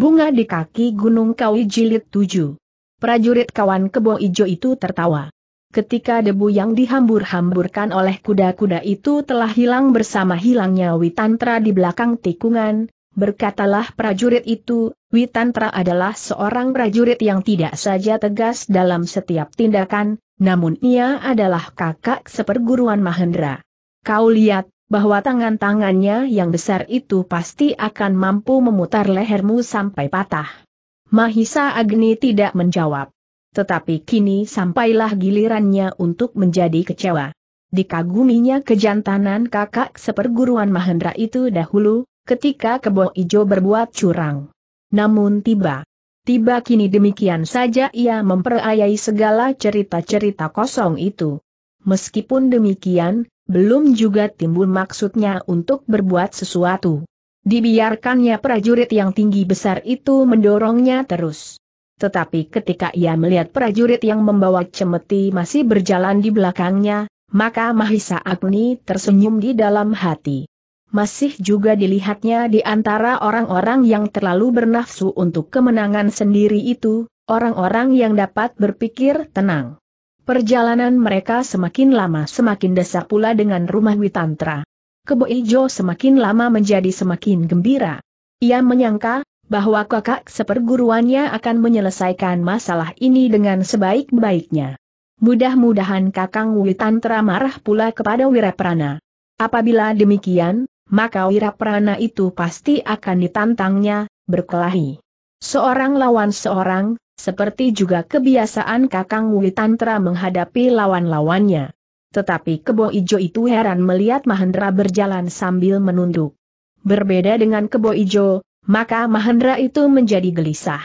Bunga di kaki Gunung Kawi Jilid 7. Prajurit kawan kebo ijo itu tertawa. Ketika debu yang dihambur-hamburkan oleh kuda-kuda itu telah hilang bersama hilangnya Witantra di belakang tikungan, berkatalah prajurit itu, Witantra adalah seorang prajurit yang tidak saja tegas dalam setiap tindakan, namun ia adalah kakak seperguruan Mahendra. Kau lihat, bahwa tangan-tangannya yang besar itu pasti akan mampu memutar lehermu sampai patah. Mahisa Agni tidak menjawab. Tetapi kini sampailah gilirannya untuk menjadi kecewa. Dikaguminya kejantanan kakak seperguruan Mahendra itu dahulu, ketika kebo ijo berbuat curang. Namun tiba. Tiba kini demikian saja ia memperayai segala cerita-cerita kosong itu. Meskipun demikian, belum juga timbul maksudnya untuk berbuat sesuatu. Dibiarkannya prajurit yang tinggi besar itu mendorongnya terus. Tetapi ketika ia melihat prajurit yang membawa cemeti masih berjalan di belakangnya, maka Mahisa Agni tersenyum di dalam hati. Masih juga dilihatnya di antara orang-orang yang terlalu bernafsu untuk kemenangan sendiri itu, orang-orang yang dapat berpikir tenang. Perjalanan mereka semakin lama semakin desak pula dengan rumah Witantra. Kebo Ijo semakin lama menjadi semakin gembira. Ia menyangka, bahwa kakak seperguruannya akan menyelesaikan masalah ini dengan sebaik-baiknya. Mudah-mudahan Kakang Witantra marah pula kepada Wiraprana. Apabila demikian, maka Wiraprana itu pasti akan ditantangnya, berkelahi. Seorang lawan seorang, seperti juga kebiasaan Kakang Witantra menghadapi lawan-lawannya. Tetapi kebo ijo itu heran melihat Mahendra berjalan sambil menunduk. Berbeda dengan kebo ijo, maka Mahendra itu menjadi gelisah.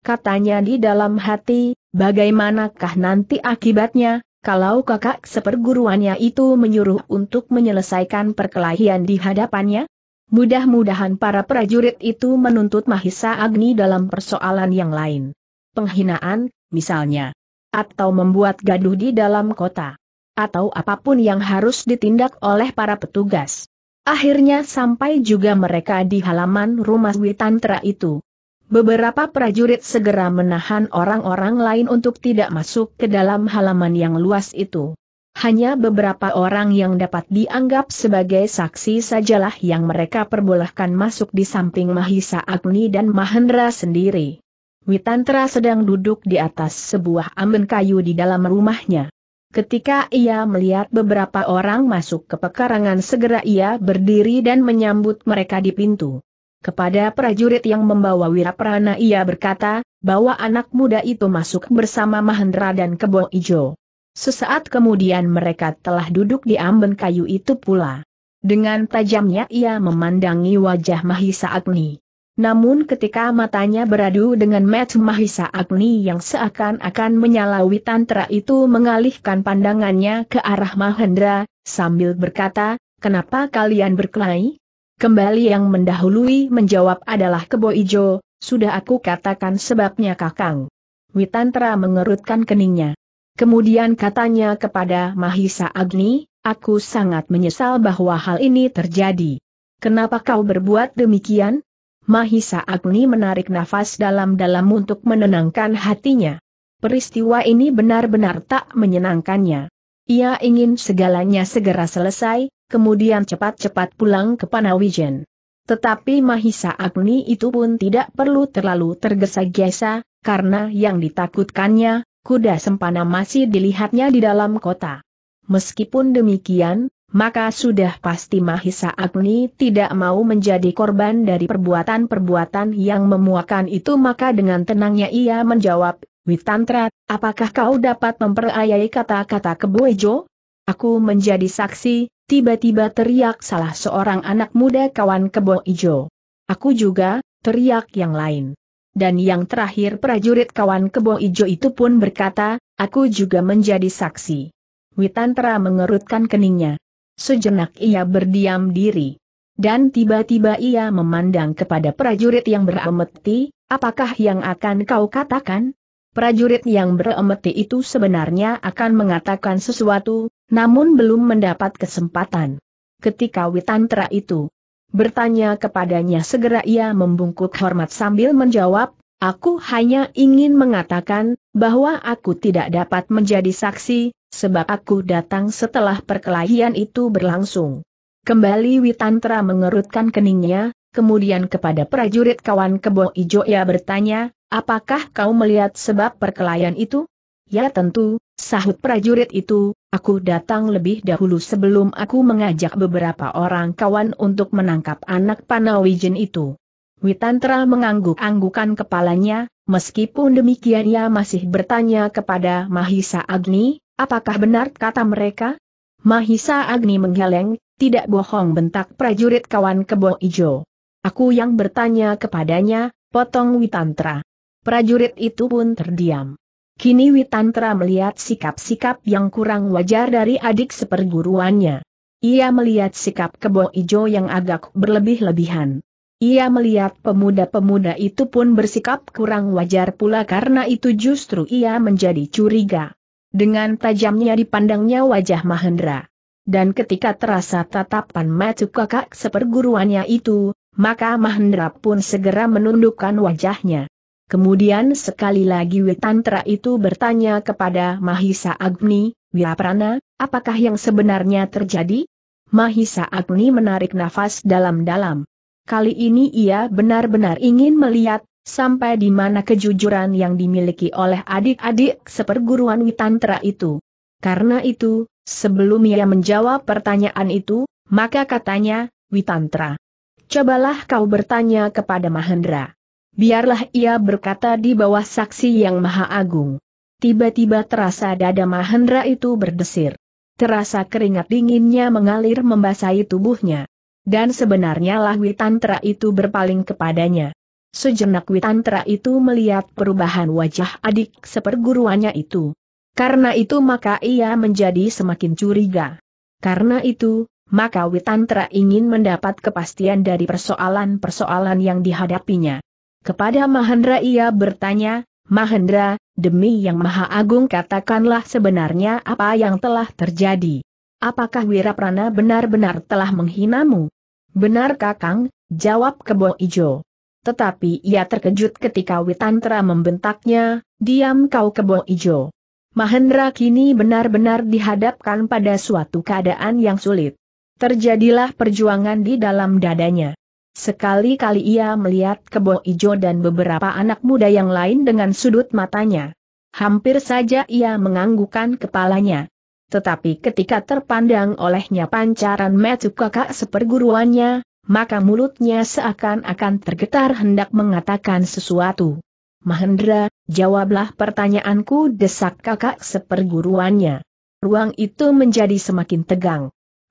Katanya di dalam hati, bagaimanakah nanti akibatnya, kalau kakak seperguruannya itu menyuruh untuk menyelesaikan perkelahian di hadapannya? Mudah-mudahan para prajurit itu menuntut Mahisa Agni dalam persoalan yang lain penghinaan, misalnya, atau membuat gaduh di dalam kota, atau apapun yang harus ditindak oleh para petugas. Akhirnya sampai juga mereka di halaman rumah Witantra itu. Beberapa prajurit segera menahan orang-orang lain untuk tidak masuk ke dalam halaman yang luas itu. Hanya beberapa orang yang dapat dianggap sebagai saksi sajalah yang mereka perbolehkan masuk di samping Mahisa Agni dan Mahendra sendiri. Witantra sedang duduk di atas sebuah amben kayu di dalam rumahnya. Ketika ia melihat beberapa orang masuk ke pekarangan segera ia berdiri dan menyambut mereka di pintu. Kepada prajurit yang membawa Wiraprana ia berkata, bahwa anak muda itu masuk bersama Mahendra dan Kebo Ijo. Sesaat kemudian mereka telah duduk di amben kayu itu pula. Dengan tajamnya ia memandangi wajah Mahisa Agni. Namun ketika matanya beradu dengan Met Mahisa Agni yang seakan-akan menyala, tantra itu mengalihkan pandangannya ke arah Mahendra, sambil berkata, kenapa kalian berkelahi? Kembali yang mendahului menjawab adalah Kebo Ijo, sudah aku katakan sebabnya kakang. Witantra mengerutkan keningnya. Kemudian katanya kepada Mahisa Agni, aku sangat menyesal bahwa hal ini terjadi. Kenapa kau berbuat demikian? Mahisa Agni menarik nafas dalam-dalam untuk menenangkan hatinya. Peristiwa ini benar-benar tak menyenangkannya. Ia ingin segalanya segera selesai, kemudian cepat-cepat pulang ke Panawijen. Tetapi Mahisa Agni itu pun tidak perlu terlalu tergesa-gesa, karena yang ditakutkannya, kuda sempana masih dilihatnya di dalam kota. Meskipun demikian, maka sudah pasti Mahisa Agni tidak mau menjadi korban dari perbuatan-perbuatan yang memuakan itu maka dengan tenangnya ia menjawab, Witantra, apakah kau dapat memperayai kata-kata keboejo? Aku menjadi saksi, tiba-tiba teriak salah seorang anak muda kawan kebo ijo. Aku juga, teriak yang lain. Dan yang terakhir prajurit kawan kebo ijo itu pun berkata, aku juga menjadi saksi. Witantra mengerutkan keningnya. Sejenak ia berdiam diri. Dan tiba-tiba ia memandang kepada prajurit yang berameti, apakah yang akan kau katakan? Prajurit yang beremeti itu sebenarnya akan mengatakan sesuatu, namun belum mendapat kesempatan. Ketika Witantra itu bertanya kepadanya segera ia membungkuk hormat sambil menjawab, Aku hanya ingin mengatakan, bahwa aku tidak dapat menjadi saksi, sebab aku datang setelah perkelahian itu berlangsung. Kembali Witantra mengerutkan keningnya, kemudian kepada prajurit kawan kebo ijo ia bertanya, apakah kau melihat sebab perkelahian itu? Ya tentu, sahut prajurit itu, aku datang lebih dahulu sebelum aku mengajak beberapa orang kawan untuk menangkap anak Panawijen itu. Witantra mengangguk-anggukan kepalanya, Meskipun demikian ia masih bertanya kepada Mahisa Agni, apakah benar kata mereka? Mahisa Agni menggeleng, tidak bohong bentak prajurit kawan kebo ijo. Aku yang bertanya kepadanya, potong Witantra. Prajurit itu pun terdiam. Kini Witantra melihat sikap-sikap yang kurang wajar dari adik seperguruannya. Ia melihat sikap kebo ijo yang agak berlebih-lebihan. Ia melihat pemuda-pemuda itu pun bersikap kurang wajar pula karena itu justru ia menjadi curiga. Dengan tajamnya dipandangnya wajah Mahendra. Dan ketika terasa tatapan matu kakak seperguruannya itu, maka Mahendra pun segera menundukkan wajahnya. Kemudian sekali lagi Witantra itu bertanya kepada Mahisa Agni, Wiaprana, apakah yang sebenarnya terjadi? Mahisa Agni menarik nafas dalam-dalam. Kali ini ia benar-benar ingin melihat, sampai di mana kejujuran yang dimiliki oleh adik-adik seperguruan Witantra itu. Karena itu, sebelum ia menjawab pertanyaan itu, maka katanya, Witantra. Cobalah kau bertanya kepada Mahendra. Biarlah ia berkata di bawah saksi yang maha agung. Tiba-tiba terasa dada Mahendra itu berdesir. Terasa keringat dinginnya mengalir membasahi tubuhnya. Dan sebenarnya lah Witantra itu berpaling kepadanya. Sejenak Witantra itu melihat perubahan wajah adik seperguruannya itu. Karena itu maka ia menjadi semakin curiga. Karena itu, maka Witantra ingin mendapat kepastian dari persoalan-persoalan yang dihadapinya. Kepada Mahendra ia bertanya, Mahendra, demi yang Maha Agung katakanlah sebenarnya apa yang telah terjadi. Apakah Wiraprana benar-benar telah menghinamu? Benar kakang, jawab kebo ijo. Tetapi ia terkejut ketika Witantra membentaknya, diam kau kebo ijo. Mahendra kini benar-benar dihadapkan pada suatu keadaan yang sulit. Terjadilah perjuangan di dalam dadanya. Sekali-kali ia melihat kebo ijo dan beberapa anak muda yang lain dengan sudut matanya. Hampir saja ia menganggukkan kepalanya. Tetapi ketika terpandang olehnya pancaran metu kakak seperguruannya, maka mulutnya seakan-akan tergetar hendak mengatakan sesuatu. Mahendra, jawablah pertanyaanku desak kakak seperguruannya. Ruang itu menjadi semakin tegang.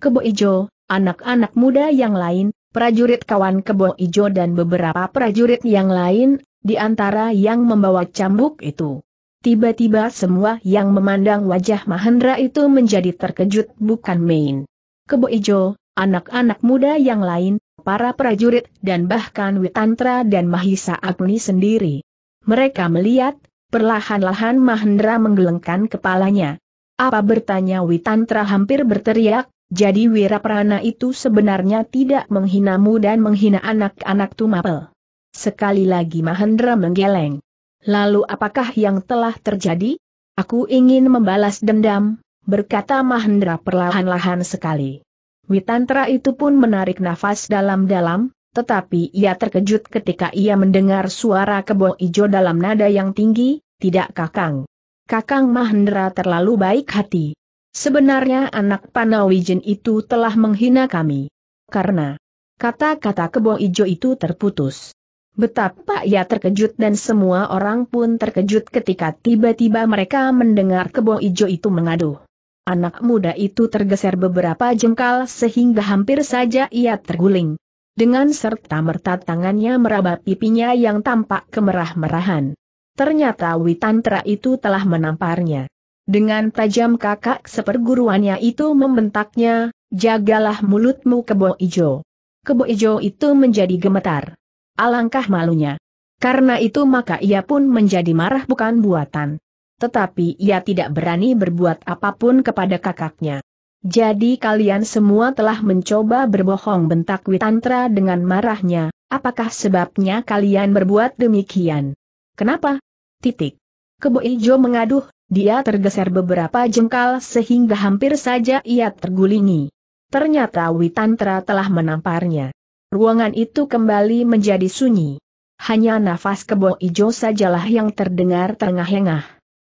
Kebo Ijo, anak-anak muda yang lain, prajurit kawan Kebo Ijo dan beberapa prajurit yang lain, di antara yang membawa cambuk itu. Tiba-tiba semua yang memandang wajah Mahendra itu menjadi terkejut bukan main. Kebo Ijo, anak-anak muda yang lain, para prajurit dan bahkan Witantra dan Mahisa Agni sendiri. Mereka melihat, perlahan-lahan Mahendra menggelengkan kepalanya. Apa bertanya Witantra hampir berteriak, jadi Wiraprana itu sebenarnya tidak menghinamu dan menghina anak-anak Tumapel. Sekali lagi Mahendra menggeleng. Lalu apakah yang telah terjadi? Aku ingin membalas dendam, berkata Mahendra perlahan-lahan sekali. Witantra itu pun menarik nafas dalam-dalam, tetapi ia terkejut ketika ia mendengar suara kebo ijo dalam nada yang tinggi, tidak kakang. Kakang Mahendra terlalu baik hati. Sebenarnya anak Panawijen itu telah menghina kami. Karena kata-kata kebo ijo itu terputus. Betapa ia terkejut dan semua orang pun terkejut ketika tiba-tiba mereka mendengar kebo ijo itu mengadu. Anak muda itu tergeser beberapa jengkal sehingga hampir saja ia terguling. Dengan serta merta tangannya meraba pipinya yang tampak kemerah-merahan. Ternyata Witantra itu telah menamparnya. Dengan tajam kakak seperguruannya itu membentaknya, jagalah mulutmu kebo ijo. Kebo ijo itu menjadi gemetar. Alangkah malunya. Karena itu maka ia pun menjadi marah bukan buatan. Tetapi ia tidak berani berbuat apapun kepada kakaknya. Jadi kalian semua telah mencoba berbohong bentak Witantra dengan marahnya, apakah sebabnya kalian berbuat demikian? Kenapa? Titik. Kebo Ijo mengaduh, dia tergeser beberapa jengkal sehingga hampir saja ia tergulingi. Ternyata Witantra telah menamparnya ruangan itu kembali menjadi sunyi. Hanya nafas kebo ijo sajalah yang terdengar terengah-engah.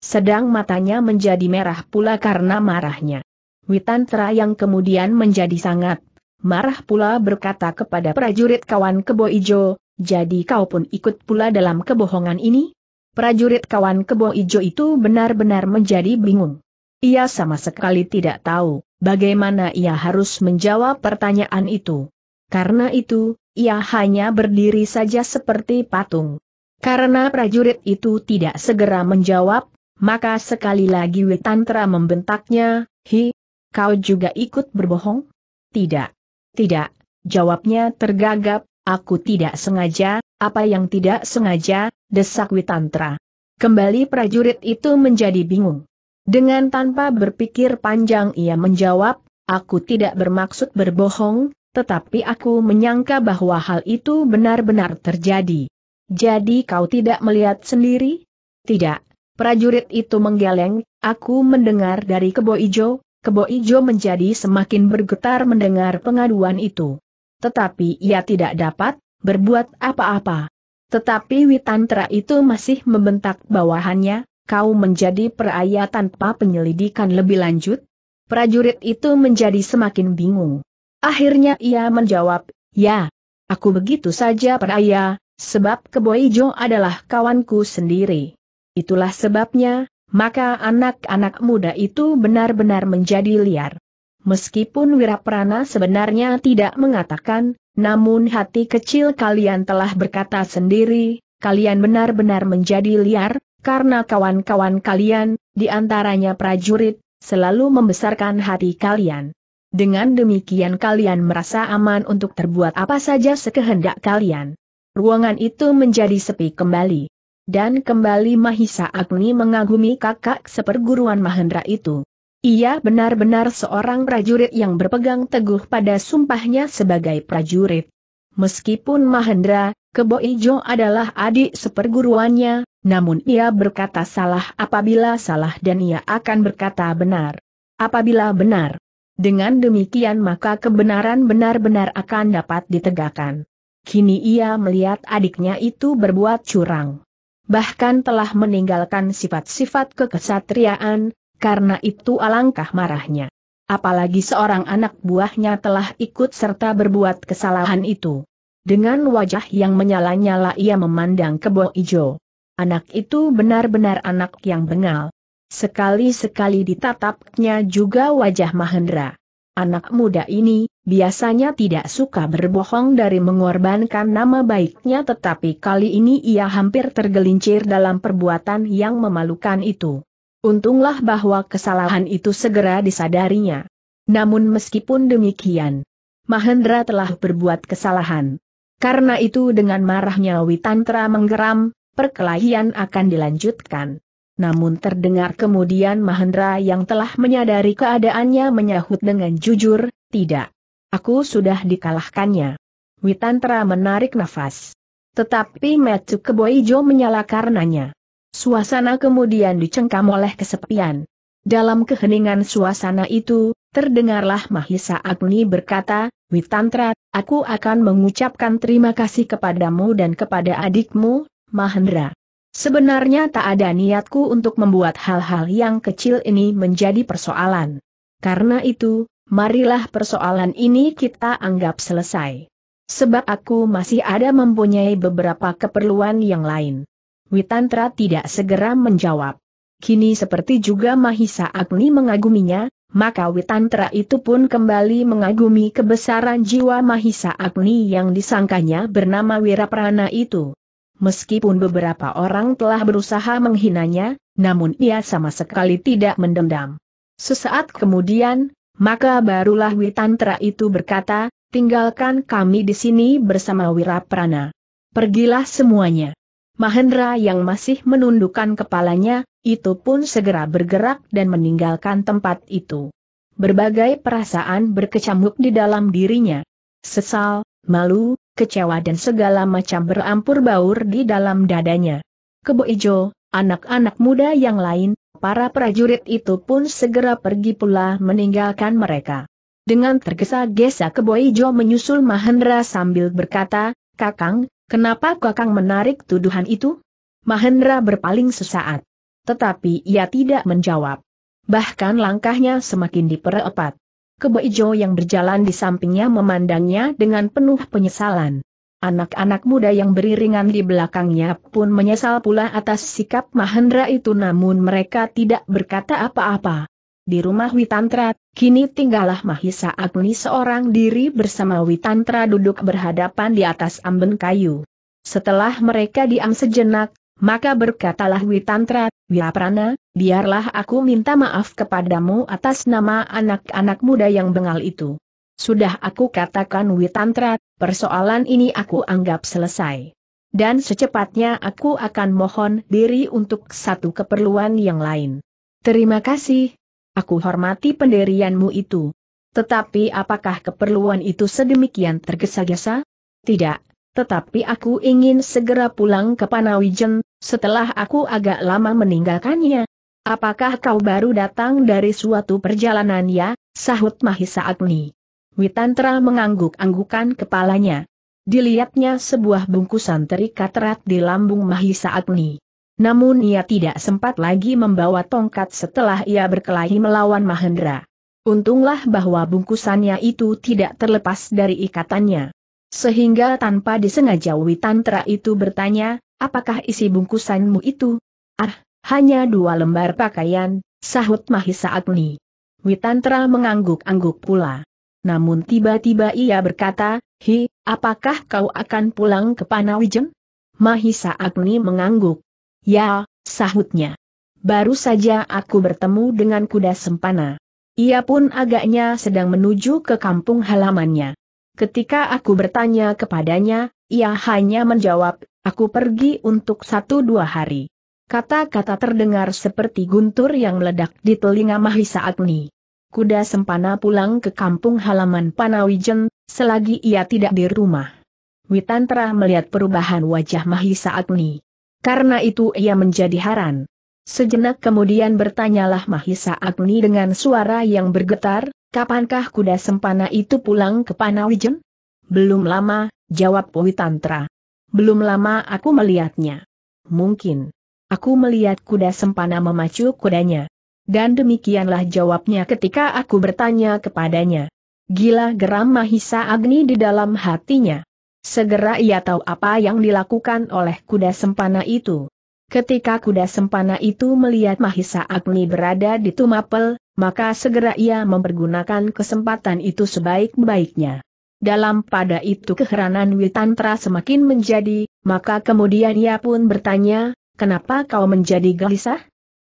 Sedang matanya menjadi merah pula karena marahnya. Witantra yang kemudian menjadi sangat marah pula berkata kepada prajurit kawan kebo ijo, jadi kau pun ikut pula dalam kebohongan ini? Prajurit kawan kebo ijo itu benar-benar menjadi bingung. Ia sama sekali tidak tahu bagaimana ia harus menjawab pertanyaan itu. Karena itu, ia hanya berdiri saja seperti patung. Karena prajurit itu tidak segera menjawab, maka sekali lagi Witantra membentaknya, Hi, kau juga ikut berbohong? Tidak. Tidak, jawabnya tergagap, aku tidak sengaja, apa yang tidak sengaja, desak Witantra. Kembali prajurit itu menjadi bingung. Dengan tanpa berpikir panjang ia menjawab, aku tidak bermaksud berbohong, tetapi aku menyangka bahwa hal itu benar-benar terjadi. Jadi kau tidak melihat sendiri? Tidak, prajurit itu menggeleng, aku mendengar dari Kebo Ijo, Kebo Ijo menjadi semakin bergetar mendengar pengaduan itu. Tetapi ia tidak dapat berbuat apa-apa. Tetapi Witantra itu masih membentak bawahannya, kau menjadi peraya tanpa penyelidikan lebih lanjut? Prajurit itu menjadi semakin bingung. Akhirnya ia menjawab, ya, aku begitu saja peraya, sebab Keboijo adalah kawanku sendiri. Itulah sebabnya, maka anak-anak muda itu benar-benar menjadi liar. Meskipun Wiraprana sebenarnya tidak mengatakan, namun hati kecil kalian telah berkata sendiri, kalian benar-benar menjadi liar, karena kawan-kawan kalian, di antaranya prajurit, selalu membesarkan hati kalian. Dengan demikian kalian merasa aman untuk terbuat apa saja sekehendak kalian. Ruangan itu menjadi sepi kembali. Dan kembali Mahisa Agni mengagumi kakak seperguruan Mahendra itu. Ia benar-benar seorang prajurit yang berpegang teguh pada sumpahnya sebagai prajurit. Meskipun Mahendra, Kebo Ijo adalah adik seperguruannya, namun ia berkata salah apabila salah dan ia akan berkata benar. Apabila benar, dengan demikian maka kebenaran benar-benar akan dapat ditegakkan. Kini ia melihat adiknya itu berbuat curang. Bahkan telah meninggalkan sifat-sifat kekesatriaan, karena itu alangkah marahnya. Apalagi seorang anak buahnya telah ikut serta berbuat kesalahan itu. Dengan wajah yang menyala-nyala ia memandang kebo ijo. Anak itu benar-benar anak yang bengal. Sekali-sekali ditatapnya juga wajah Mahendra. Anak muda ini, biasanya tidak suka berbohong dari mengorbankan nama baiknya tetapi kali ini ia hampir tergelincir dalam perbuatan yang memalukan itu. Untunglah bahwa kesalahan itu segera disadarinya. Namun meskipun demikian, Mahendra telah berbuat kesalahan. Karena itu dengan marahnya Witantra menggeram, perkelahian akan dilanjutkan. Namun terdengar kemudian Mahendra yang telah menyadari keadaannya menyahut dengan jujur, tidak. Aku sudah dikalahkannya. Witantra menarik nafas. Tetapi Metsu Keboijo menyala karenanya. Suasana kemudian dicengkam oleh kesepian. Dalam keheningan suasana itu, terdengarlah Mahisa Agni berkata, Witantra, aku akan mengucapkan terima kasih kepadamu dan kepada adikmu, Mahendra. Sebenarnya tak ada niatku untuk membuat hal-hal yang kecil ini menjadi persoalan. Karena itu, marilah persoalan ini kita anggap selesai. Sebab aku masih ada mempunyai beberapa keperluan yang lain. Witantra tidak segera menjawab. Kini seperti juga Mahisa Agni mengaguminya, maka Witantra itu pun kembali mengagumi kebesaran jiwa Mahisa Agni yang disangkanya bernama Wiraprana itu. Meskipun beberapa orang telah berusaha menghinanya, namun ia sama sekali tidak mendendam. Sesaat kemudian, maka barulah Witantra itu berkata, tinggalkan kami di sini bersama Wiraprana. Pergilah semuanya. Mahendra yang masih menundukkan kepalanya, itu pun segera bergerak dan meninggalkan tempat itu. Berbagai perasaan berkecamuk di dalam dirinya. Sesal, malu, kecewa dan segala macam berampur baur di dalam dadanya. Kebo Ijo, anak-anak muda yang lain, para prajurit itu pun segera pergi pula meninggalkan mereka. Dengan tergesa-gesa Kebo Ijo menyusul Mahendra sambil berkata, Kakang, kenapa Kakang menarik tuduhan itu? Mahendra berpaling sesaat. Tetapi ia tidak menjawab. Bahkan langkahnya semakin diperepat. Kebo yang berjalan di sampingnya memandangnya dengan penuh penyesalan. Anak-anak muda yang beriringan di belakangnya pun menyesal pula atas sikap Mahendra itu namun mereka tidak berkata apa-apa. Di rumah Witantra, kini tinggallah Mahisa Agni seorang diri bersama Witantra duduk berhadapan di atas amben kayu. Setelah mereka diam sejenak, maka berkatalah Witantra, Wiaprana, biarlah aku minta maaf kepadamu atas nama anak-anak muda yang bengal itu. Sudah aku katakan Witantra, persoalan ini aku anggap selesai. Dan secepatnya aku akan mohon diri untuk satu keperluan yang lain. Terima kasih. Aku hormati pendirianmu itu. Tetapi apakah keperluan itu sedemikian tergesa-gesa? Tidak, tetapi aku ingin segera pulang ke Panawijen, setelah aku agak lama meninggalkannya, Apakah kau baru datang dari suatu perjalanan ya, sahut Mahisa Agni. Witantra mengangguk-anggukan kepalanya. Dilihatnya sebuah bungkusan terikat erat di lambung Mahisa Agni. Namun ia tidak sempat lagi membawa tongkat setelah ia berkelahi melawan Mahendra. Untunglah bahwa bungkusannya itu tidak terlepas dari ikatannya. Sehingga tanpa disengaja Witantra itu bertanya, apakah isi bungkusanmu itu? Ah, hanya dua lembar pakaian, sahut Mahisa Agni. Witantra mengangguk-angguk pula. Namun tiba-tiba ia berkata, Hi, apakah kau akan pulang ke Panawijen?" Mahisa Agni mengangguk. Ya, sahutnya. Baru saja aku bertemu dengan kuda sempana. Ia pun agaknya sedang menuju ke kampung halamannya. Ketika aku bertanya kepadanya, ia hanya menjawab, aku pergi untuk satu dua hari. Kata-kata terdengar seperti guntur yang meledak di telinga Mahisa Agni. Kuda Sempana pulang ke kampung halaman Panawijen, selagi ia tidak di rumah. Witantra melihat perubahan wajah Mahisa Agni. Karena itu ia menjadi haran. Sejenak kemudian bertanyalah Mahisa Agni dengan suara yang bergetar, kapankah kuda Sempana itu pulang ke Panawijen? Belum lama, jawab Witantra. Belum lama aku melihatnya. Mungkin Aku melihat kuda sempana memacu kudanya. Dan demikianlah jawabnya ketika aku bertanya kepadanya. Gila geram Mahisa Agni di dalam hatinya. Segera ia tahu apa yang dilakukan oleh kuda sempana itu. Ketika kuda sempana itu melihat Mahisa Agni berada di Tumapel, maka segera ia mempergunakan kesempatan itu sebaik-baiknya. Dalam pada itu keheranan Witantra semakin menjadi, maka kemudian ia pun bertanya, Kenapa kau menjadi gelisah?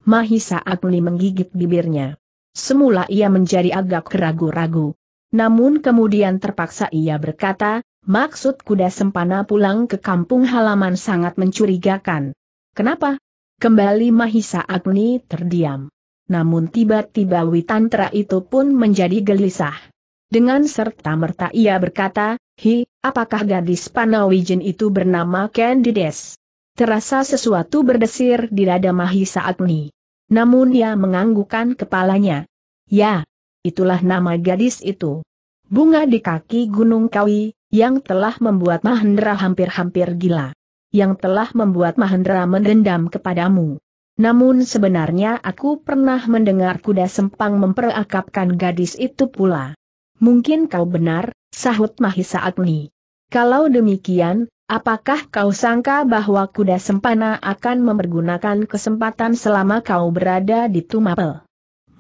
Mahisa Agni menggigit bibirnya. Semula ia menjadi agak ragu-ragu. Namun kemudian terpaksa ia berkata, maksud kuda sempana pulang ke kampung halaman sangat mencurigakan. Kenapa? Kembali Mahisa Agni terdiam. Namun tiba-tiba Witantra itu pun menjadi gelisah. Dengan serta-merta ia berkata, Hi, apakah gadis panawijen itu bernama Candides? Terasa sesuatu berdesir di dada Mahisa Agni. Namun ia menganggukkan kepalanya. Ya, itulah nama gadis itu. Bunga di kaki Gunung Kawi, yang telah membuat Mahendra hampir-hampir gila. Yang telah membuat Mahendra mendendam kepadamu. Namun sebenarnya aku pernah mendengar kuda sempang memperakapkan gadis itu pula. Mungkin kau benar, sahut Mahisa Agni. Kalau demikian, Apakah kau sangka bahwa kuda sempana akan mempergunakan kesempatan selama kau berada di Tumapel?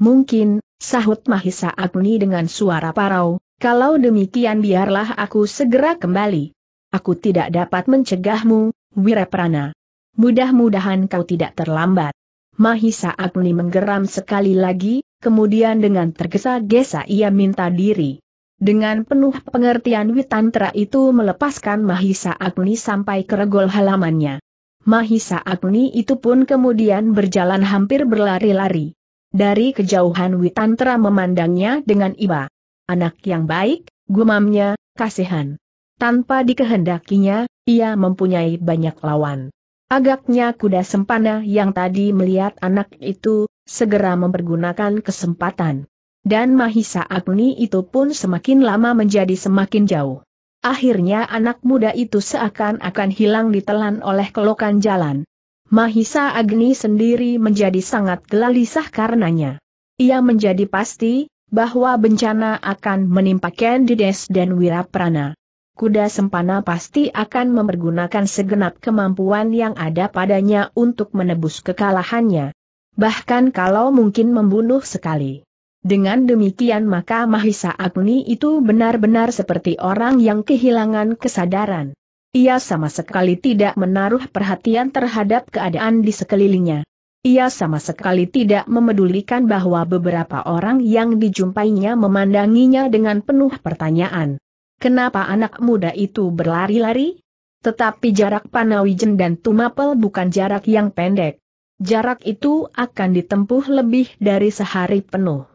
Mungkin, sahut Mahisa Agni dengan suara parau, kalau demikian biarlah aku segera kembali. Aku tidak dapat mencegahmu, Wiraprana. Mudah-mudahan kau tidak terlambat. Mahisa Agni menggeram sekali lagi, kemudian dengan tergesa-gesa ia minta diri. Dengan penuh pengertian Witantra itu melepaskan Mahisa Agni sampai ke regol halamannya. Mahisa Agni itu pun kemudian berjalan hampir berlari-lari. Dari kejauhan Witantra memandangnya dengan iba. Anak yang baik, gumamnya, kasihan. Tanpa dikehendakinya, ia mempunyai banyak lawan. Agaknya kuda sempana yang tadi melihat anak itu, segera mempergunakan kesempatan dan Mahisa Agni itu pun semakin lama menjadi semakin jauh. Akhirnya anak muda itu seakan-akan hilang ditelan oleh kelokan jalan. Mahisa Agni sendiri menjadi sangat gelisah karenanya. Ia menjadi pasti, bahwa bencana akan menimpa Kendides dan Wiraprana. Kuda Sempana pasti akan mempergunakan segenap kemampuan yang ada padanya untuk menebus kekalahannya. Bahkan kalau mungkin membunuh sekali. Dengan demikian maka Mahisa Agni itu benar-benar seperti orang yang kehilangan kesadaran. Ia sama sekali tidak menaruh perhatian terhadap keadaan di sekelilingnya. Ia sama sekali tidak memedulikan bahwa beberapa orang yang dijumpainya memandanginya dengan penuh pertanyaan. Kenapa anak muda itu berlari-lari? Tetapi jarak Panawijen dan Tumapel bukan jarak yang pendek. Jarak itu akan ditempuh lebih dari sehari penuh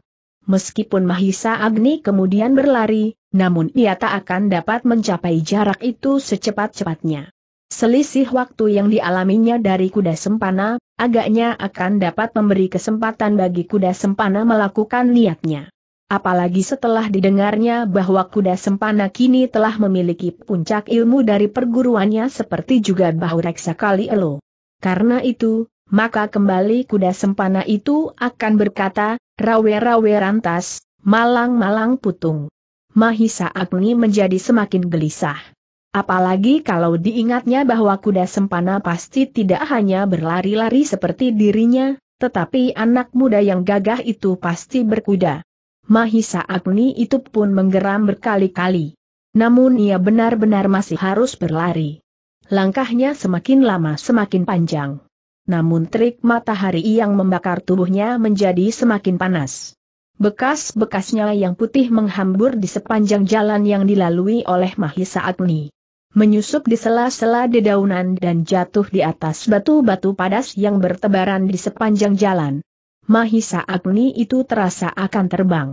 meskipun Mahisa Agni kemudian berlari, namun ia tak akan dapat mencapai jarak itu secepat-cepatnya. Selisih waktu yang dialaminya dari kuda sempana, agaknya akan dapat memberi kesempatan bagi kuda sempana melakukan niatnya. Apalagi setelah didengarnya bahwa kuda sempana kini telah memiliki puncak ilmu dari perguruannya seperti juga bahu reksa kali elo. Karena itu, maka kembali kuda sempana itu akan berkata, rawe-rawe rantas, malang-malang putung. Mahisa Agni menjadi semakin gelisah. Apalagi kalau diingatnya bahwa kuda sempana pasti tidak hanya berlari-lari seperti dirinya, tetapi anak muda yang gagah itu pasti berkuda. Mahisa Agni itu pun menggeram berkali-kali. Namun ia benar-benar masih harus berlari. Langkahnya semakin lama semakin panjang namun terik matahari yang membakar tubuhnya menjadi semakin panas. Bekas-bekasnya yang putih menghambur di sepanjang jalan yang dilalui oleh Mahisa Agni. Menyusup di sela-sela dedaunan dan jatuh di atas batu-batu padas yang bertebaran di sepanjang jalan. Mahisa Agni itu terasa akan terbang.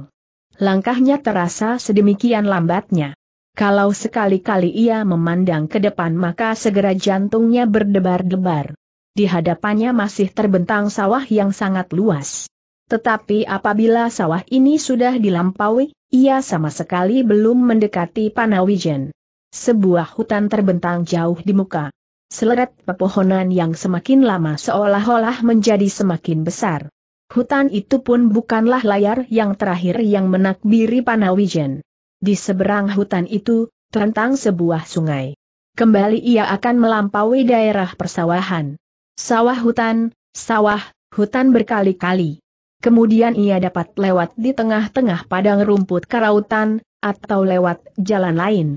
Langkahnya terasa sedemikian lambatnya. Kalau sekali-kali ia memandang ke depan maka segera jantungnya berdebar-debar di hadapannya masih terbentang sawah yang sangat luas. Tetapi apabila sawah ini sudah dilampaui, ia sama sekali belum mendekati Panawijen. Sebuah hutan terbentang jauh di muka. Seleret pepohonan yang semakin lama seolah-olah menjadi semakin besar. Hutan itu pun bukanlah layar yang terakhir yang menakbiri Panawijen. Di seberang hutan itu, terentang sebuah sungai. Kembali ia akan melampaui daerah persawahan. Sawah hutan, sawah, hutan berkali-kali. Kemudian ia dapat lewat di tengah-tengah padang rumput karautan, atau lewat jalan lain.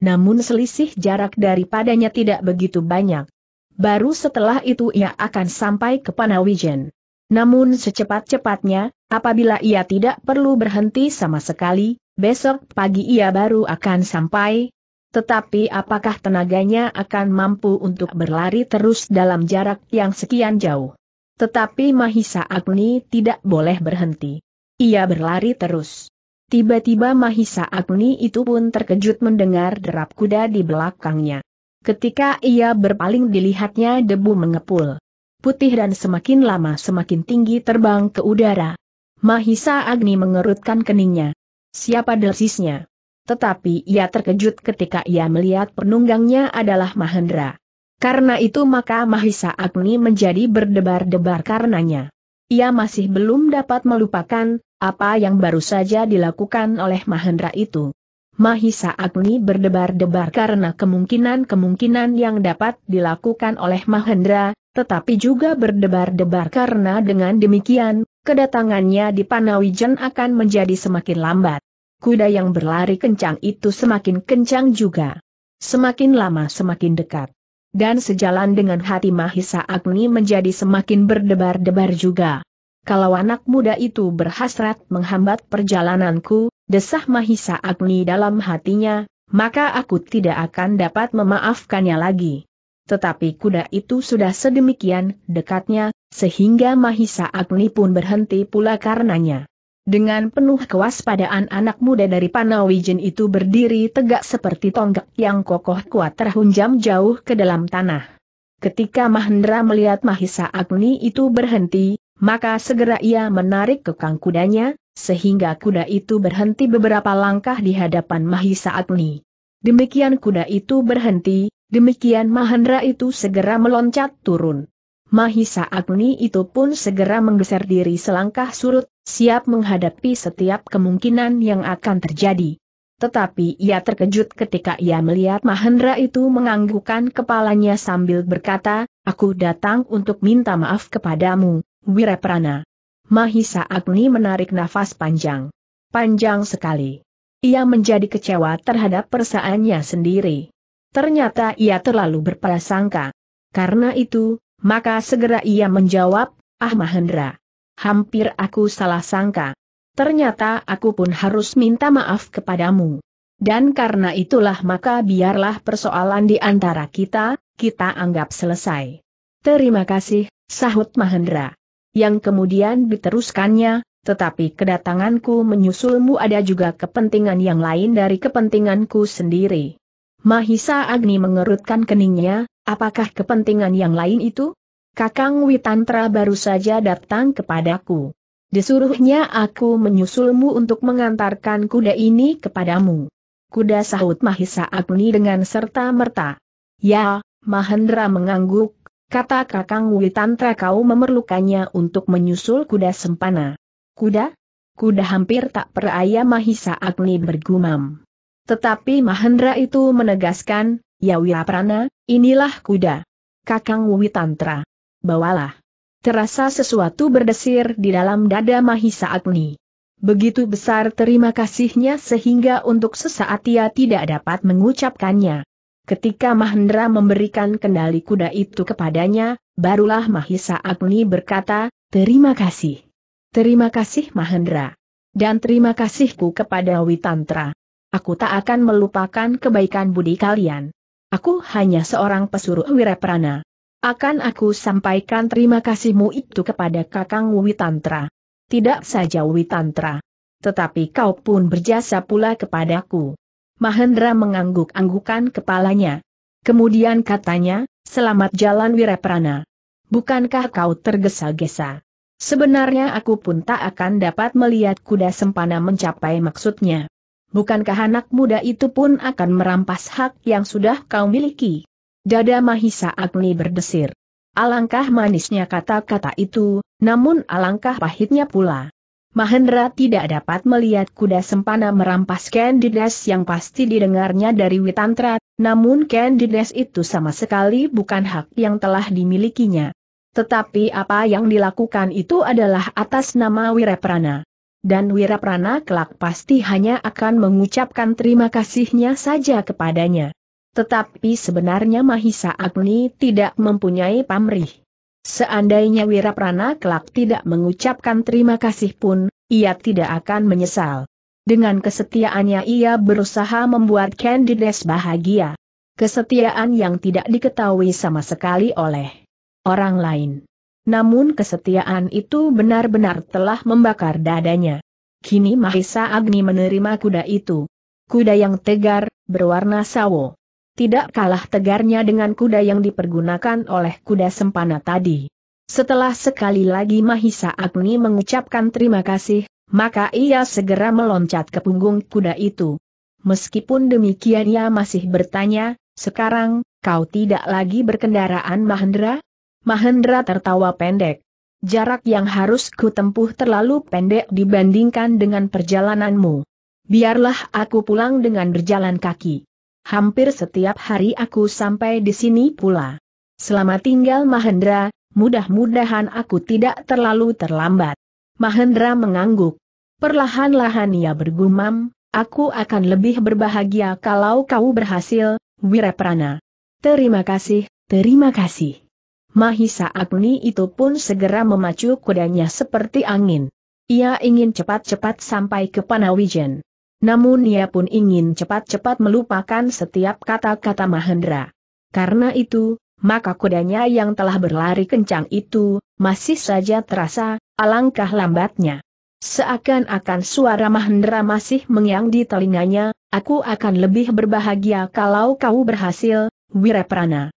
Namun selisih jarak daripadanya tidak begitu banyak. Baru setelah itu ia akan sampai ke Panawijen. Namun secepat-cepatnya, apabila ia tidak perlu berhenti sama sekali, besok pagi ia baru akan sampai, tetapi apakah tenaganya akan mampu untuk berlari terus dalam jarak yang sekian jauh? Tetapi Mahisa Agni tidak boleh berhenti. Ia berlari terus. Tiba-tiba Mahisa Agni itu pun terkejut mendengar derap kuda di belakangnya. Ketika ia berpaling dilihatnya debu mengepul. Putih dan semakin lama semakin tinggi terbang ke udara. Mahisa Agni mengerutkan keningnya. Siapa dersisnya? tetapi ia terkejut ketika ia melihat penunggangnya adalah Mahendra. Karena itu maka Mahisa Agni menjadi berdebar-debar karenanya. Ia masih belum dapat melupakan, apa yang baru saja dilakukan oleh Mahendra itu. Mahisa Agni berdebar-debar karena kemungkinan-kemungkinan yang dapat dilakukan oleh Mahendra, tetapi juga berdebar-debar karena dengan demikian, kedatangannya di Panawijen akan menjadi semakin lambat kuda yang berlari kencang itu semakin kencang juga. Semakin lama semakin dekat. Dan sejalan dengan hati Mahisa Agni menjadi semakin berdebar-debar juga. Kalau anak muda itu berhasrat menghambat perjalananku, desah Mahisa Agni dalam hatinya, maka aku tidak akan dapat memaafkannya lagi. Tetapi kuda itu sudah sedemikian dekatnya, sehingga Mahisa Agni pun berhenti pula karenanya. Dengan penuh kewaspadaan anak muda dari Panawijen itu berdiri tegak seperti tonggak yang kokoh kuat terhunjam jauh ke dalam tanah. Ketika Mahendra melihat Mahisa Agni itu berhenti, maka segera ia menarik kekang kudanya, sehingga kuda itu berhenti beberapa langkah di hadapan Mahisa Agni. Demikian kuda itu berhenti, demikian Mahendra itu segera meloncat turun. Mahisa Agni itu pun segera menggeser diri selangkah surut, siap menghadapi setiap kemungkinan yang akan terjadi. Tetapi ia terkejut ketika ia melihat Mahendra itu menganggukkan kepalanya sambil berkata, Aku datang untuk minta maaf kepadamu, Wiraprana. Mahisa Agni menarik nafas panjang. Panjang sekali. Ia menjadi kecewa terhadap persaannya sendiri. Ternyata ia terlalu berprasangka. Karena itu, maka segera ia menjawab, Ah Mahendra. Hampir aku salah sangka. Ternyata aku pun harus minta maaf kepadamu. Dan karena itulah maka biarlah persoalan di antara kita, kita anggap selesai. Terima kasih, sahut Mahendra. Yang kemudian diteruskannya, tetapi kedatanganku menyusulmu ada juga kepentingan yang lain dari kepentinganku sendiri. Mahisa Agni mengerutkan keningnya, Apakah kepentingan yang lain itu? Kakang Witantra baru saja datang kepadaku. Disuruhnya aku menyusulmu untuk mengantarkan kuda ini kepadamu. Kuda sahut Mahisa Agni dengan serta merta. Ya, Mahendra mengangguk, kata Kakang Witantra kau memerlukannya untuk menyusul kuda sempana. Kuda? Kuda hampir tak peraya Mahisa Agni bergumam. Tetapi Mahendra itu menegaskan, ya Wiraprana, Inilah kuda. Kakang Witantra. Bawalah. Terasa sesuatu berdesir di dalam dada Mahisa Agni. Begitu besar terima kasihnya sehingga untuk sesaat ia tidak dapat mengucapkannya. Ketika Mahendra memberikan kendali kuda itu kepadanya, barulah Mahisa Agni berkata, Terima kasih. Terima kasih Mahendra. Dan terima kasihku kepada Witantra. Aku tak akan melupakan kebaikan budi kalian. Aku hanya seorang pesuruh wiraprana. Akan aku sampaikan terima kasihmu itu kepada Kakang Witantra. Tidak saja Witantra. Tetapi kau pun berjasa pula kepadaku. Mahendra mengangguk-anggukan kepalanya. Kemudian katanya, selamat jalan Wiraprana. Bukankah kau tergesa-gesa? Sebenarnya aku pun tak akan dapat melihat kuda sempana mencapai maksudnya bukankah anak muda itu pun akan merampas hak yang sudah kau miliki? Dada Mahisa Agni berdesir. Alangkah manisnya kata-kata itu, namun alangkah pahitnya pula. Mahendra tidak dapat melihat kuda sempana merampas Candides yang pasti didengarnya dari Witantra, namun Candides itu sama sekali bukan hak yang telah dimilikinya. Tetapi apa yang dilakukan itu adalah atas nama Wireprana dan Wiraprana kelak pasti hanya akan mengucapkan terima kasihnya saja kepadanya. Tetapi sebenarnya Mahisa Agni tidak mempunyai pamrih. Seandainya Wiraprana kelak tidak mengucapkan terima kasih pun, ia tidak akan menyesal. Dengan kesetiaannya ia berusaha membuat Candides bahagia. Kesetiaan yang tidak diketahui sama sekali oleh orang lain namun kesetiaan itu benar-benar telah membakar dadanya. Kini Mahisa Agni menerima kuda itu. Kuda yang tegar, berwarna sawo. Tidak kalah tegarnya dengan kuda yang dipergunakan oleh kuda sempana tadi. Setelah sekali lagi Mahisa Agni mengucapkan terima kasih, maka ia segera meloncat ke punggung kuda itu. Meskipun demikian ia masih bertanya, sekarang, kau tidak lagi berkendaraan Mahendra? Mahendra tertawa pendek. Jarak yang harus ku tempuh terlalu pendek dibandingkan dengan perjalananmu. Biarlah aku pulang dengan berjalan kaki. Hampir setiap hari aku sampai di sini pula. Selama tinggal Mahendra, mudah-mudahan aku tidak terlalu terlambat. Mahendra mengangguk. Perlahan-lahan ia bergumam, aku akan lebih berbahagia kalau kau berhasil, Wiraprana. Terima kasih, terima kasih. Mahisa Agni itu pun segera memacu kudanya seperti angin. Ia ingin cepat-cepat sampai ke Panawijen. Namun ia pun ingin cepat-cepat melupakan setiap kata-kata Mahendra. Karena itu, maka kudanya yang telah berlari kencang itu, masih saja terasa, alangkah lambatnya. Seakan-akan suara Mahendra masih mengyang di telinganya, aku akan lebih berbahagia kalau kau berhasil, Wiraprana.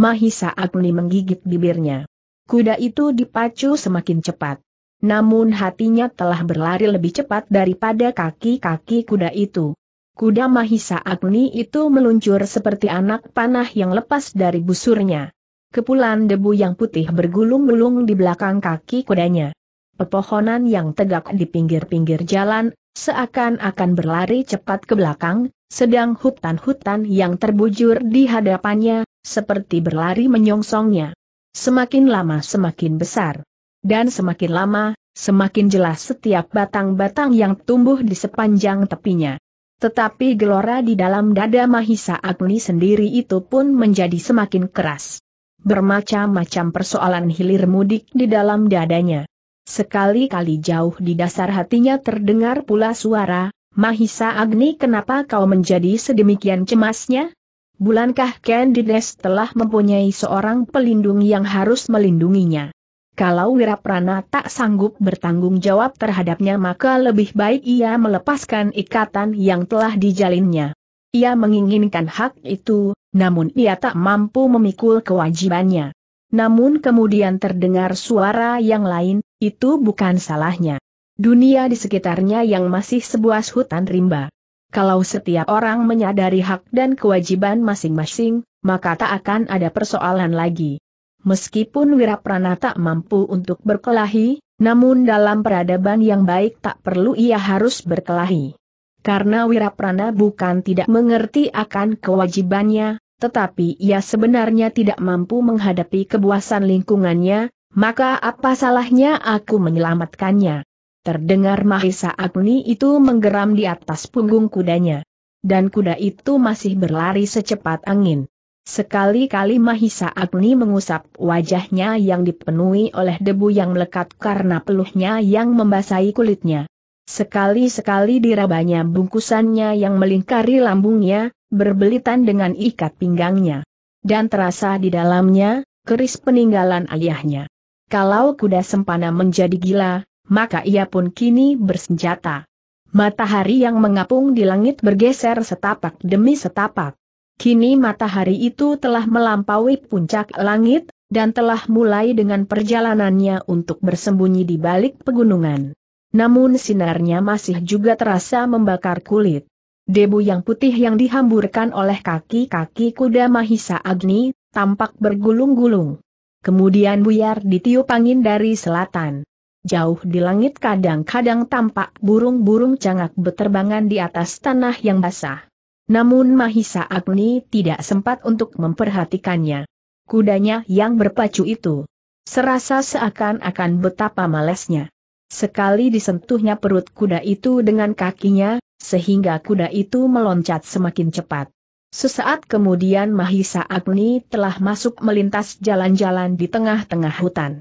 Mahisa Agni menggigit bibirnya. Kuda itu dipacu semakin cepat. Namun hatinya telah berlari lebih cepat daripada kaki-kaki kuda itu. Kuda Mahisa Agni itu meluncur seperti anak panah yang lepas dari busurnya. Kepulan debu yang putih bergulung-gulung di belakang kaki kudanya. Pepohonan yang tegak di pinggir-pinggir jalan, seakan-akan berlari cepat ke belakang, sedang hutan-hutan yang terbujur di hadapannya, seperti berlari menyongsongnya. Semakin lama semakin besar. Dan semakin lama, semakin jelas setiap batang-batang yang tumbuh di sepanjang tepinya. Tetapi gelora di dalam dada Mahisa Agni sendiri itu pun menjadi semakin keras. Bermacam-macam persoalan hilir mudik di dalam dadanya. Sekali-kali jauh di dasar hatinya terdengar pula suara, Mahisa Agni kenapa kau menjadi sedemikian cemasnya? Bulankah Candides telah mempunyai seorang pelindung yang harus melindunginya? Kalau Wiraprana tak sanggup bertanggung jawab terhadapnya maka lebih baik ia melepaskan ikatan yang telah dijalinnya. Ia menginginkan hak itu, namun ia tak mampu memikul kewajibannya. Namun kemudian terdengar suara yang lain, itu bukan salahnya. Dunia di sekitarnya yang masih sebuah hutan rimba. Kalau setiap orang menyadari hak dan kewajiban masing-masing, maka tak akan ada persoalan lagi. Meskipun Wiraprana tak mampu untuk berkelahi, namun dalam peradaban yang baik tak perlu ia harus berkelahi. Karena Wiraprana bukan tidak mengerti akan kewajibannya, tetapi ia sebenarnya tidak mampu menghadapi kebuasan lingkungannya, maka apa salahnya aku menyelamatkannya? Terdengar Mahisa Agni itu menggeram di atas punggung kudanya. Dan kuda itu masih berlari secepat angin. Sekali-kali Mahisa Agni mengusap wajahnya yang dipenuhi oleh debu yang melekat karena peluhnya yang membasahi kulitnya. Sekali-sekali dirabanya bungkusannya yang melingkari lambungnya, berbelitan dengan ikat pinggangnya. Dan terasa di dalamnya, keris peninggalan ayahnya. Kalau kuda sempana menjadi gila, maka ia pun kini bersenjata. Matahari yang mengapung di langit bergeser setapak demi setapak. Kini matahari itu telah melampaui puncak langit, dan telah mulai dengan perjalanannya untuk bersembunyi di balik pegunungan. Namun sinarnya masih juga terasa membakar kulit. Debu yang putih yang dihamburkan oleh kaki-kaki kuda Mahisa Agni, tampak bergulung-gulung. Kemudian buyar ditiup angin dari selatan. Jauh di langit kadang-kadang tampak burung-burung cangak beterbangan di atas tanah yang basah. Namun Mahisa Agni tidak sempat untuk memperhatikannya. Kudanya yang berpacu itu. Serasa seakan-akan betapa malesnya. Sekali disentuhnya perut kuda itu dengan kakinya, sehingga kuda itu meloncat semakin cepat. Sesaat kemudian Mahisa Agni telah masuk melintas jalan-jalan di tengah-tengah hutan.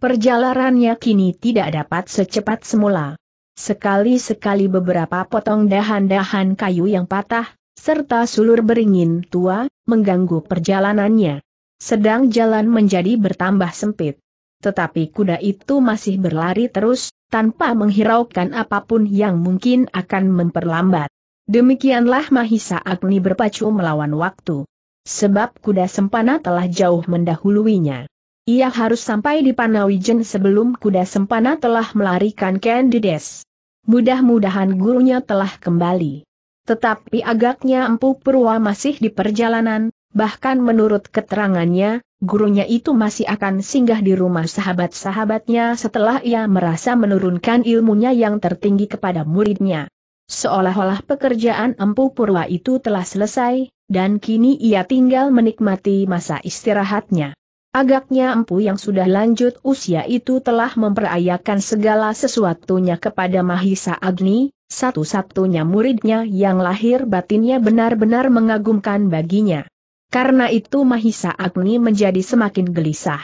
Perjalanannya kini tidak dapat secepat semula. Sekali-sekali beberapa potong dahan-dahan kayu yang patah, serta sulur beringin tua, mengganggu perjalanannya. Sedang jalan menjadi bertambah sempit. Tetapi kuda itu masih berlari terus, tanpa menghiraukan apapun yang mungkin akan memperlambat. Demikianlah Mahisa Agni berpacu melawan waktu. Sebab kuda sempana telah jauh mendahuluinya. Ia harus sampai di Panawijen sebelum kuda sempana telah melarikan Candides. Mudah-mudahan gurunya telah kembali. Tetapi agaknya Empu Purwa masih di perjalanan, bahkan menurut keterangannya, gurunya itu masih akan singgah di rumah sahabat-sahabatnya setelah ia merasa menurunkan ilmunya yang tertinggi kepada muridnya. Seolah-olah pekerjaan Empu Purwa itu telah selesai, dan kini ia tinggal menikmati masa istirahatnya. Agaknya empu yang sudah lanjut usia itu telah memperayakan segala sesuatunya kepada Mahisa Agni, satu-satunya muridnya yang lahir batinnya benar-benar mengagumkan baginya. Karena itu Mahisa Agni menjadi semakin gelisah.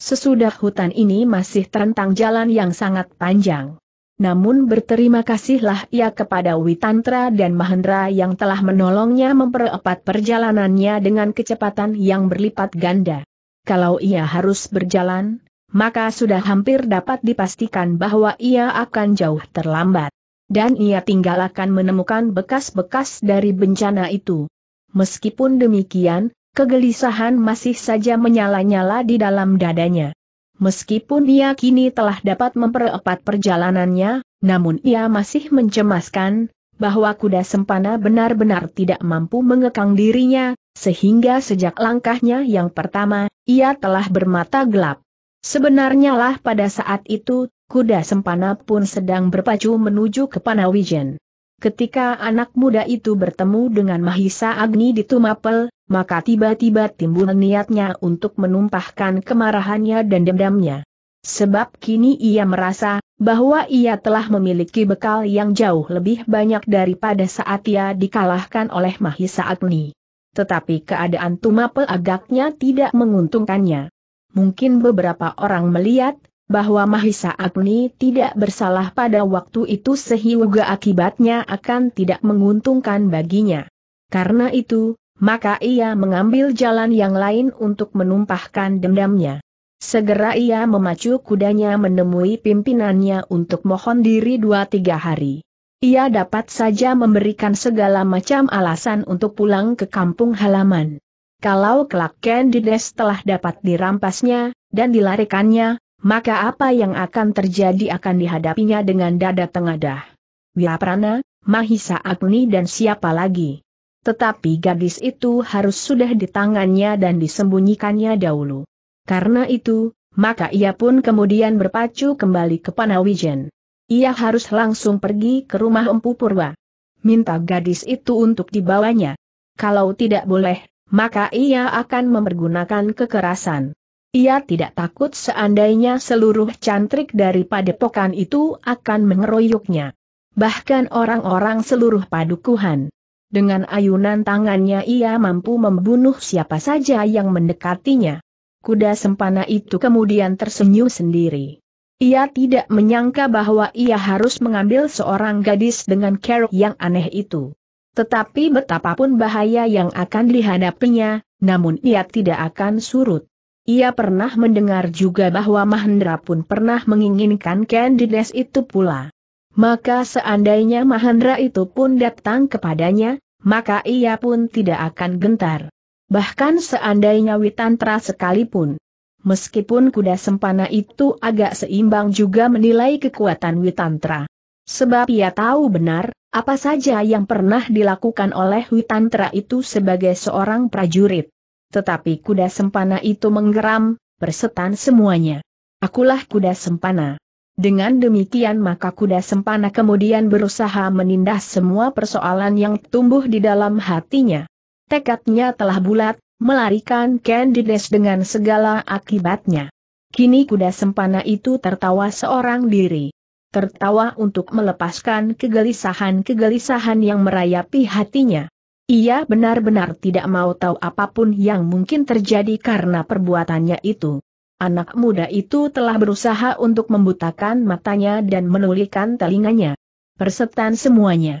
Sesudah hutan ini masih terentang jalan yang sangat panjang. Namun berterima kasihlah ia kepada Witantra dan Mahendra yang telah menolongnya memperepat perjalanannya dengan kecepatan yang berlipat ganda kalau ia harus berjalan, maka sudah hampir dapat dipastikan bahwa ia akan jauh terlambat. Dan ia tinggal akan menemukan bekas-bekas dari bencana itu. Meskipun demikian, kegelisahan masih saja menyala-nyala di dalam dadanya. Meskipun ia kini telah dapat memperepat perjalanannya, namun ia masih mencemaskan, bahwa kuda sempana benar-benar tidak mampu mengekang dirinya, sehingga sejak langkahnya yang pertama, ia telah bermata gelap. Sebenarnya lah pada saat itu, kuda sempana pun sedang berpacu menuju ke Panawijen. Ketika anak muda itu bertemu dengan Mahisa Agni di Tumapel, maka tiba-tiba timbul niatnya untuk menumpahkan kemarahannya dan dendamnya. Sebab kini ia merasa, bahwa ia telah memiliki bekal yang jauh lebih banyak daripada saat ia dikalahkan oleh Mahisa Agni. Tetapi keadaan Tumapel agaknya tidak menguntungkannya. Mungkin beberapa orang melihat, bahwa Mahisa Agni tidak bersalah pada waktu itu sehingga akibatnya akan tidak menguntungkan baginya. Karena itu, maka ia mengambil jalan yang lain untuk menumpahkan dendamnya. Segera ia memacu kudanya menemui pimpinannya untuk mohon diri dua tiga hari. Ia dapat saja memberikan segala macam alasan untuk pulang ke kampung halaman. Kalau kelak Candides telah dapat dirampasnya, dan dilarikannya, maka apa yang akan terjadi akan dihadapinya dengan dada tengadah. Wiaprana, Mahisa Agni dan siapa lagi. Tetapi gadis itu harus sudah di tangannya dan disembunyikannya dahulu. Karena itu, maka ia pun kemudian berpacu kembali ke Panawijen. Ia harus langsung pergi ke rumah Empu Purwa. Minta gadis itu untuk dibawanya. Kalau tidak boleh, maka ia akan mempergunakan kekerasan. Ia tidak takut seandainya seluruh cantrik dari padepokan itu akan mengeroyoknya. Bahkan orang-orang seluruh padukuhan. Dengan ayunan tangannya ia mampu membunuh siapa saja yang mendekatinya. Kuda sempana itu kemudian tersenyum sendiri. Ia tidak menyangka bahwa ia harus mengambil seorang gadis dengan keruk yang aneh itu. Tetapi betapapun bahaya yang akan dihadapinya, namun ia tidak akan surut. Ia pernah mendengar juga bahwa Mahendra pun pernah menginginkan Candides itu pula. Maka seandainya Mahendra itu pun datang kepadanya, maka ia pun tidak akan gentar. Bahkan seandainya Witantra sekalipun. Meskipun kuda sempana itu agak seimbang juga menilai kekuatan Witantra. Sebab ia tahu benar, apa saja yang pernah dilakukan oleh Witantra itu sebagai seorang prajurit. Tetapi kuda sempana itu menggeram, bersetan semuanya. Akulah kuda sempana. Dengan demikian maka kuda sempana kemudian berusaha menindas semua persoalan yang tumbuh di dalam hatinya. Tekadnya telah bulat, melarikan Candides dengan segala akibatnya. Kini kuda sempana itu tertawa seorang diri. Tertawa untuk melepaskan kegelisahan-kegelisahan yang merayapi hatinya. Ia benar-benar tidak mau tahu apapun yang mungkin terjadi karena perbuatannya itu. Anak muda itu telah berusaha untuk membutakan matanya dan menulikan telinganya. Persetan semuanya.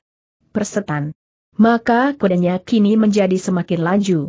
Persetan. Maka kudanya kini menjadi semakin laju.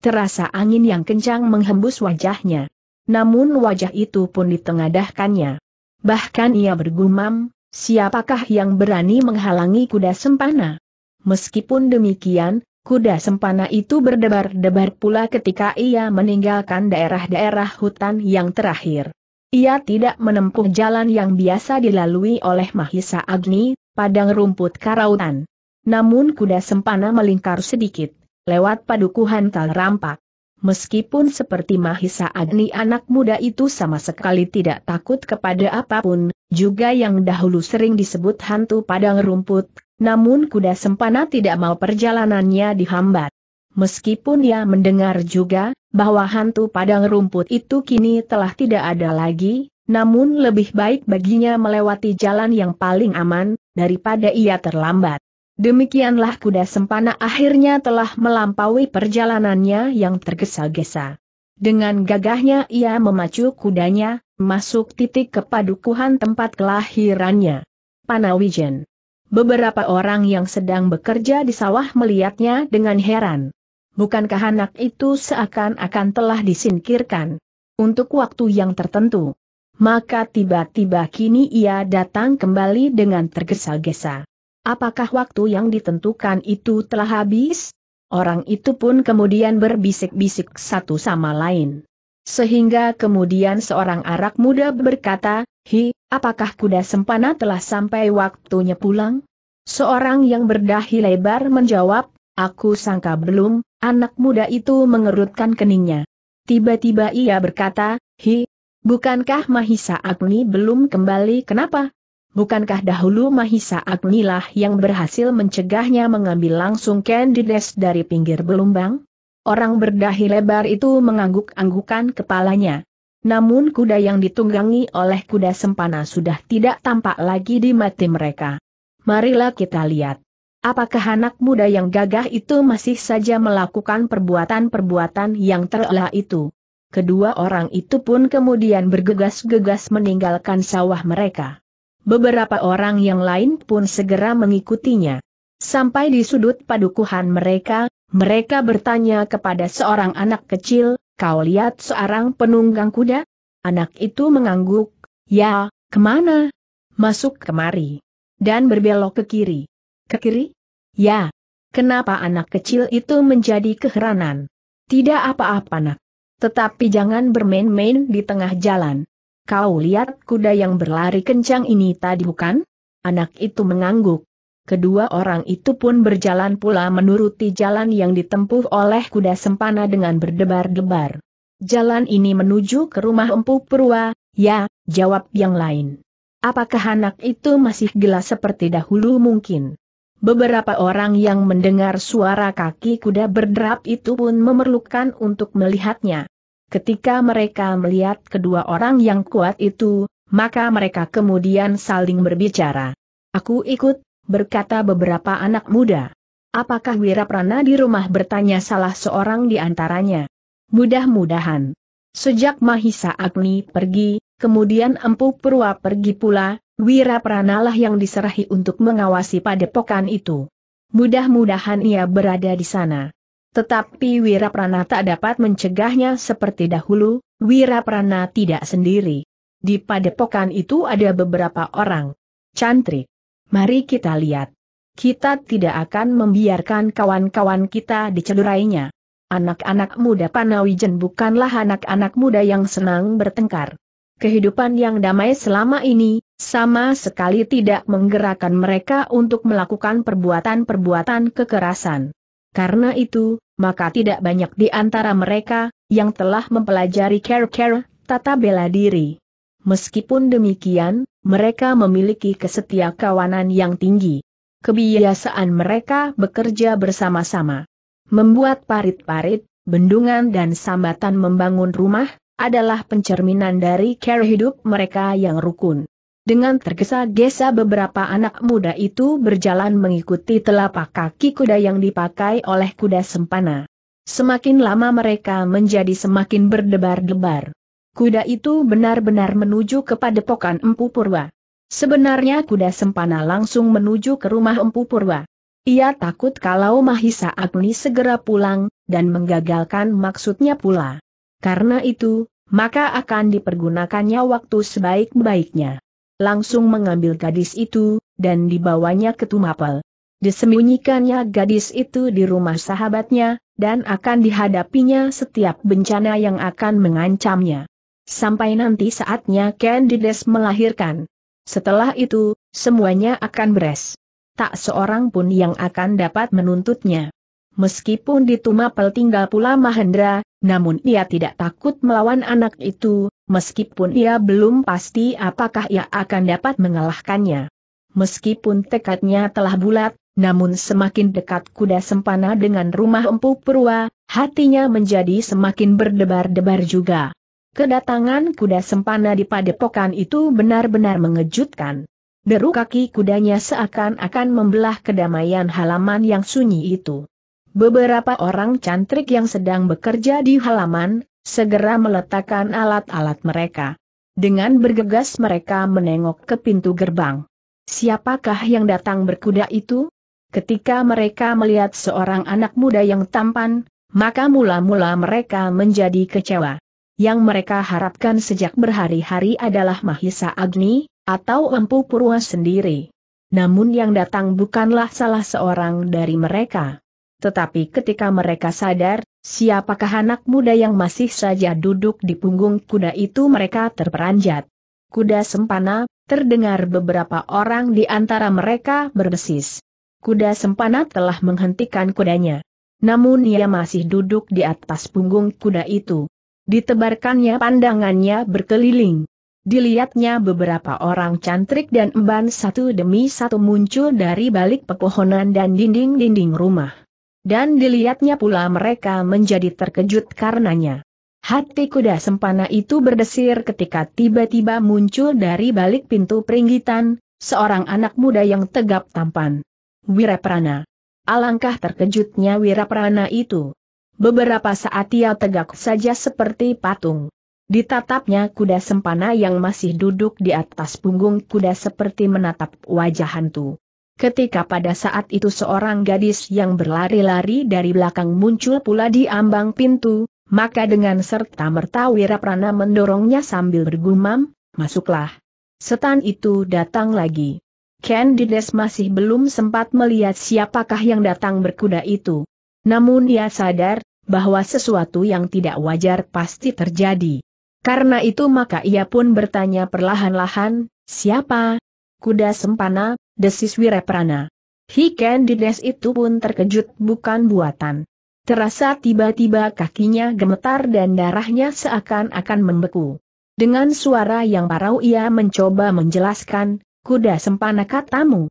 Terasa angin yang kencang menghembus wajahnya. Namun wajah itu pun ditengadahkannya. Bahkan ia bergumam, siapakah yang berani menghalangi kuda sempana? Meskipun demikian, kuda sempana itu berdebar-debar pula ketika ia meninggalkan daerah-daerah hutan yang terakhir. Ia tidak menempuh jalan yang biasa dilalui oleh Mahisa Agni, padang rumput karautan. Namun kuda sempana melingkar sedikit lewat padukuhan rampak, Meskipun seperti Mahisa Agni anak muda itu sama sekali tidak takut kepada apapun, juga yang dahulu sering disebut hantu padang rumput, namun kuda sempana tidak mau perjalanannya dihambat. Meskipun ia mendengar juga, bahwa hantu padang rumput itu kini telah tidak ada lagi, namun lebih baik baginya melewati jalan yang paling aman, daripada ia terlambat. Demikianlah kuda sempana akhirnya telah melampaui perjalanannya yang tergesa-gesa. Dengan gagahnya ia memacu kudanya, masuk titik kepadukuhan tempat kelahirannya. Panawijen. Beberapa orang yang sedang bekerja di sawah melihatnya dengan heran. Bukankah anak itu seakan-akan telah disingkirkan? Untuk waktu yang tertentu. Maka tiba-tiba kini ia datang kembali dengan tergesa-gesa. Apakah waktu yang ditentukan itu telah habis? Orang itu pun kemudian berbisik-bisik satu sama lain. Sehingga kemudian seorang arak muda berkata, Hi, apakah kuda sempana telah sampai waktunya pulang? Seorang yang berdahi lebar menjawab, aku sangka belum, anak muda itu mengerutkan keningnya. Tiba-tiba ia berkata, Hi, bukankah Mahisa Agni belum kembali kenapa? Bukankah dahulu Mahisa Agnilah yang berhasil mencegahnya mengambil langsung Candides dari pinggir belumbang? Orang berdahi lebar itu mengangguk-anggukan kepalanya. Namun kuda yang ditunggangi oleh kuda sempana sudah tidak tampak lagi di mati mereka. Marilah kita lihat. Apakah anak muda yang gagah itu masih saja melakukan perbuatan-perbuatan yang terela itu? Kedua orang itu pun kemudian bergegas-gegas meninggalkan sawah mereka. Beberapa orang yang lain pun segera mengikutinya. Sampai di sudut padukuhan mereka, mereka bertanya kepada seorang anak kecil, kau lihat seorang penunggang kuda? Anak itu mengangguk, ya, kemana? Masuk kemari. Dan berbelok ke kiri. Ke kiri? Ya. Kenapa anak kecil itu menjadi keheranan? Tidak apa-apa nak. Tetapi jangan bermain-main di tengah jalan. Kau lihat kuda yang berlari kencang ini tadi bukan? Anak itu mengangguk. Kedua orang itu pun berjalan pula menuruti jalan yang ditempuh oleh kuda sempana dengan berdebar-debar. Jalan ini menuju ke rumah Empu Purwa, ya, jawab yang lain. Apakah anak itu masih gila seperti dahulu mungkin? Beberapa orang yang mendengar suara kaki kuda berderap itu pun memerlukan untuk melihatnya. Ketika mereka melihat kedua orang yang kuat itu, maka mereka kemudian saling berbicara. Aku ikut, berkata beberapa anak muda. Apakah Wiraprana di rumah bertanya salah seorang di antaranya? Mudah-mudahan. Sejak Mahisa Agni pergi, kemudian Empu Purwa pergi pula, Wiraprana lah yang diserahi untuk mengawasi padepokan itu. Mudah-mudahan ia berada di sana. Tetapi Wiraprana tak dapat mencegahnya seperti dahulu, Wiraprana tidak sendiri. Di padepokan itu ada beberapa orang. Cantrik. Mari kita lihat. Kita tidak akan membiarkan kawan-kawan kita dicelurainya. Anak-anak muda Panawijen bukanlah anak-anak muda yang senang bertengkar. Kehidupan yang damai selama ini, sama sekali tidak menggerakkan mereka untuk melakukan perbuatan-perbuatan kekerasan. Karena itu, maka tidak banyak di antara mereka yang telah mempelajari care-care, tata bela diri. Meskipun demikian, mereka memiliki kesetia kawanan yang tinggi. Kebiasaan mereka bekerja bersama-sama. Membuat parit-parit, bendungan dan sambatan membangun rumah, adalah pencerminan dari care hidup mereka yang rukun. Dengan tergesa-gesa beberapa anak muda itu berjalan mengikuti telapak kaki kuda yang dipakai oleh kuda sempana. Semakin lama mereka menjadi semakin berdebar-debar. Kuda itu benar-benar menuju kepada pokan Empu Purwa. Sebenarnya kuda sempana langsung menuju ke rumah Empu Purwa. Ia takut kalau Mahisa Agni segera pulang, dan menggagalkan maksudnya pula. Karena itu, maka akan dipergunakannya waktu sebaik-baiknya langsung mengambil gadis itu, dan dibawanya ke Tumapel. Disembunyikannya gadis itu di rumah sahabatnya, dan akan dihadapinya setiap bencana yang akan mengancamnya. Sampai nanti saatnya Candides melahirkan. Setelah itu, semuanya akan beres. Tak seorang pun yang akan dapat menuntutnya. Meskipun di Tumapel tinggal pula Mahendra, namun ia tidak takut melawan anak itu, meskipun ia belum pasti apakah ia akan dapat mengalahkannya. Meskipun tekadnya telah bulat, namun semakin dekat kuda sempana dengan rumah Empu Perua, hatinya menjadi semakin berdebar-debar juga. Kedatangan kuda sempana di padepokan itu benar-benar mengejutkan. Deru kaki kudanya seakan-akan membelah kedamaian halaman yang sunyi itu. Beberapa orang cantrik yang sedang bekerja di halaman, segera meletakkan alat-alat mereka. Dengan bergegas mereka menengok ke pintu gerbang. Siapakah yang datang berkuda itu? Ketika mereka melihat seorang anak muda yang tampan, maka mula-mula mereka menjadi kecewa. Yang mereka harapkan sejak berhari-hari adalah Mahisa Agni, atau Empu Purwa sendiri. Namun yang datang bukanlah salah seorang dari mereka. Tetapi ketika mereka sadar, siapakah anak muda yang masih saja duduk di punggung kuda itu mereka terperanjat. Kuda sempana, terdengar beberapa orang di antara mereka berdesis. Kuda sempana telah menghentikan kudanya. Namun ia masih duduk di atas punggung kuda itu. Ditebarkannya pandangannya berkeliling. Dilihatnya beberapa orang cantrik dan emban satu demi satu muncul dari balik pepohonan dan dinding-dinding rumah. Dan dilihatnya pula mereka menjadi terkejut karenanya. Hati kuda sempana itu berdesir ketika tiba-tiba muncul dari balik pintu peringgitan, seorang anak muda yang tegap tampan. Wiraprana. Alangkah terkejutnya Wiraprana itu. Beberapa saat ia tegak saja seperti patung. Ditatapnya kuda sempana yang masih duduk di atas punggung kuda seperti menatap wajah hantu ketika pada saat itu seorang gadis yang berlari-lari dari belakang muncul pula di ambang pintu, maka dengan serta merta Wiraprana mendorongnya sambil bergumam, masuklah. Setan itu datang lagi. Candides masih belum sempat melihat siapakah yang datang berkuda itu. Namun ia sadar, bahwa sesuatu yang tidak wajar pasti terjadi. Karena itu maka ia pun bertanya perlahan-lahan, siapa, kuda sempana, desis wireprana. Hikendides itu pun terkejut bukan buatan. Terasa tiba-tiba kakinya gemetar dan darahnya seakan-akan membeku. Dengan suara yang parau ia mencoba menjelaskan, kuda sempana katamu.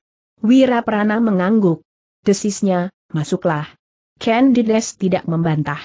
Prana mengangguk. Desisnya, masuklah. Candides tidak membantah.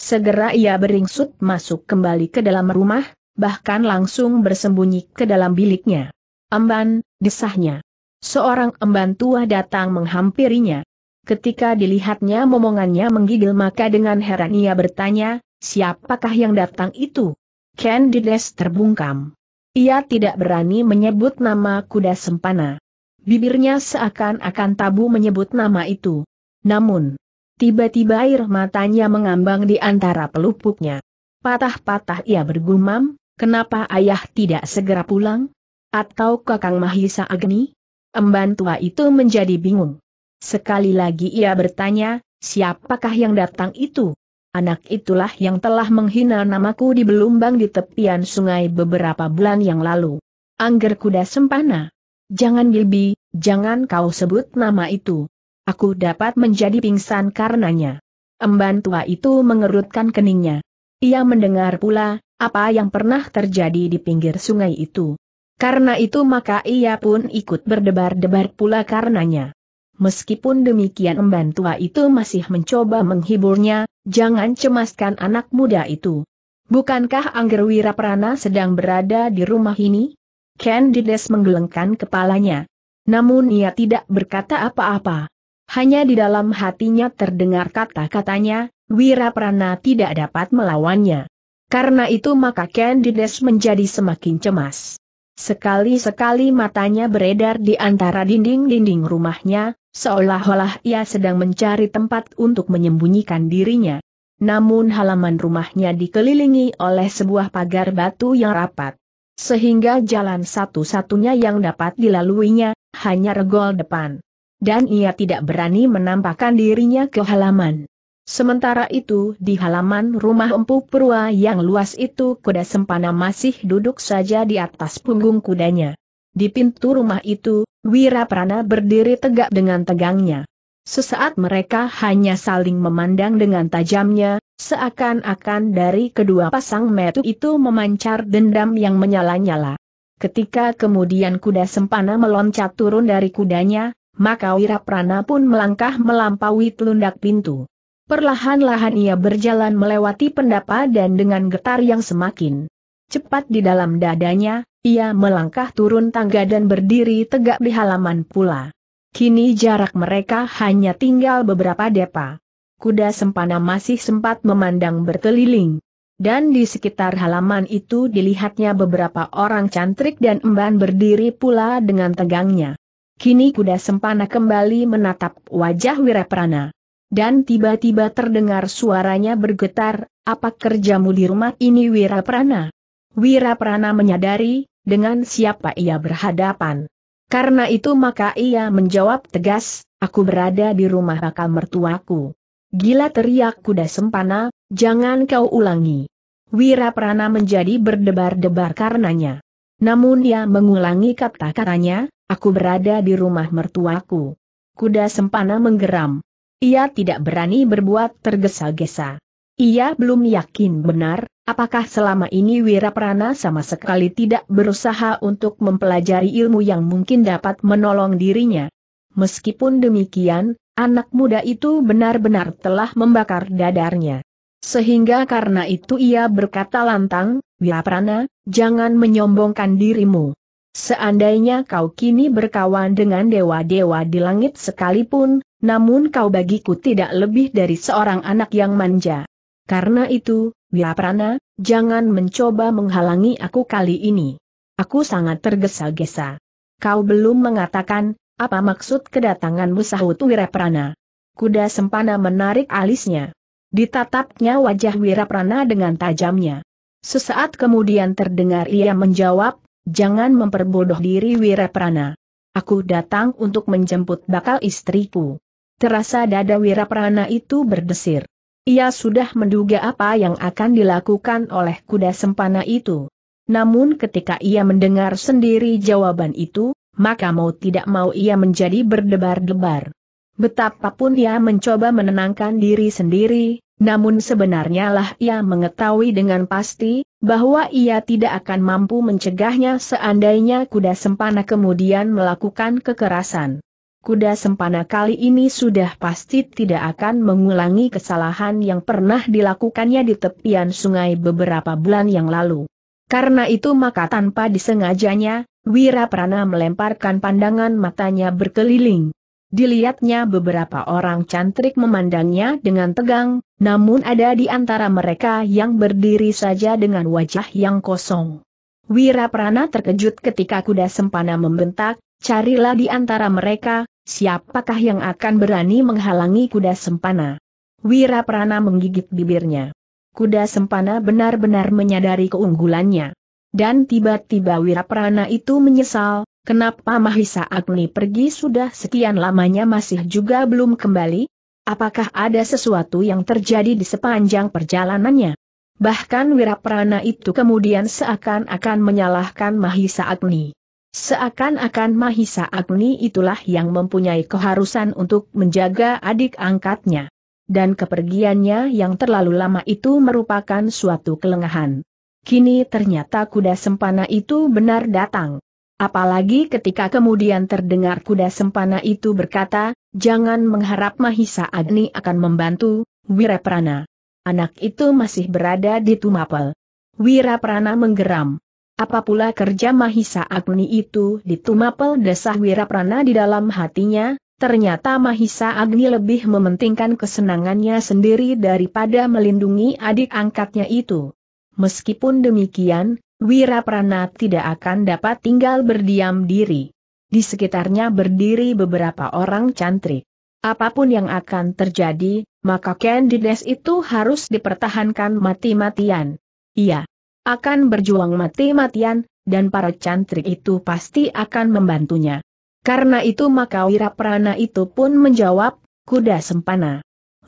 Segera ia beringsut masuk kembali ke dalam rumah, bahkan langsung bersembunyi ke dalam biliknya. Amban, desahnya. Seorang emban tua datang menghampirinya. Ketika dilihatnya momongannya menggigil maka dengan heran ia bertanya, siapakah yang datang itu? Candides terbungkam. Ia tidak berani menyebut nama kuda sempana. Bibirnya seakan-akan tabu menyebut nama itu. Namun, tiba-tiba air matanya mengambang di antara pelupuknya. Patah-patah ia bergumam, kenapa ayah tidak segera pulang? Atau Kakang Mahisa Agni? Emban tua itu menjadi bingung. Sekali lagi ia bertanya, siapakah yang datang itu? Anak itulah yang telah menghina namaku di Belumbang di tepian sungai beberapa bulan yang lalu. Angger kuda sempana. Jangan Bibi, jangan kau sebut nama itu. Aku dapat menjadi pingsan karenanya. Emban tua itu mengerutkan keningnya. Ia mendengar pula, apa yang pernah terjadi di pinggir sungai itu. Karena itu maka ia pun ikut berdebar-debar pula karenanya. Meskipun demikian emban tua itu masih mencoba menghiburnya, jangan cemaskan anak muda itu. Bukankah Anggerwira Prana sedang berada di rumah ini? Candides menggelengkan kepalanya. Namun ia tidak berkata apa-apa. Hanya di dalam hatinya terdengar kata-katanya, Wira Prana tidak dapat melawannya. Karena itu maka Candides menjadi semakin cemas. Sekali-sekali matanya beredar di antara dinding-dinding rumahnya, seolah-olah ia sedang mencari tempat untuk menyembunyikan dirinya. Namun halaman rumahnya dikelilingi oleh sebuah pagar batu yang rapat. Sehingga jalan satu-satunya yang dapat dilaluinya, hanya regol depan. Dan ia tidak berani menampakkan dirinya ke halaman. Sementara itu di halaman rumah empu Purwa yang luas itu kuda sempana masih duduk saja di atas punggung kudanya. Di pintu rumah itu, Wira Prana berdiri tegak dengan tegangnya. Sesaat mereka hanya saling memandang dengan tajamnya, seakan-akan dari kedua pasang metu itu memancar dendam yang menyala-nyala. Ketika kemudian kuda sempana meloncat turun dari kudanya, maka Wira Prana pun melangkah melampaui telundak pintu. Perlahan-lahan ia berjalan melewati pendapa dan dengan getar yang semakin cepat di dalam dadanya, ia melangkah turun tangga dan berdiri tegak di halaman pula. Kini jarak mereka hanya tinggal beberapa depa. Kuda sempana masih sempat memandang berkeliling. Dan di sekitar halaman itu dilihatnya beberapa orang cantrik dan emban berdiri pula dengan tegangnya. Kini kuda sempana kembali menatap wajah Wiraprana dan tiba-tiba terdengar suaranya bergetar, apa kerjamu di rumah ini Wira Prana? Wira Prana menyadari, dengan siapa ia berhadapan. Karena itu maka ia menjawab tegas, aku berada di rumah bakal mertuaku. Gila teriak kuda sempana, jangan kau ulangi. Wira Prana menjadi berdebar-debar karenanya. Namun ia mengulangi kata-katanya, aku berada di rumah mertuaku. Kuda sempana menggeram. Ia tidak berani berbuat tergesa-gesa. Ia belum yakin benar, apakah selama ini Wiraprana sama sekali tidak berusaha untuk mempelajari ilmu yang mungkin dapat menolong dirinya. Meskipun demikian, anak muda itu benar-benar telah membakar dadarnya. Sehingga karena itu ia berkata lantang, Wiraprana, jangan menyombongkan dirimu. Seandainya kau kini berkawan dengan dewa-dewa di langit sekalipun, namun kau bagiku tidak lebih dari seorang anak yang manja. Karena itu, Wiraprana ya jangan mencoba menghalangi aku kali ini. Aku sangat tergesa-gesa. Kau belum mengatakan, apa maksud kedatanganmu sahut Wiraprana. Kuda sempana menarik alisnya. Ditatapnya wajah Wiraprana dengan tajamnya. Sesaat kemudian terdengar ia menjawab, jangan memperbodoh diri Wiraprana. Aku datang untuk menjemput bakal istriku. Terasa dada Wiraprana itu berdesir. Ia sudah menduga apa yang akan dilakukan oleh kuda sempana itu. Namun ketika ia mendengar sendiri jawaban itu, maka mau tidak mau ia menjadi berdebar-debar. Betapapun ia mencoba menenangkan diri sendiri, namun sebenarnya lah ia mengetahui dengan pasti, bahwa ia tidak akan mampu mencegahnya seandainya kuda sempana kemudian melakukan kekerasan. Kuda sempana kali ini sudah pasti tidak akan mengulangi kesalahan yang pernah dilakukannya di tepian sungai beberapa bulan yang lalu. Karena itu maka tanpa disengajanya, Wira Prana melemparkan pandangan matanya berkeliling. Dilihatnya beberapa orang cantrik memandangnya dengan tegang, namun ada di antara mereka yang berdiri saja dengan wajah yang kosong. Wira Prana terkejut ketika kuda sempana membentak, carilah di antara mereka, siapakah yang akan berani menghalangi kuda sempana? Wira Prana menggigit bibirnya. Kuda sempana benar-benar menyadari keunggulannya. Dan tiba-tiba Wira Prana itu menyesal, kenapa Mahisa Agni pergi sudah sekian lamanya masih juga belum kembali? Apakah ada sesuatu yang terjadi di sepanjang perjalanannya? Bahkan Wiraprana itu kemudian seakan-akan menyalahkan Mahisa Agni. Seakan-akan Mahisa Agni itulah yang mempunyai keharusan untuk menjaga adik angkatnya. Dan kepergiannya yang terlalu lama itu merupakan suatu kelengahan. Kini ternyata kuda sempana itu benar datang. Apalagi ketika kemudian terdengar kuda sempana itu berkata, jangan mengharap Mahisa Agni akan membantu, Wiraprana. Anak itu masih berada di Tumapel. Wiraprana menggeram. Apa pula kerja Mahisa Agni itu di Tumapel desah wiraprana di dalam hatinya, ternyata Mahisa Agni lebih mementingkan kesenangannya sendiri daripada melindungi adik angkatnya itu. Meskipun demikian, Wiraprana tidak akan dapat tinggal berdiam diri. Di sekitarnya berdiri beberapa orang cantrik. Apapun yang akan terjadi, maka Candides itu harus dipertahankan mati-matian. Iya, akan berjuang mati-matian, dan para cantrik itu pasti akan membantunya. Karena itu maka Wiraprana itu pun menjawab, kuda sempana.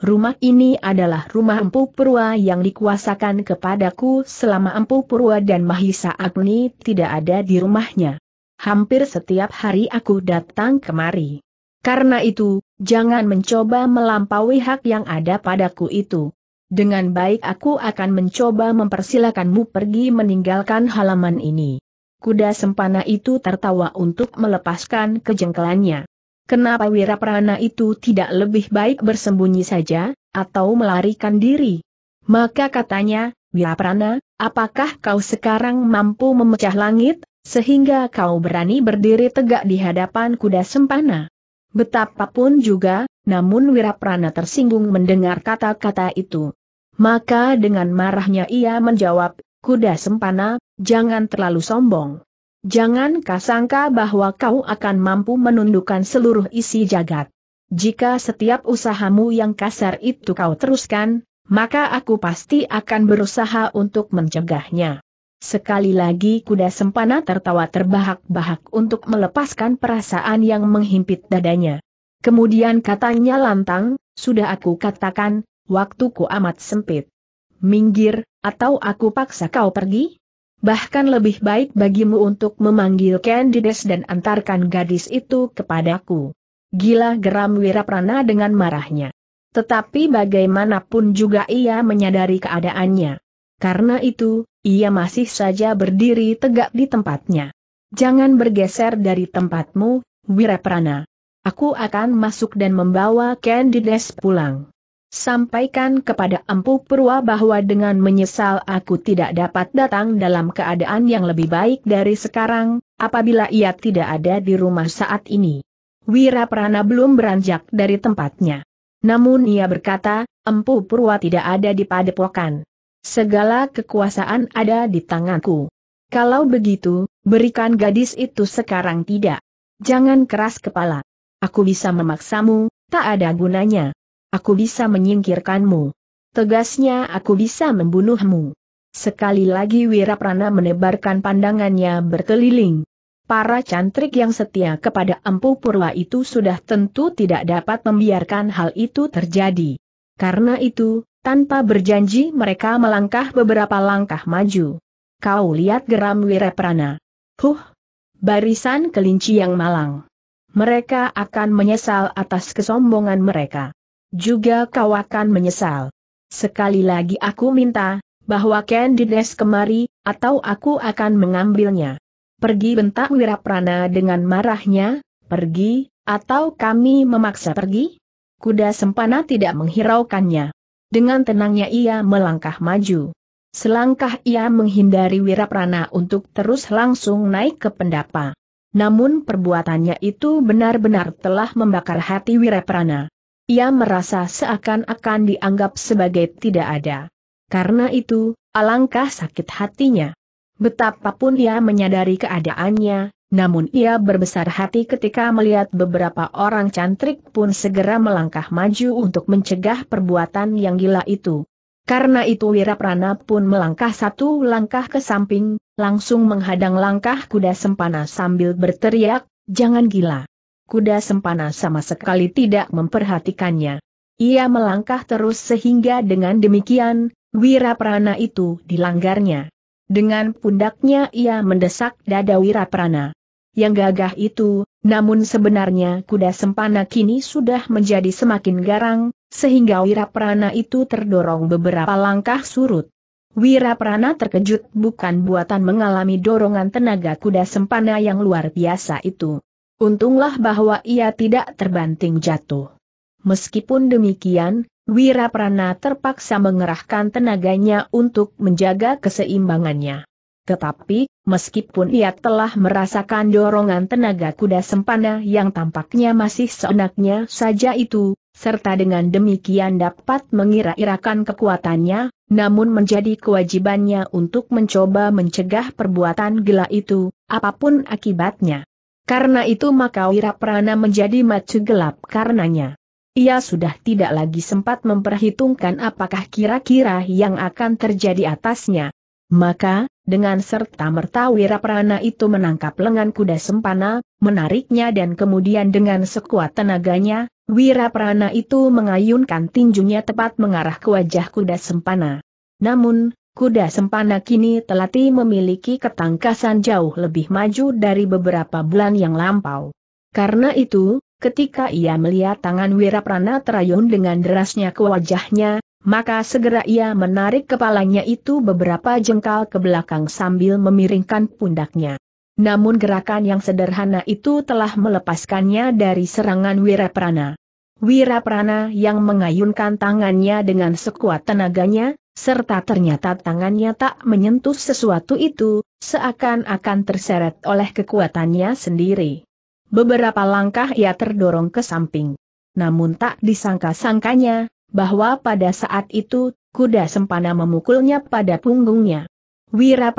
Rumah ini adalah rumah Empu Purwa yang dikuasakan kepadaku selama Empu Purwa dan Mahisa Agni tidak ada di rumahnya. Hampir setiap hari aku datang kemari. Karena itu, jangan mencoba melampaui hak yang ada padaku itu. Dengan baik aku akan mencoba mempersilakanmu pergi meninggalkan halaman ini. Kuda sempana itu tertawa untuk melepaskan kejengkelannya. Kenapa Wiraprana itu tidak lebih baik bersembunyi saja, atau melarikan diri? Maka katanya, Wiraprana, apakah kau sekarang mampu memecah langit, sehingga kau berani berdiri tegak di hadapan kuda sempana? Betapapun juga, namun Wiraprana tersinggung mendengar kata-kata itu. Maka dengan marahnya ia menjawab, kuda sempana, jangan terlalu sombong. Jangan kasangka bahwa kau akan mampu menundukkan seluruh isi jagat. Jika setiap usahamu yang kasar itu kau teruskan, maka aku pasti akan berusaha untuk mencegahnya. Sekali lagi kuda sempana tertawa terbahak-bahak untuk melepaskan perasaan yang menghimpit dadanya. Kemudian katanya lantang, sudah aku katakan, waktuku amat sempit. Minggir, atau aku paksa kau pergi? Bahkan lebih baik bagimu untuk memanggil Candides dan antarkan gadis itu kepadaku. Gila geram Wiraprana dengan marahnya. Tetapi bagaimanapun juga ia menyadari keadaannya. Karena itu, ia masih saja berdiri tegak di tempatnya. Jangan bergeser dari tempatmu, Wiraprana. Aku akan masuk dan membawa Candides pulang. Sampaikan kepada Empu Purwa bahwa dengan menyesal aku tidak dapat datang dalam keadaan yang lebih baik dari sekarang, apabila ia tidak ada di rumah saat ini. Wira Prana belum beranjak dari tempatnya. Namun ia berkata, Empu Purwa tidak ada di padepokan. Segala kekuasaan ada di tanganku. Kalau begitu, berikan gadis itu sekarang tidak. Jangan keras kepala. Aku bisa memaksamu, tak ada gunanya aku bisa menyingkirkanmu. Tegasnya aku bisa membunuhmu. Sekali lagi Wiraprana menebarkan pandangannya berkeliling. Para cantrik yang setia kepada Empu Purwa itu sudah tentu tidak dapat membiarkan hal itu terjadi. Karena itu, tanpa berjanji mereka melangkah beberapa langkah maju. Kau lihat geram Wiraprana. Huh! Barisan kelinci yang malang. Mereka akan menyesal atas kesombongan mereka juga kau akan menyesal. Sekali lagi aku minta, bahwa Candides kemari, atau aku akan mengambilnya. Pergi bentak Wiraprana dengan marahnya, pergi, atau kami memaksa pergi? Kuda sempana tidak menghiraukannya. Dengan tenangnya ia melangkah maju. Selangkah ia menghindari Wiraprana untuk terus langsung naik ke pendapa. Namun perbuatannya itu benar-benar telah membakar hati Wiraprana. Ia merasa seakan-akan dianggap sebagai tidak ada. Karena itu, alangkah sakit hatinya. Betapapun ia menyadari keadaannya, namun ia berbesar hati ketika melihat beberapa orang cantik pun segera melangkah maju untuk mencegah perbuatan yang gila itu. Karena itu Wiraprana pun melangkah satu langkah ke samping, langsung menghadang langkah kuda sempana sambil berteriak, jangan gila kuda sempana sama sekali tidak memperhatikannya. Ia melangkah terus sehingga dengan demikian, Wiraprana itu dilanggarnya. Dengan pundaknya ia mendesak dada Wiraprana. Yang gagah itu, namun sebenarnya kuda sempana kini sudah menjadi semakin garang, sehingga Wiraprana itu terdorong beberapa langkah surut. Wiraprana terkejut bukan buatan mengalami dorongan tenaga kuda sempana yang luar biasa itu. Untunglah bahwa ia tidak terbanting jatuh. Meskipun demikian, Wiraprana terpaksa mengerahkan tenaganya untuk menjaga keseimbangannya. Tetapi, meskipun ia telah merasakan dorongan tenaga kuda sempana yang tampaknya masih seenaknya saja itu, serta dengan demikian dapat mengira-irakan kekuatannya, namun menjadi kewajibannya untuk mencoba mencegah perbuatan gila itu, apapun akibatnya. Karena itu maka Wiraprana menjadi macu gelap karenanya. Ia sudah tidak lagi sempat memperhitungkan apakah kira-kira yang akan terjadi atasnya. Maka, dengan serta-merta Wiraprana itu menangkap lengan kuda Sempana, menariknya dan kemudian dengan sekuat tenaganya, Wiraprana itu mengayunkan tinjunya tepat mengarah ke wajah kuda Sempana. Namun, Kuda Sempana kini telati memiliki ketangkasan jauh lebih maju dari beberapa bulan yang lampau. Karena itu, ketika ia melihat tangan Wiraprana terayun dengan derasnya ke wajahnya, maka segera ia menarik kepalanya itu beberapa jengkal ke belakang sambil memiringkan pundaknya. Namun gerakan yang sederhana itu telah melepaskannya dari serangan Wiraprana. Wiraprana yang mengayunkan tangannya dengan sekuat tenaganya, serta ternyata tangannya tak menyentuh sesuatu itu, seakan-akan terseret oleh kekuatannya sendiri. Beberapa langkah ia terdorong ke samping. Namun tak disangka-sangkanya, bahwa pada saat itu, kuda sempana memukulnya pada punggungnya. Wira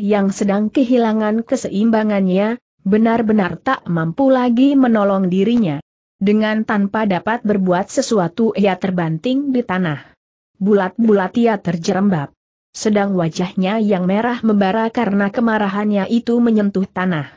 yang sedang kehilangan keseimbangannya, benar-benar tak mampu lagi menolong dirinya. Dengan tanpa dapat berbuat sesuatu ia terbanting di tanah. Bulat-bulat ia terjerembab. Sedang wajahnya yang merah membara karena kemarahannya itu menyentuh tanah.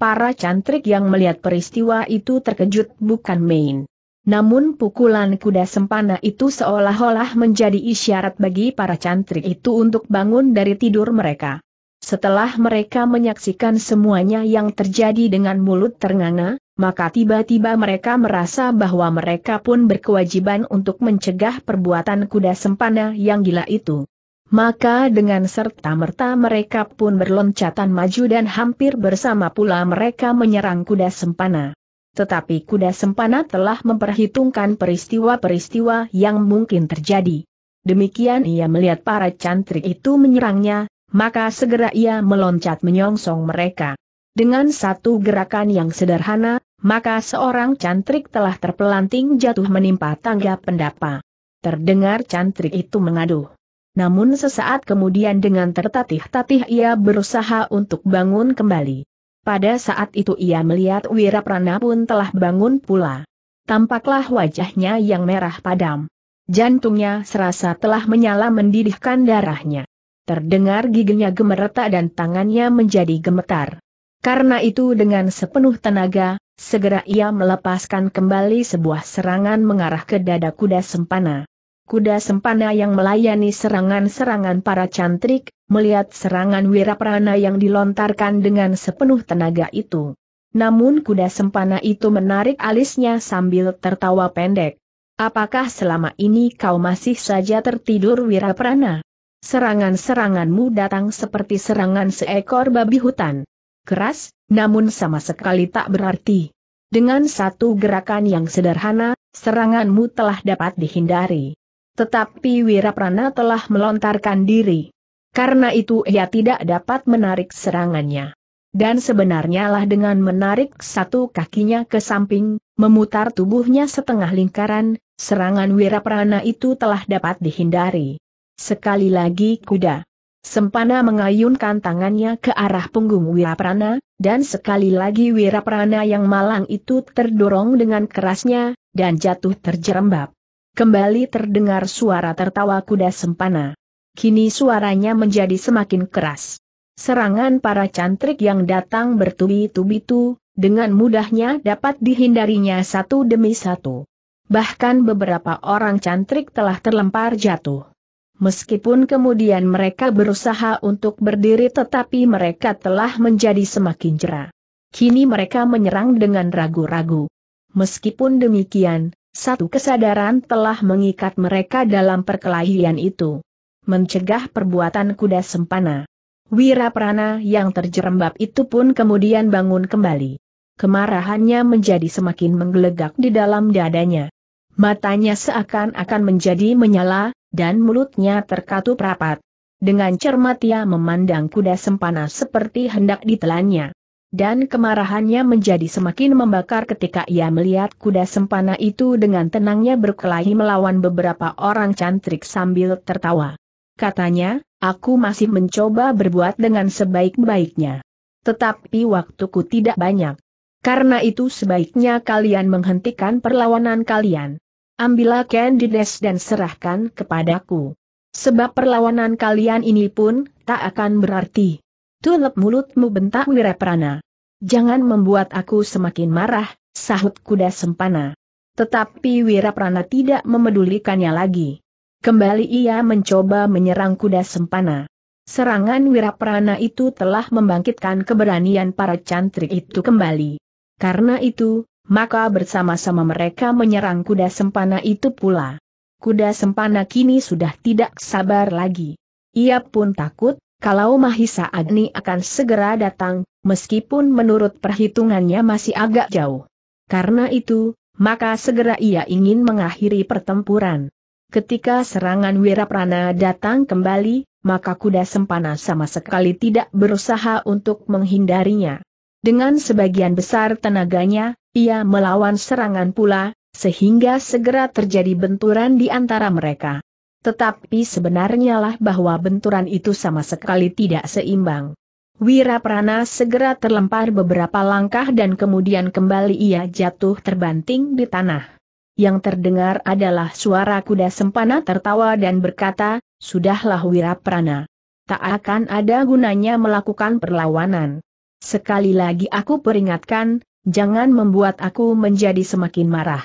Para cantrik yang melihat peristiwa itu terkejut bukan main. Namun pukulan kuda sempana itu seolah-olah menjadi isyarat bagi para cantrik itu untuk bangun dari tidur mereka. Setelah mereka menyaksikan semuanya yang terjadi dengan mulut ternganga, maka tiba-tiba mereka merasa bahwa mereka pun berkewajiban untuk mencegah perbuatan kuda sempana yang gila itu. Maka dengan serta-merta mereka pun berloncatan maju dan hampir bersama pula mereka menyerang kuda sempana. Tetapi kuda sempana telah memperhitungkan peristiwa-peristiwa yang mungkin terjadi. Demikian ia melihat para cantrik itu menyerangnya, maka segera ia meloncat menyongsong mereka. Dengan satu gerakan yang sederhana, maka seorang cantrik telah terpelanting jatuh menimpa tangga pendapa. Terdengar cantrik itu mengadu. Namun sesaat kemudian dengan tertatih-tatih ia berusaha untuk bangun kembali. Pada saat itu ia melihat Wiraprana pun telah bangun pula. Tampaklah wajahnya yang merah padam. Jantungnya serasa telah menyala mendidihkan darahnya. Terdengar giginya gemeretak dan tangannya menjadi gemetar. Karena itu dengan sepenuh tenaga, segera ia melepaskan kembali sebuah serangan mengarah ke dada kuda sempana. Kuda sempana yang melayani serangan-serangan para cantrik, melihat serangan wiraprana yang dilontarkan dengan sepenuh tenaga itu. Namun kuda sempana itu menarik alisnya sambil tertawa pendek. Apakah selama ini kau masih saja tertidur wiraprana? Serangan-seranganmu datang seperti serangan seekor babi hutan keras, namun sama sekali tak berarti. Dengan satu gerakan yang sederhana, seranganmu telah dapat dihindari. Tetapi Wiraprana telah melontarkan diri. Karena itu ia tidak dapat menarik serangannya. Dan sebenarnya lah dengan menarik satu kakinya ke samping, memutar tubuhnya setengah lingkaran, serangan Wiraprana itu telah dapat dihindari. Sekali lagi kuda. Sempana mengayunkan tangannya ke arah punggung Wiraprana, dan sekali lagi Wiraprana yang malang itu terdorong dengan kerasnya, dan jatuh terjerembab. Kembali terdengar suara tertawa kuda Sempana. Kini suaranya menjadi semakin keras. Serangan para cantrik yang datang bertubi-tubi itu, dengan mudahnya dapat dihindarinya satu demi satu. Bahkan beberapa orang cantrik telah terlempar jatuh. Meskipun kemudian mereka berusaha untuk berdiri tetapi mereka telah menjadi semakin jera. Kini mereka menyerang dengan ragu-ragu. Meskipun demikian, satu kesadaran telah mengikat mereka dalam perkelahian itu. Mencegah perbuatan kuda sempana. Wiraprana yang terjerembab itu pun kemudian bangun kembali. Kemarahannya menjadi semakin menggelegak di dalam dadanya. Matanya seakan-akan menjadi menyala, dan mulutnya terkatup rapat. Dengan cermat ia memandang kuda sempana seperti hendak ditelannya. Dan kemarahannya menjadi semakin membakar ketika ia melihat kuda sempana itu dengan tenangnya berkelahi melawan beberapa orang cantrik sambil tertawa. Katanya, aku masih mencoba berbuat dengan sebaik-baiknya. Tetapi waktuku tidak banyak. Karena itu sebaiknya kalian menghentikan perlawanan kalian ambillah Candides dan serahkan kepadaku. Sebab perlawanan kalian ini pun, tak akan berarti. Tulep mulutmu bentak Wiraprana. Jangan membuat aku semakin marah, sahut kuda sempana. Tetapi Wiraprana tidak memedulikannya lagi. Kembali ia mencoba menyerang kuda sempana. Serangan Wiraprana itu telah membangkitkan keberanian para cantrik itu kembali. Karena itu, maka bersama-sama mereka menyerang kuda sempana itu pula. Kuda sempana kini sudah tidak sabar lagi. Ia pun takut, kalau Mahisa Agni akan segera datang, meskipun menurut perhitungannya masih agak jauh. Karena itu, maka segera ia ingin mengakhiri pertempuran. Ketika serangan Wiraprana datang kembali, maka kuda sempana sama sekali tidak berusaha untuk menghindarinya. Dengan sebagian besar tenaganya, ia melawan serangan pula, sehingga segera terjadi benturan di antara mereka. Tetapi sebenarnya lah bahwa benturan itu sama sekali tidak seimbang. Wiraprana segera terlempar beberapa langkah dan kemudian kembali ia jatuh terbanting di tanah. Yang terdengar adalah suara kuda sempana tertawa dan berkata, Sudahlah Wiraprana. Tak akan ada gunanya melakukan perlawanan. Sekali lagi aku peringatkan, jangan membuat aku menjadi semakin marah.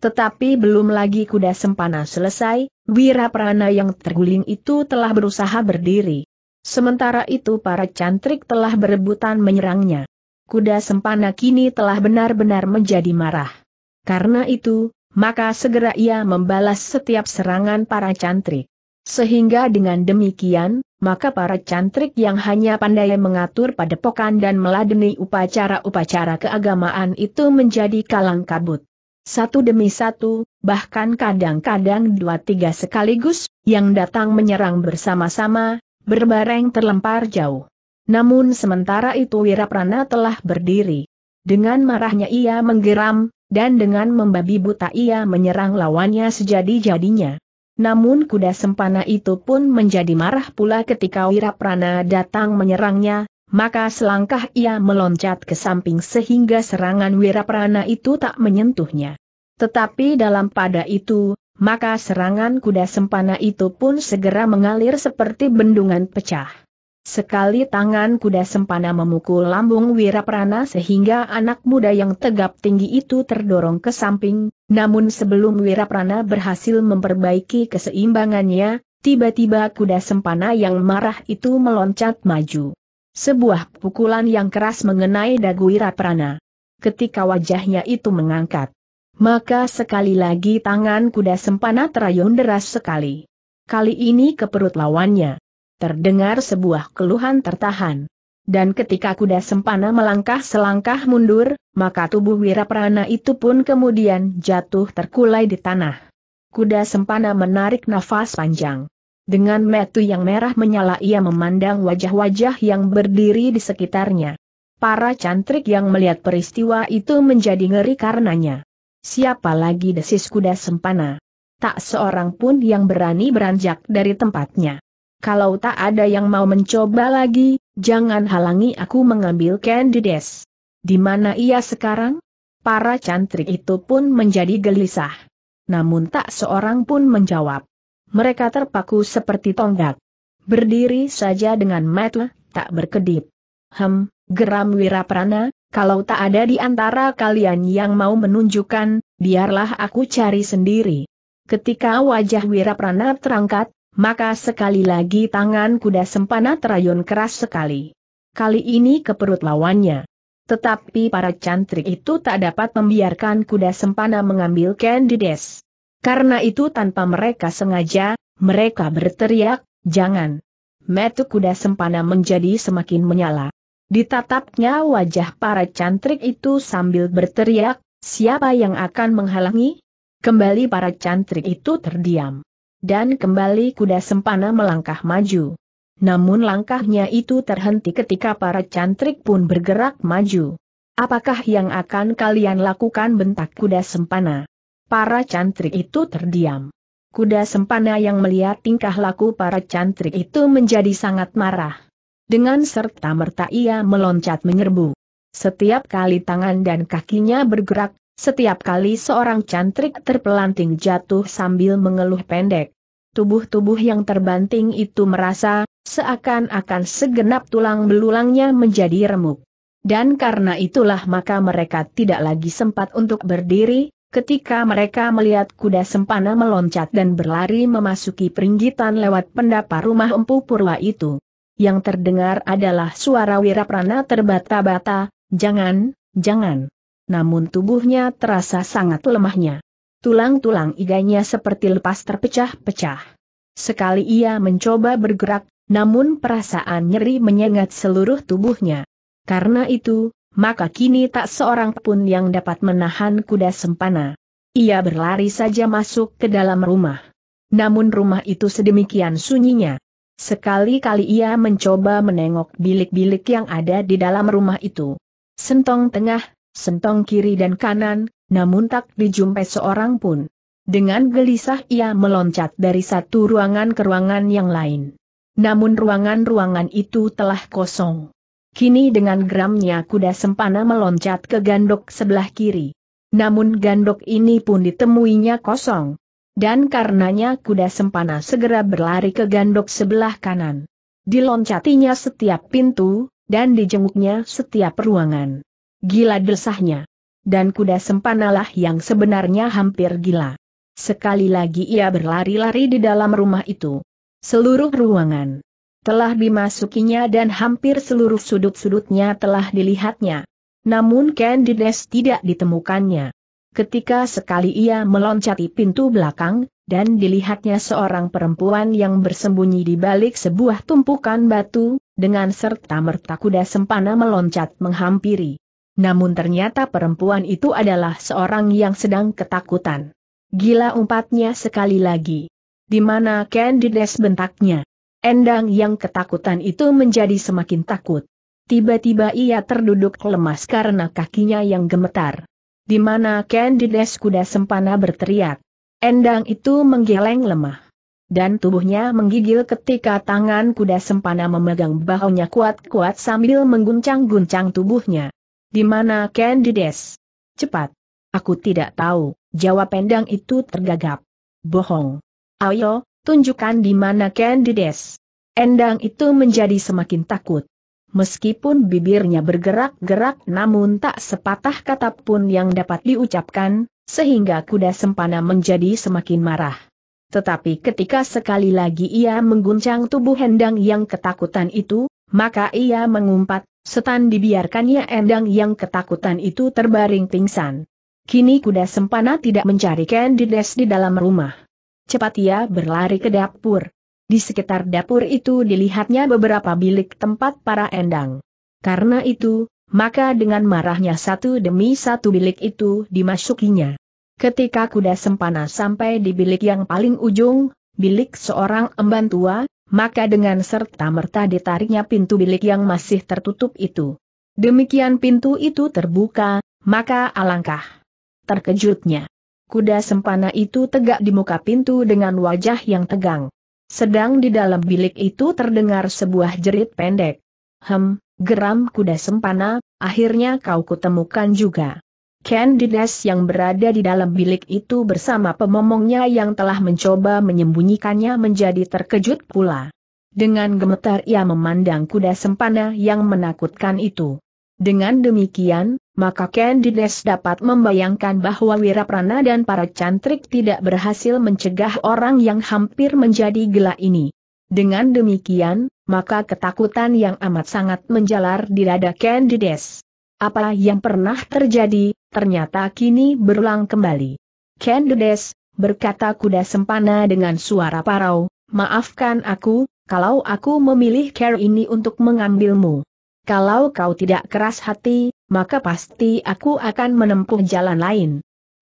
Tetapi belum lagi kuda sempana selesai, wira prana yang terguling itu telah berusaha berdiri. Sementara itu para cantrik telah berebutan menyerangnya. Kuda sempana kini telah benar-benar menjadi marah. Karena itu, maka segera ia membalas setiap serangan para cantrik. Sehingga dengan demikian, maka para cantrik yang hanya pandai mengatur padepokan dan meladeni upacara-upacara keagamaan itu menjadi kalang kabut. Satu demi satu, bahkan kadang-kadang dua-tiga sekaligus, yang datang menyerang bersama-sama, berbareng terlempar jauh. Namun sementara itu Wiraprana telah berdiri. Dengan marahnya ia menggeram, dan dengan membabi buta ia menyerang lawannya sejadi-jadinya. Namun kuda sempana itu pun menjadi marah pula ketika Wiraprana datang menyerangnya, maka selangkah ia meloncat ke samping sehingga serangan Wiraprana itu tak menyentuhnya. Tetapi dalam pada itu, maka serangan kuda sempana itu pun segera mengalir seperti bendungan pecah. Sekali tangan kuda sempana memukul lambung Wiraprana sehingga anak muda yang tegap tinggi itu terdorong ke samping, namun sebelum Wiraprana berhasil memperbaiki keseimbangannya, tiba-tiba kuda sempana yang marah itu meloncat maju. Sebuah pukulan yang keras mengenai dagu Wiraprana. Ketika wajahnya itu mengangkat, maka sekali lagi tangan kuda sempana terayun deras sekali. Kali ini ke perut lawannya terdengar sebuah keluhan tertahan. Dan ketika kuda sempana melangkah selangkah mundur, maka tubuh Wiraprana itu pun kemudian jatuh terkulai di tanah. Kuda sempana menarik nafas panjang. Dengan metu yang merah menyala ia memandang wajah-wajah yang berdiri di sekitarnya. Para cantrik yang melihat peristiwa itu menjadi ngeri karenanya. Siapa lagi desis kuda sempana? Tak seorang pun yang berani beranjak dari tempatnya kalau tak ada yang mau mencoba lagi, jangan halangi aku mengambil Candides. Di mana ia sekarang? Para cantrik itu pun menjadi gelisah. Namun tak seorang pun menjawab. Mereka terpaku seperti tonggak. Berdiri saja dengan mata, tak berkedip. Hem, geram Wiraprana, kalau tak ada di antara kalian yang mau menunjukkan, biarlah aku cari sendiri. Ketika wajah Wiraprana terangkat, maka sekali lagi tangan kuda sempana terayun keras sekali. Kali ini ke perut lawannya. Tetapi para cantrik itu tak dapat membiarkan kuda sempana mengambil Candides. Karena itu tanpa mereka sengaja, mereka berteriak, jangan. Metu kuda sempana menjadi semakin menyala. Ditatapnya wajah para cantrik itu sambil berteriak, siapa yang akan menghalangi? Kembali para cantrik itu terdiam dan kembali kuda sempana melangkah maju. Namun langkahnya itu terhenti ketika para cantrik pun bergerak maju. Apakah yang akan kalian lakukan bentak kuda sempana? Para cantrik itu terdiam. Kuda sempana yang melihat tingkah laku para cantrik itu menjadi sangat marah. Dengan serta merta ia meloncat menyerbu. Setiap kali tangan dan kakinya bergerak, setiap kali seorang cantrik terpelanting jatuh sambil mengeluh pendek tubuh-tubuh yang terbanting itu merasa, seakan-akan segenap tulang belulangnya menjadi remuk. Dan karena itulah maka mereka tidak lagi sempat untuk berdiri, ketika mereka melihat kuda sempana meloncat dan berlari memasuki peringgitan lewat pendapa rumah empu purwa itu. Yang terdengar adalah suara wiraprana terbata-bata, jangan, jangan. Namun tubuhnya terasa sangat lemahnya tulang-tulang iganya seperti lepas terpecah-pecah. Sekali ia mencoba bergerak, namun perasaan nyeri menyengat seluruh tubuhnya. Karena itu, maka kini tak seorang pun yang dapat menahan kuda sempana. Ia berlari saja masuk ke dalam rumah. Namun rumah itu sedemikian sunyinya. Sekali-kali ia mencoba menengok bilik-bilik yang ada di dalam rumah itu. Sentong tengah, sentong kiri dan kanan, namun tak dijumpai seorang pun. Dengan gelisah ia meloncat dari satu ruangan ke ruangan yang lain. Namun ruangan-ruangan itu telah kosong. Kini dengan geramnya kuda sempana meloncat ke gandok sebelah kiri. Namun gandok ini pun ditemuinya kosong. Dan karenanya kuda sempana segera berlari ke gandok sebelah kanan. Diloncatinya setiap pintu, dan dijenguknya setiap ruangan. Gila desahnya dan kuda sempanalah yang sebenarnya hampir gila. Sekali lagi ia berlari-lari di dalam rumah itu. Seluruh ruangan telah dimasukinya dan hampir seluruh sudut-sudutnya telah dilihatnya. Namun Candides tidak ditemukannya. Ketika sekali ia meloncati pintu belakang, dan dilihatnya seorang perempuan yang bersembunyi di balik sebuah tumpukan batu, dengan serta merta kuda sempana meloncat menghampiri. Namun ternyata perempuan itu adalah seorang yang sedang ketakutan. Gila umpatnya sekali lagi. Di mana Candides bentaknya? Endang yang ketakutan itu menjadi semakin takut. Tiba-tiba ia terduduk lemas karena kakinya yang gemetar. Di mana Candides kuda sempana berteriak. Endang itu menggeleng lemah. Dan tubuhnya menggigil ketika tangan kuda sempana memegang bahunya kuat-kuat sambil mengguncang-guncang tubuhnya. Di mana Candides? Cepat. Aku tidak tahu, jawab pendang itu tergagap. Bohong. Ayo, tunjukkan di mana Candides. Endang itu menjadi semakin takut. Meskipun bibirnya bergerak-gerak namun tak sepatah kata pun yang dapat diucapkan, sehingga kuda sempana menjadi semakin marah. Tetapi ketika sekali lagi ia mengguncang tubuh Endang yang ketakutan itu, maka ia mengumpat, Setan dibiarkannya Endang yang ketakutan itu terbaring pingsan. Kini kuda sempana tidak mencari Candides di dalam rumah. Cepat ia berlari ke dapur. Di sekitar dapur itu dilihatnya beberapa bilik tempat para Endang. Karena itu, maka dengan marahnya satu demi satu bilik itu dimasukinya. Ketika kuda sempana sampai di bilik yang paling ujung, bilik seorang emban tua, maka dengan serta-merta ditariknya pintu bilik yang masih tertutup itu. Demikian pintu itu terbuka, maka alangkah terkejutnya. Kuda sempana itu tegak di muka pintu dengan wajah yang tegang. Sedang di dalam bilik itu terdengar sebuah jerit pendek. Hem, geram kuda sempana, akhirnya kau kutemukan juga. Ken Dines yang berada di dalam bilik itu bersama pemomongnya yang telah mencoba menyembunyikannya menjadi terkejut pula. Dengan gemetar ia memandang kuda sempana yang menakutkan itu. Dengan demikian, maka Ken Dines dapat membayangkan bahwa Wiraprana dan para cantrik tidak berhasil mencegah orang yang hampir menjadi gila ini. Dengan demikian, maka ketakutan yang amat sangat menjalar di dada Candides. Apa yang pernah terjadi, ternyata kini berulang kembali. Candides, berkata kuda sempana dengan suara parau, maafkan aku, kalau aku memilih care ini untuk mengambilmu. Kalau kau tidak keras hati, maka pasti aku akan menempuh jalan lain.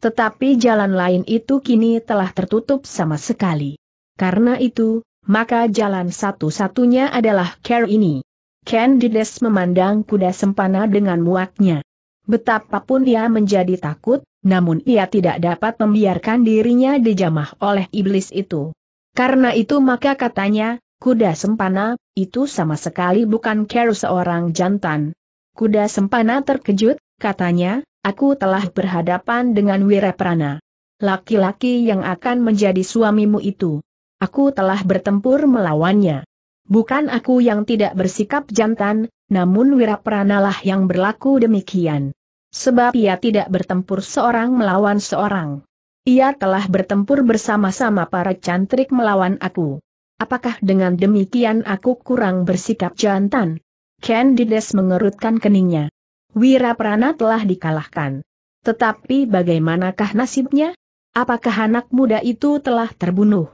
Tetapi jalan lain itu kini telah tertutup sama sekali. Karena itu, maka jalan satu-satunya adalah care ini. Candides memandang kuda sempana dengan muaknya. Betapapun ia menjadi takut, namun ia tidak dapat membiarkan dirinya dijamah oleh iblis itu. Karena itu maka katanya, kuda sempana, itu sama sekali bukan care seorang jantan. Kuda sempana terkejut, katanya, aku telah berhadapan dengan Wiraprana. Laki-laki yang akan menjadi suamimu itu. Aku telah bertempur melawannya bukan aku yang tidak bersikap jantan, namun Wirapranalah yang berlaku demikian. Sebab ia tidak bertempur seorang melawan seorang. Ia telah bertempur bersama-sama para cantrik melawan aku. Apakah dengan demikian aku kurang bersikap jantan? Candides mengerutkan keningnya. Wiraprana telah dikalahkan. Tetapi bagaimanakah nasibnya? Apakah anak muda itu telah terbunuh?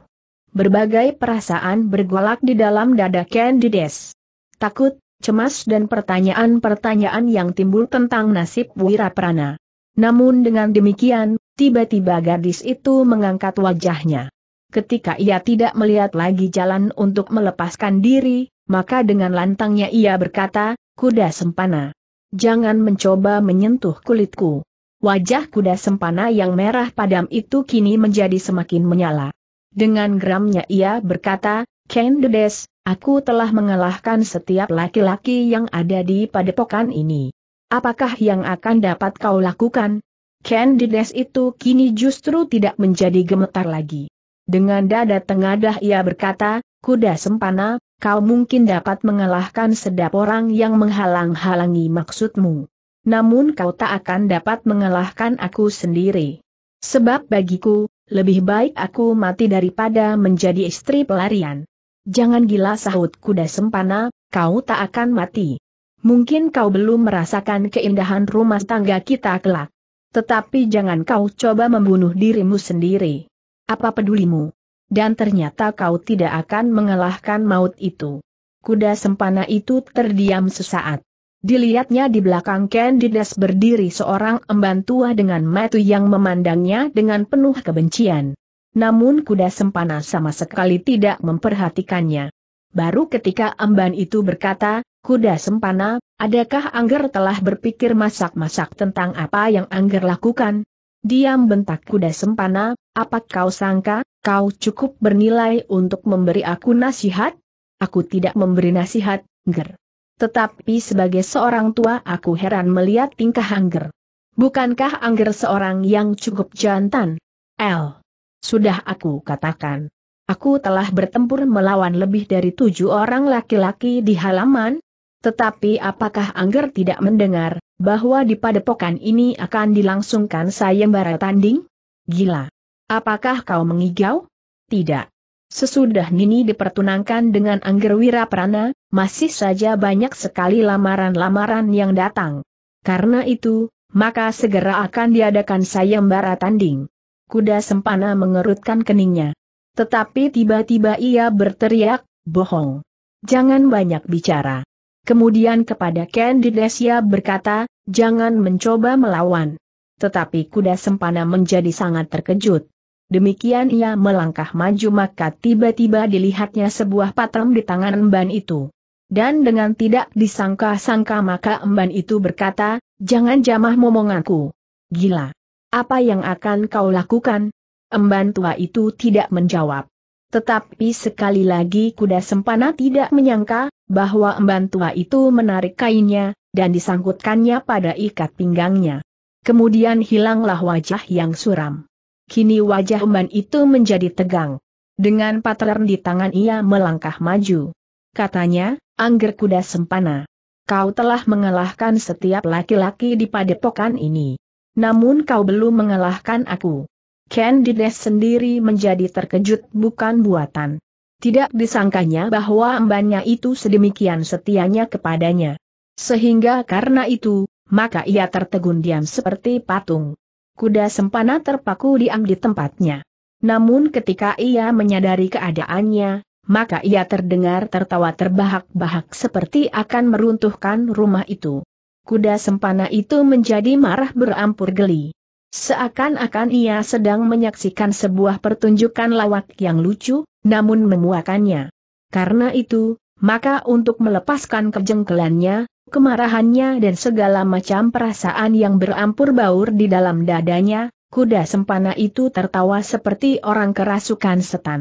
Berbagai perasaan bergolak di dalam dada Candides. Takut, cemas dan pertanyaan-pertanyaan yang timbul tentang nasib Wira Prana. Namun dengan demikian, tiba-tiba gadis itu mengangkat wajahnya. Ketika ia tidak melihat lagi jalan untuk melepaskan diri, maka dengan lantangnya ia berkata, kuda sempana. Jangan mencoba menyentuh kulitku. Wajah kuda sempana yang merah padam itu kini menjadi semakin menyala. Dengan geramnya ia berkata, Kendedes, aku telah mengalahkan setiap laki-laki yang ada di padepokan ini. Apakah yang akan dapat kau lakukan? Kendedes itu kini justru tidak menjadi gemetar lagi. Dengan dada tengadah ia berkata, kuda sempana, kau mungkin dapat mengalahkan sedap orang yang menghalang-halangi maksudmu. Namun kau tak akan dapat mengalahkan aku sendiri. Sebab bagiku, lebih baik aku mati daripada menjadi istri pelarian. Jangan gila sahut kuda sempana, kau tak akan mati. Mungkin kau belum merasakan keindahan rumah tangga kita kelak. Tetapi jangan kau coba membunuh dirimu sendiri. Apa pedulimu? Dan ternyata kau tidak akan mengalahkan maut itu. Kuda sempana itu terdiam sesaat. Dilihatnya di belakang Candides berdiri seorang emban tua dengan mata yang memandangnya dengan penuh kebencian. Namun kuda sempana sama sekali tidak memperhatikannya. Baru ketika emban itu berkata, kuda sempana, adakah Angger telah berpikir masak-masak tentang apa yang Angger lakukan? Diam bentak kuda sempana, apa kau sangka, kau cukup bernilai untuk memberi aku nasihat? Aku tidak memberi nasihat, Angger. Tetapi sebagai seorang tua aku heran melihat tingkah Angger. Bukankah Angger seorang yang cukup jantan? L. Sudah aku katakan. Aku telah bertempur melawan lebih dari tujuh orang laki-laki di halaman, tetapi apakah Angger tidak mendengar bahwa di padepokan ini akan dilangsungkan sayembara tanding? Gila. Apakah kau mengigau? Tidak. Sesudah Nini dipertunangkan dengan Angger Prana, masih saja banyak sekali lamaran-lamaran yang datang. Karena itu, maka segera akan diadakan sayembara tanding. Kuda Sempana mengerutkan keningnya. Tetapi tiba-tiba ia berteriak, bohong. Jangan banyak bicara. Kemudian kepada Candidesia berkata, jangan mencoba melawan. Tetapi kuda Sempana menjadi sangat terkejut. Demikian ia melangkah maju maka tiba-tiba dilihatnya sebuah patem di tangan emban itu. Dan dengan tidak disangka-sangka maka emban itu berkata, jangan jamah momonganku. Gila. Apa yang akan kau lakukan? Emban tua itu tidak menjawab. Tetapi sekali lagi kuda sempana tidak menyangka, bahwa emban tua itu menarik kainnya, dan disangkutkannya pada ikat pinggangnya. Kemudian hilanglah wajah yang suram. Kini wajah Umban itu menjadi tegang. Dengan patern di tangan ia melangkah maju. Katanya, Angger Kuda Sempana. Kau telah mengalahkan setiap laki-laki di padepokan ini. Namun kau belum mengalahkan aku. Candides sendiri menjadi terkejut bukan buatan. Tidak disangkanya bahwa embannya itu sedemikian setianya kepadanya. Sehingga karena itu, maka ia tertegun diam seperti patung kuda sempana terpaku diam di tempatnya. Namun ketika ia menyadari keadaannya, maka ia terdengar tertawa terbahak-bahak seperti akan meruntuhkan rumah itu. Kuda sempana itu menjadi marah berampur geli. Seakan-akan ia sedang menyaksikan sebuah pertunjukan lawak yang lucu, namun memuakannya. Karena itu, maka untuk melepaskan kejengkelannya, kemarahannya dan segala macam perasaan yang berampur baur di dalam dadanya, kuda sempana itu tertawa seperti orang kerasukan setan.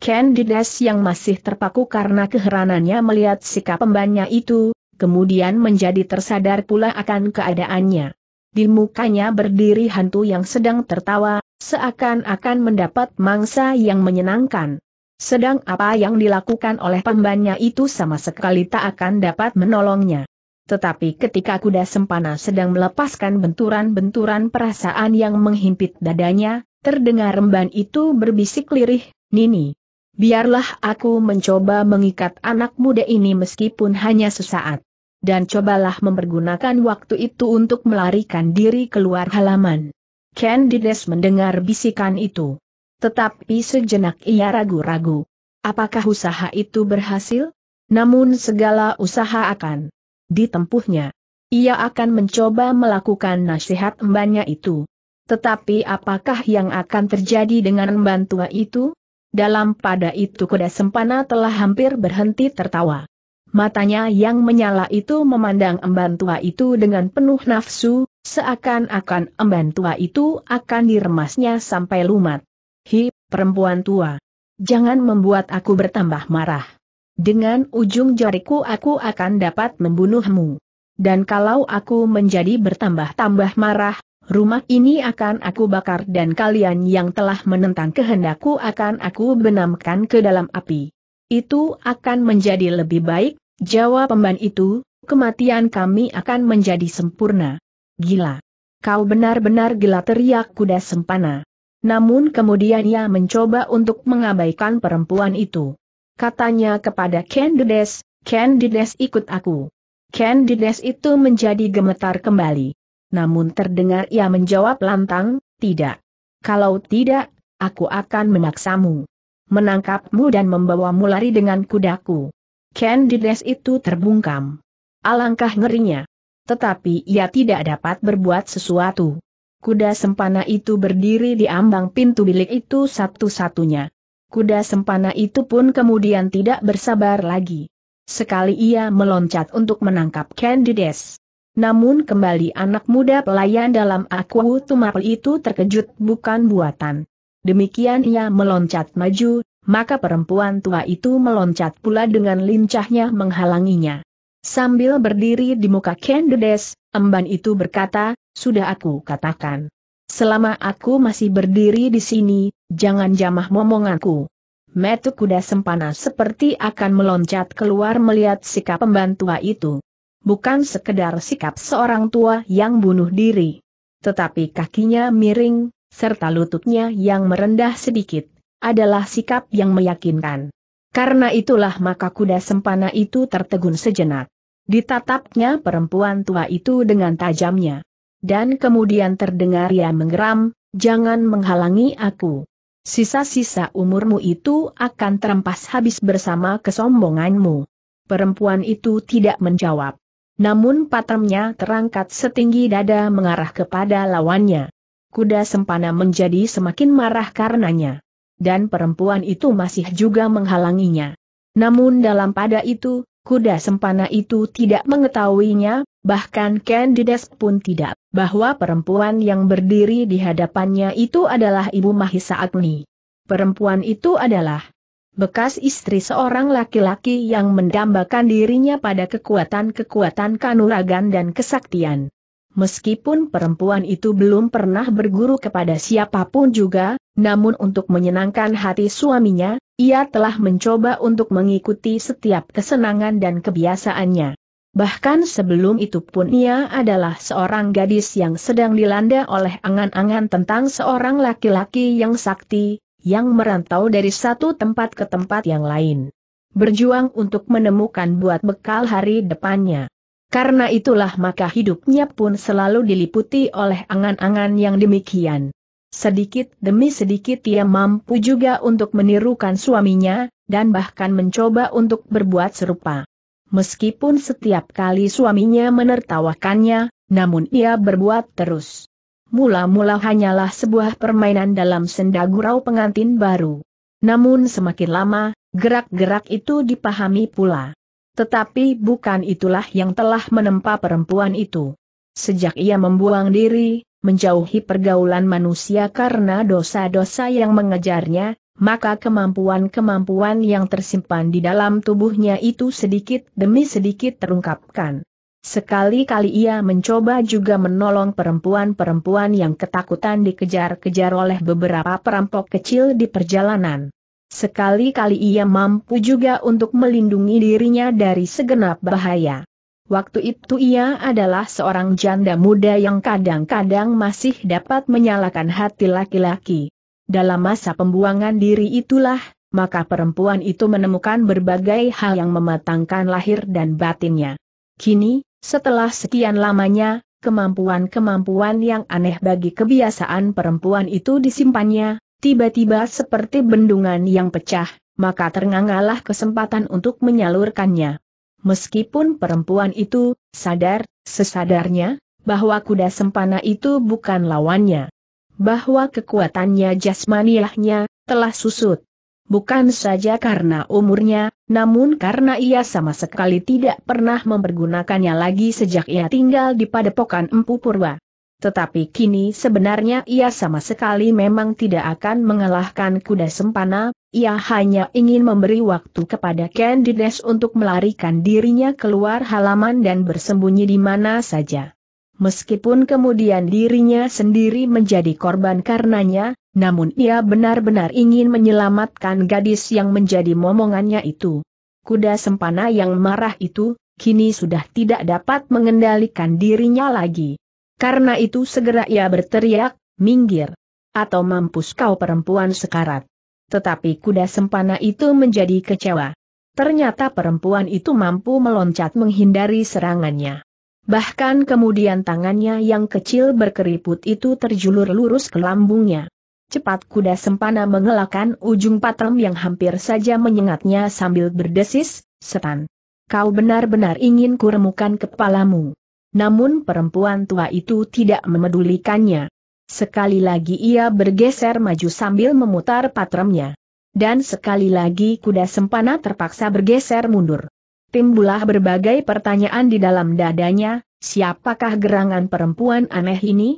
Candides yang masih terpaku karena keheranannya melihat sikap pembannya itu, kemudian menjadi tersadar pula akan keadaannya. Di mukanya berdiri hantu yang sedang tertawa, seakan-akan mendapat mangsa yang menyenangkan. Sedang apa yang dilakukan oleh pembannya itu sama sekali tak akan dapat menolongnya tetapi ketika kuda sempana sedang melepaskan benturan-benturan perasaan yang menghimpit dadanya, terdengar remban itu berbisik lirih, Nini. Biarlah aku mencoba mengikat anak muda ini meskipun hanya sesaat. Dan cobalah mempergunakan waktu itu untuk melarikan diri keluar halaman. Candides mendengar bisikan itu. Tetapi sejenak ia ragu-ragu. Apakah usaha itu berhasil? Namun segala usaha akan ditempuhnya. Ia akan mencoba melakukan nasihat embannya itu. Tetapi apakah yang akan terjadi dengan emban tua itu? Dalam pada itu kuda sempana telah hampir berhenti tertawa. Matanya yang menyala itu memandang emban tua itu dengan penuh nafsu, seakan-akan emban tua itu akan diremasnya sampai lumat. Hi, perempuan tua. Jangan membuat aku bertambah marah. Dengan ujung jariku aku akan dapat membunuhmu. Dan kalau aku menjadi bertambah-tambah marah, rumah ini akan aku bakar dan kalian yang telah menentang kehendakku akan aku benamkan ke dalam api. Itu akan menjadi lebih baik, jawab pemban itu, kematian kami akan menjadi sempurna. Gila. Kau benar-benar gila teriak kuda sempana. Namun kemudian ia mencoba untuk mengabaikan perempuan itu katanya kepada Candides, Candides ikut aku. Candides itu menjadi gemetar kembali. Namun terdengar ia menjawab lantang, tidak. Kalau tidak, aku akan memaksamu. Menangkapmu dan membawamu lari dengan kudaku. Candides itu terbungkam. Alangkah ngerinya. Tetapi ia tidak dapat berbuat sesuatu. Kuda sempana itu berdiri di ambang pintu bilik itu satu-satunya. Kuda sempana itu pun kemudian tidak bersabar lagi. Sekali ia meloncat untuk menangkap Candides. Namun kembali anak muda pelayan dalam aku tumapel itu terkejut bukan buatan. Demikian ia meloncat maju, maka perempuan tua itu meloncat pula dengan lincahnya menghalanginya. Sambil berdiri di muka Candides, emban itu berkata, sudah aku katakan. Selama aku masih berdiri di sini, jangan jamah momonganku. Metu kuda sempana seperti akan meloncat keluar melihat sikap pembantua itu. Bukan sekedar sikap seorang tua yang bunuh diri. Tetapi kakinya miring, serta lututnya yang merendah sedikit, adalah sikap yang meyakinkan. Karena itulah maka kuda sempana itu tertegun sejenak. Ditatapnya perempuan tua itu dengan tajamnya. Dan kemudian terdengar ia menggeram, jangan menghalangi aku. Sisa-sisa umurmu itu akan terempas habis bersama kesombonganmu. Perempuan itu tidak menjawab. Namun patemnya terangkat setinggi dada mengarah kepada lawannya. Kuda sempana menjadi semakin marah karenanya. Dan perempuan itu masih juga menghalanginya. Namun dalam pada itu, Kuda sempana itu tidak mengetahuinya, bahkan Candides pun tidak, bahwa perempuan yang berdiri di hadapannya itu adalah Ibu Mahisa Agni. Perempuan itu adalah bekas istri seorang laki-laki yang mendambakan dirinya pada kekuatan-kekuatan kanuragan dan kesaktian. Meskipun perempuan itu belum pernah berguru kepada siapapun juga, namun untuk menyenangkan hati suaminya, ia telah mencoba untuk mengikuti setiap kesenangan dan kebiasaannya. Bahkan sebelum itu pun ia adalah seorang gadis yang sedang dilanda oleh angan-angan tentang seorang laki-laki yang sakti, yang merantau dari satu tempat ke tempat yang lain. Berjuang untuk menemukan buat bekal hari depannya. Karena itulah maka hidupnya pun selalu diliputi oleh angan-angan yang demikian. Sedikit demi sedikit ia mampu juga untuk menirukan suaminya, dan bahkan mencoba untuk berbuat serupa. Meskipun setiap kali suaminya menertawakannya, namun ia berbuat terus. Mula-mula hanyalah sebuah permainan dalam senda gurau pengantin baru. Namun semakin lama, gerak-gerak itu dipahami pula. Tetapi bukan itulah yang telah menempa perempuan itu. Sejak ia membuang diri, menjauhi pergaulan manusia karena dosa-dosa yang mengejarnya, maka kemampuan-kemampuan yang tersimpan di dalam tubuhnya itu sedikit demi sedikit terungkapkan. Sekali-kali ia mencoba juga menolong perempuan-perempuan yang ketakutan dikejar-kejar oleh beberapa perampok kecil di perjalanan. Sekali-kali ia mampu juga untuk melindungi dirinya dari segenap bahaya. Waktu itu ia adalah seorang janda muda yang kadang-kadang masih dapat menyalakan hati laki-laki. Dalam masa pembuangan diri itulah, maka perempuan itu menemukan berbagai hal yang mematangkan lahir dan batinnya. Kini, setelah sekian lamanya, kemampuan-kemampuan yang aneh bagi kebiasaan perempuan itu disimpannya, Tiba-tiba seperti bendungan yang pecah, maka terngangalah kesempatan untuk menyalurkannya. Meskipun perempuan itu sadar, sesadarnya, bahwa kuda sempana itu bukan lawannya. Bahwa kekuatannya jasmaniahnya telah susut. Bukan saja karena umurnya, namun karena ia sama sekali tidak pernah mempergunakannya lagi sejak ia tinggal di padepokan Empu Purwa. Tetapi kini sebenarnya ia sama sekali memang tidak akan mengalahkan kuda sempana, ia hanya ingin memberi waktu kepada Candides untuk melarikan dirinya keluar halaman dan bersembunyi di mana saja. Meskipun kemudian dirinya sendiri menjadi korban karenanya, namun ia benar-benar ingin menyelamatkan gadis yang menjadi momongannya itu. Kuda sempana yang marah itu, kini sudah tidak dapat mengendalikan dirinya lagi. Karena itu segera ia berteriak, minggir. Atau mampus kau perempuan sekarat. Tetapi kuda sempana itu menjadi kecewa. Ternyata perempuan itu mampu meloncat menghindari serangannya. Bahkan kemudian tangannya yang kecil berkeriput itu terjulur lurus ke lambungnya. Cepat kuda sempana mengelakkan ujung patem yang hampir saja menyengatnya sambil berdesis, setan. Kau benar-benar ingin kuremukan kepalamu. Namun perempuan tua itu tidak memedulikannya. Sekali lagi ia bergeser maju sambil memutar patremnya. Dan sekali lagi kuda sempana terpaksa bergeser mundur. Timbulah berbagai pertanyaan di dalam dadanya, siapakah gerangan perempuan aneh ini?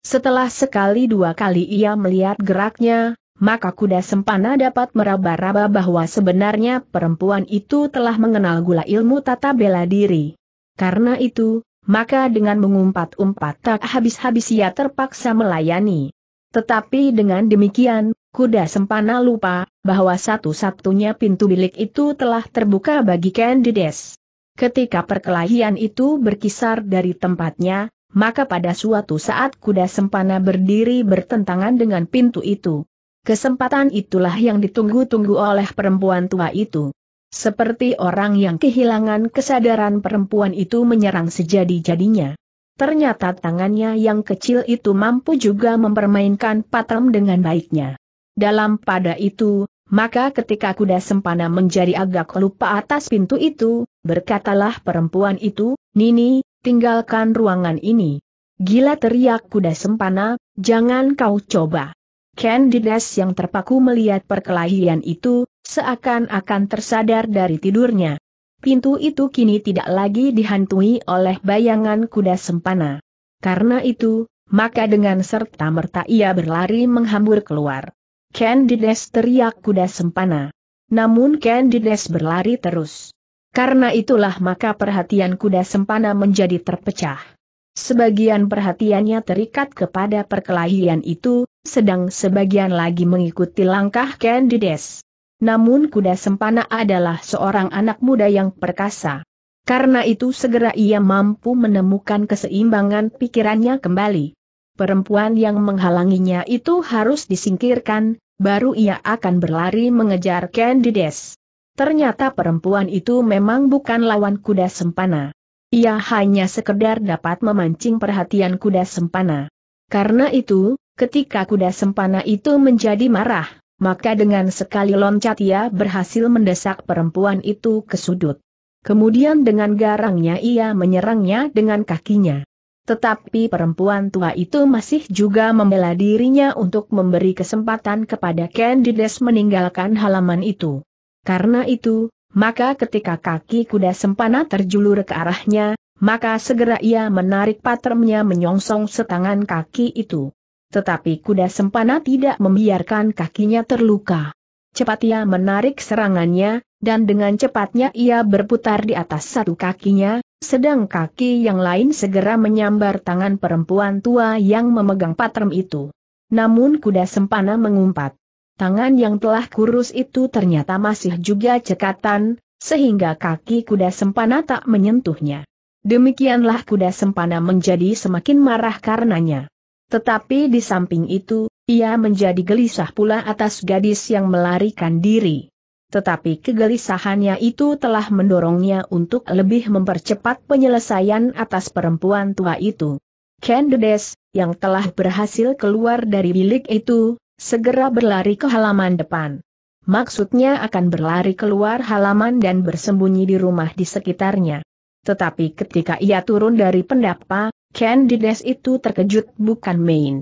Setelah sekali dua kali ia melihat geraknya, maka kuda sempana dapat meraba-raba bahwa sebenarnya perempuan itu telah mengenal gula ilmu tata bela diri. Karena itu, maka dengan mengumpat-umpat tak habis-habis ia terpaksa melayani. Tetapi dengan demikian, kuda sempana lupa bahwa satu-satunya pintu bilik itu telah terbuka bagi Candides. Ketika perkelahian itu berkisar dari tempatnya, maka pada suatu saat kuda sempana berdiri bertentangan dengan pintu itu. Kesempatan itulah yang ditunggu-tunggu oleh perempuan tua itu. Seperti orang yang kehilangan kesadaran perempuan itu menyerang sejadi-jadinya. Ternyata tangannya yang kecil itu mampu juga mempermainkan patem dengan baiknya. Dalam pada itu, maka ketika kuda sempana menjadi agak lupa atas pintu itu, berkatalah perempuan itu, Nini, tinggalkan ruangan ini. Gila teriak kuda sempana, jangan kau coba. Candidas yang terpaku melihat perkelahian itu, seakan-akan tersadar dari tidurnya. Pintu itu kini tidak lagi dihantui oleh bayangan kuda sempana. Karena itu, maka dengan serta-merta ia berlari menghambur keluar. Candides teriak kuda sempana. Namun Candides berlari terus. Karena itulah maka perhatian kuda sempana menjadi terpecah. Sebagian perhatiannya terikat kepada perkelahian itu, sedang sebagian lagi mengikuti langkah Candides. Namun kuda sempana adalah seorang anak muda yang perkasa. Karena itu segera ia mampu menemukan keseimbangan pikirannya kembali. Perempuan yang menghalanginya itu harus disingkirkan, baru ia akan berlari mengejar Candides. Ternyata perempuan itu memang bukan lawan kuda sempana. Ia hanya sekedar dapat memancing perhatian kuda sempana. Karena itu, ketika kuda sempana itu menjadi marah, maka dengan sekali loncat ia berhasil mendesak perempuan itu ke sudut. Kemudian dengan garangnya ia menyerangnya dengan kakinya. Tetapi perempuan tua itu masih juga membela dirinya untuk memberi kesempatan kepada Candides meninggalkan halaman itu. Karena itu, maka ketika kaki kuda sempana terjulur ke arahnya, maka segera ia menarik patremnya menyongsong setangan kaki itu tetapi kuda sempana tidak membiarkan kakinya terluka. Cepat ia menarik serangannya, dan dengan cepatnya ia berputar di atas satu kakinya, sedang kaki yang lain segera menyambar tangan perempuan tua yang memegang patrem itu. Namun kuda sempana mengumpat. Tangan yang telah kurus itu ternyata masih juga cekatan, sehingga kaki kuda sempana tak menyentuhnya. Demikianlah kuda sempana menjadi semakin marah karenanya. Tetapi di samping itu, ia menjadi gelisah pula atas gadis yang melarikan diri. Tetapi kegelisahannya itu telah mendorongnya untuk lebih mempercepat penyelesaian atas perempuan tua itu. Candides, yang telah berhasil keluar dari bilik itu, segera berlari ke halaman depan. Maksudnya akan berlari keluar halaman dan bersembunyi di rumah di sekitarnya. Tetapi ketika ia turun dari pendapa, Candides itu terkejut bukan main.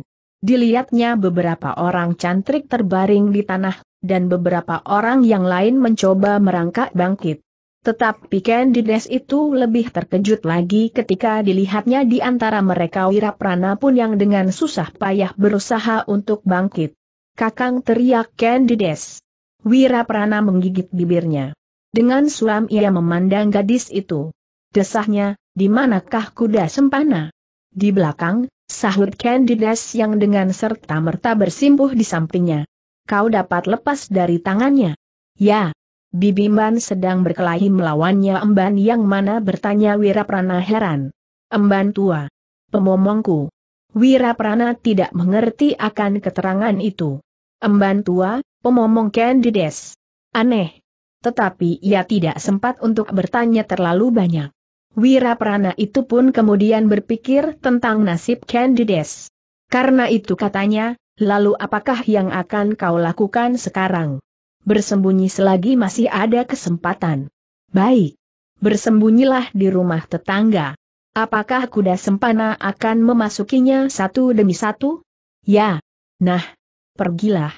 Dilihatnya beberapa orang cantrik terbaring di tanah, dan beberapa orang yang lain mencoba merangkak bangkit. Tetapi Candides itu lebih terkejut lagi ketika dilihatnya di antara mereka Wiraprana pun yang dengan susah payah berusaha untuk bangkit. Kakang teriak Candides. Wiraprana menggigit bibirnya. Dengan suram ia memandang gadis itu. Desahnya, di manakah kuda sempana? Di belakang, sahut Candides yang dengan serta-merta bersimpuh di sampingnya. Kau dapat lepas dari tangannya. Ya. Bibimban sedang berkelahi melawannya Emban yang mana bertanya Wiraprana heran. Emban tua. Pemomongku. Wiraprana tidak mengerti akan keterangan itu. Emban tua, pemomong Candides. Aneh. Tetapi ia tidak sempat untuk bertanya terlalu banyak. Wira Prana itu pun kemudian berpikir tentang nasib Candides. Karena itu katanya, lalu apakah yang akan kau lakukan sekarang? Bersembunyi selagi masih ada kesempatan. Baik. Bersembunyilah di rumah tetangga. Apakah kuda sempana akan memasukinya satu demi satu? Ya. Nah. Pergilah.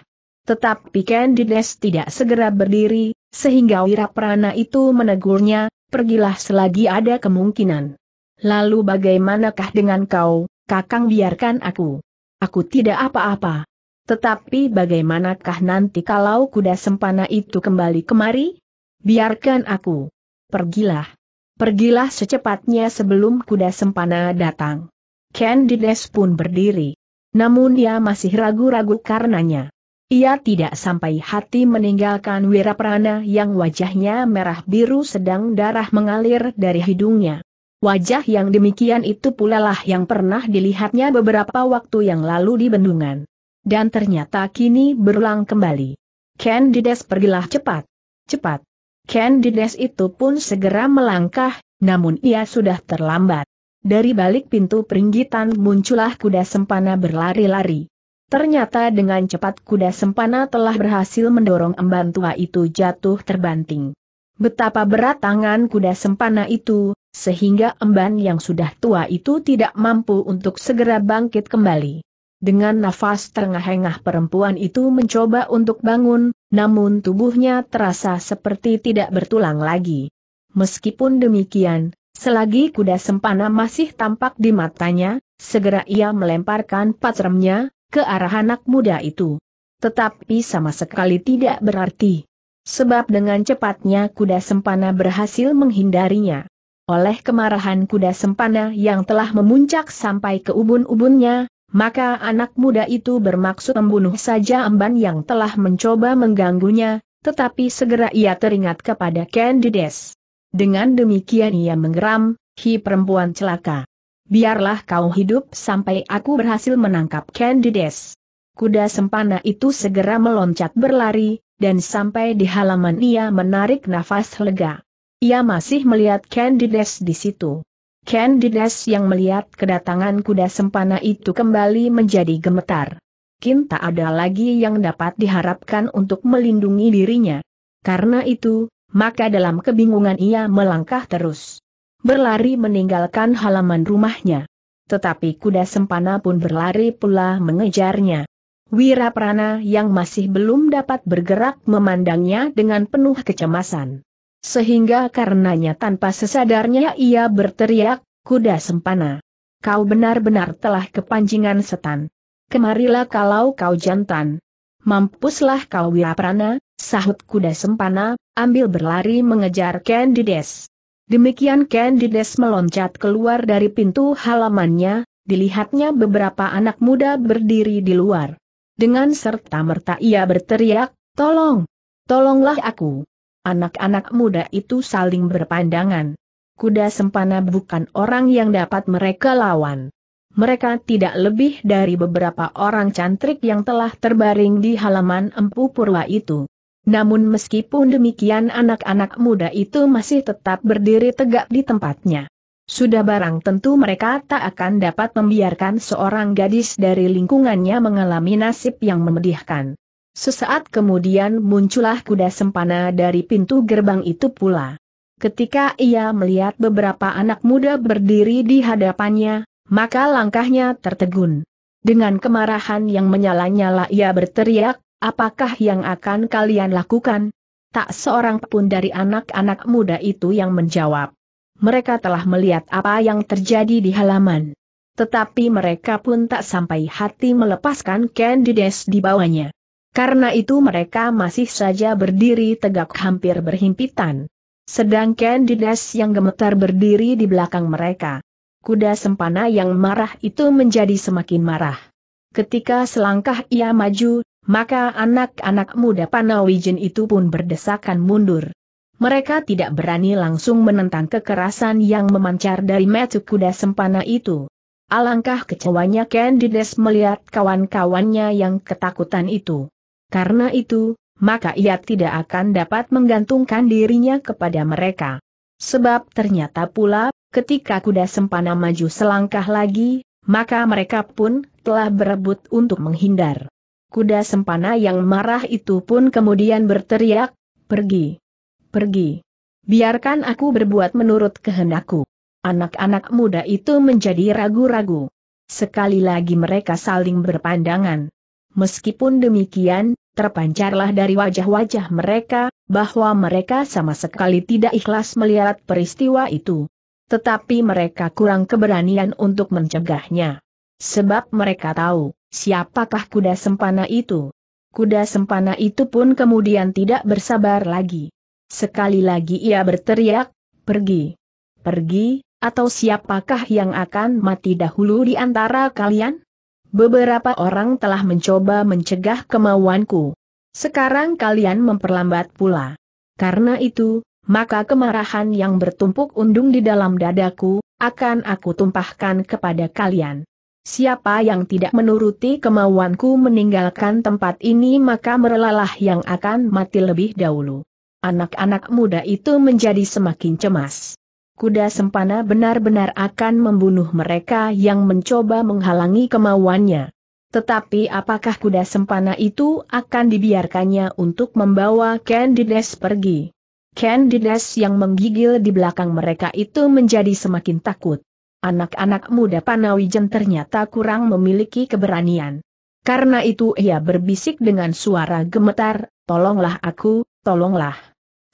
Tetapi Candides tidak segera berdiri, sehingga Wiraprana itu menegurnya, pergilah selagi ada kemungkinan. Lalu bagaimanakah dengan kau, kakang biarkan aku? Aku tidak apa-apa. Tetapi bagaimanakah nanti kalau kuda sempana itu kembali kemari? Biarkan aku. Pergilah. Pergilah secepatnya sebelum kuda sempana datang. Candides pun berdiri. Namun dia masih ragu-ragu karenanya. Ia tidak sampai hati meninggalkan Wiraprana yang wajahnya merah biru sedang darah mengalir dari hidungnya. Wajah yang demikian itu pula lah yang pernah dilihatnya beberapa waktu yang lalu di bendungan. Dan ternyata kini berulang kembali. Candides pergilah cepat. Cepat. Candides itu pun segera melangkah, namun ia sudah terlambat. Dari balik pintu peringgitan muncullah kuda sempana berlari-lari. Ternyata dengan cepat kuda sempana telah berhasil mendorong emban tua itu jatuh terbanting. Betapa berat tangan kuda sempana itu, sehingga emban yang sudah tua itu tidak mampu untuk segera bangkit kembali. Dengan nafas terengah-engah perempuan itu mencoba untuk bangun, namun tubuhnya terasa seperti tidak bertulang lagi. Meskipun demikian, selagi kuda sempana masih tampak di matanya, segera ia melemparkan patremnya, ke arah anak muda itu. Tetapi sama sekali tidak berarti. Sebab dengan cepatnya kuda sempana berhasil menghindarinya. Oleh kemarahan kuda sempana yang telah memuncak sampai ke ubun-ubunnya, maka anak muda itu bermaksud membunuh saja emban yang telah mencoba mengganggunya, tetapi segera ia teringat kepada Candides. Dengan demikian ia menggeram, hi perempuan celaka biarlah kau hidup sampai aku berhasil menangkap Candides. Kuda sempana itu segera meloncat berlari, dan sampai di halaman ia menarik nafas lega. Ia masih melihat Candides di situ. Candides yang melihat kedatangan kuda sempana itu kembali menjadi gemetar. Kin tak ada lagi yang dapat diharapkan untuk melindungi dirinya. Karena itu, maka dalam kebingungan ia melangkah terus berlari meninggalkan halaman rumahnya. Tetapi kuda sempana pun berlari pula mengejarnya. Wiraprana yang masih belum dapat bergerak memandangnya dengan penuh kecemasan. Sehingga karenanya tanpa sesadarnya ia berteriak, kuda sempana. Kau benar-benar telah kepanjingan setan. Kemarilah kalau kau jantan. Mampuslah kau Wiraprana, sahut kuda sempana, ambil berlari mengejar Candides. Demikian Candides meloncat keluar dari pintu halamannya, dilihatnya beberapa anak muda berdiri di luar. Dengan serta-merta ia berteriak, tolong, tolonglah aku. Anak-anak muda itu saling berpandangan. Kuda sempana bukan orang yang dapat mereka lawan. Mereka tidak lebih dari beberapa orang cantrik yang telah terbaring di halaman Empu Purwa itu. Namun meskipun demikian anak-anak muda itu masih tetap berdiri tegak di tempatnya. Sudah barang tentu mereka tak akan dapat membiarkan seorang gadis dari lingkungannya mengalami nasib yang memedihkan. Sesaat kemudian muncullah kuda sempana dari pintu gerbang itu pula. Ketika ia melihat beberapa anak muda berdiri di hadapannya, maka langkahnya tertegun. Dengan kemarahan yang menyala-nyala ia berteriak, Apakah yang akan kalian lakukan? Tak seorang pun dari anak-anak muda itu yang menjawab. Mereka telah melihat apa yang terjadi di halaman. Tetapi mereka pun tak sampai hati melepaskan Candides di bawahnya. Karena itu mereka masih saja berdiri tegak hampir berhimpitan. Sedang Candides yang gemetar berdiri di belakang mereka. Kuda sempana yang marah itu menjadi semakin marah. Ketika selangkah ia maju, maka anak-anak muda Panawijen itu pun berdesakan mundur. Mereka tidak berani langsung menentang kekerasan yang memancar dari metu kuda sempana itu. Alangkah kecewanya Candides melihat kawan-kawannya yang ketakutan itu. Karena itu, maka ia tidak akan dapat menggantungkan dirinya kepada mereka. Sebab ternyata pula, ketika kuda sempana maju selangkah lagi, maka mereka pun telah berebut untuk menghindar. Kuda sempana yang marah itu pun kemudian berteriak, pergi, pergi. Biarkan aku berbuat menurut kehendakku. Anak-anak muda itu menjadi ragu-ragu. Sekali lagi mereka saling berpandangan. Meskipun demikian, terpancarlah dari wajah-wajah mereka, bahwa mereka sama sekali tidak ikhlas melihat peristiwa itu. Tetapi mereka kurang keberanian untuk mencegahnya. Sebab mereka tahu, siapakah kuda sempana itu? Kuda sempana itu pun kemudian tidak bersabar lagi. Sekali lagi ia berteriak, pergi. Pergi, atau siapakah yang akan mati dahulu di antara kalian? Beberapa orang telah mencoba mencegah kemauanku. Sekarang kalian memperlambat pula. Karena itu, maka kemarahan yang bertumpuk undung di dalam dadaku, akan aku tumpahkan kepada kalian. Siapa yang tidak menuruti kemauanku meninggalkan tempat ini maka merelalah yang akan mati lebih dahulu. Anak-anak muda itu menjadi semakin cemas. Kuda sempana benar-benar akan membunuh mereka yang mencoba menghalangi kemauannya. Tetapi apakah kuda sempana itu akan dibiarkannya untuk membawa Candides pergi? Candides yang menggigil di belakang mereka itu menjadi semakin takut. Anak-anak muda Panawijen ternyata kurang memiliki keberanian. Karena itu ia berbisik dengan suara gemetar, tolonglah aku, tolonglah.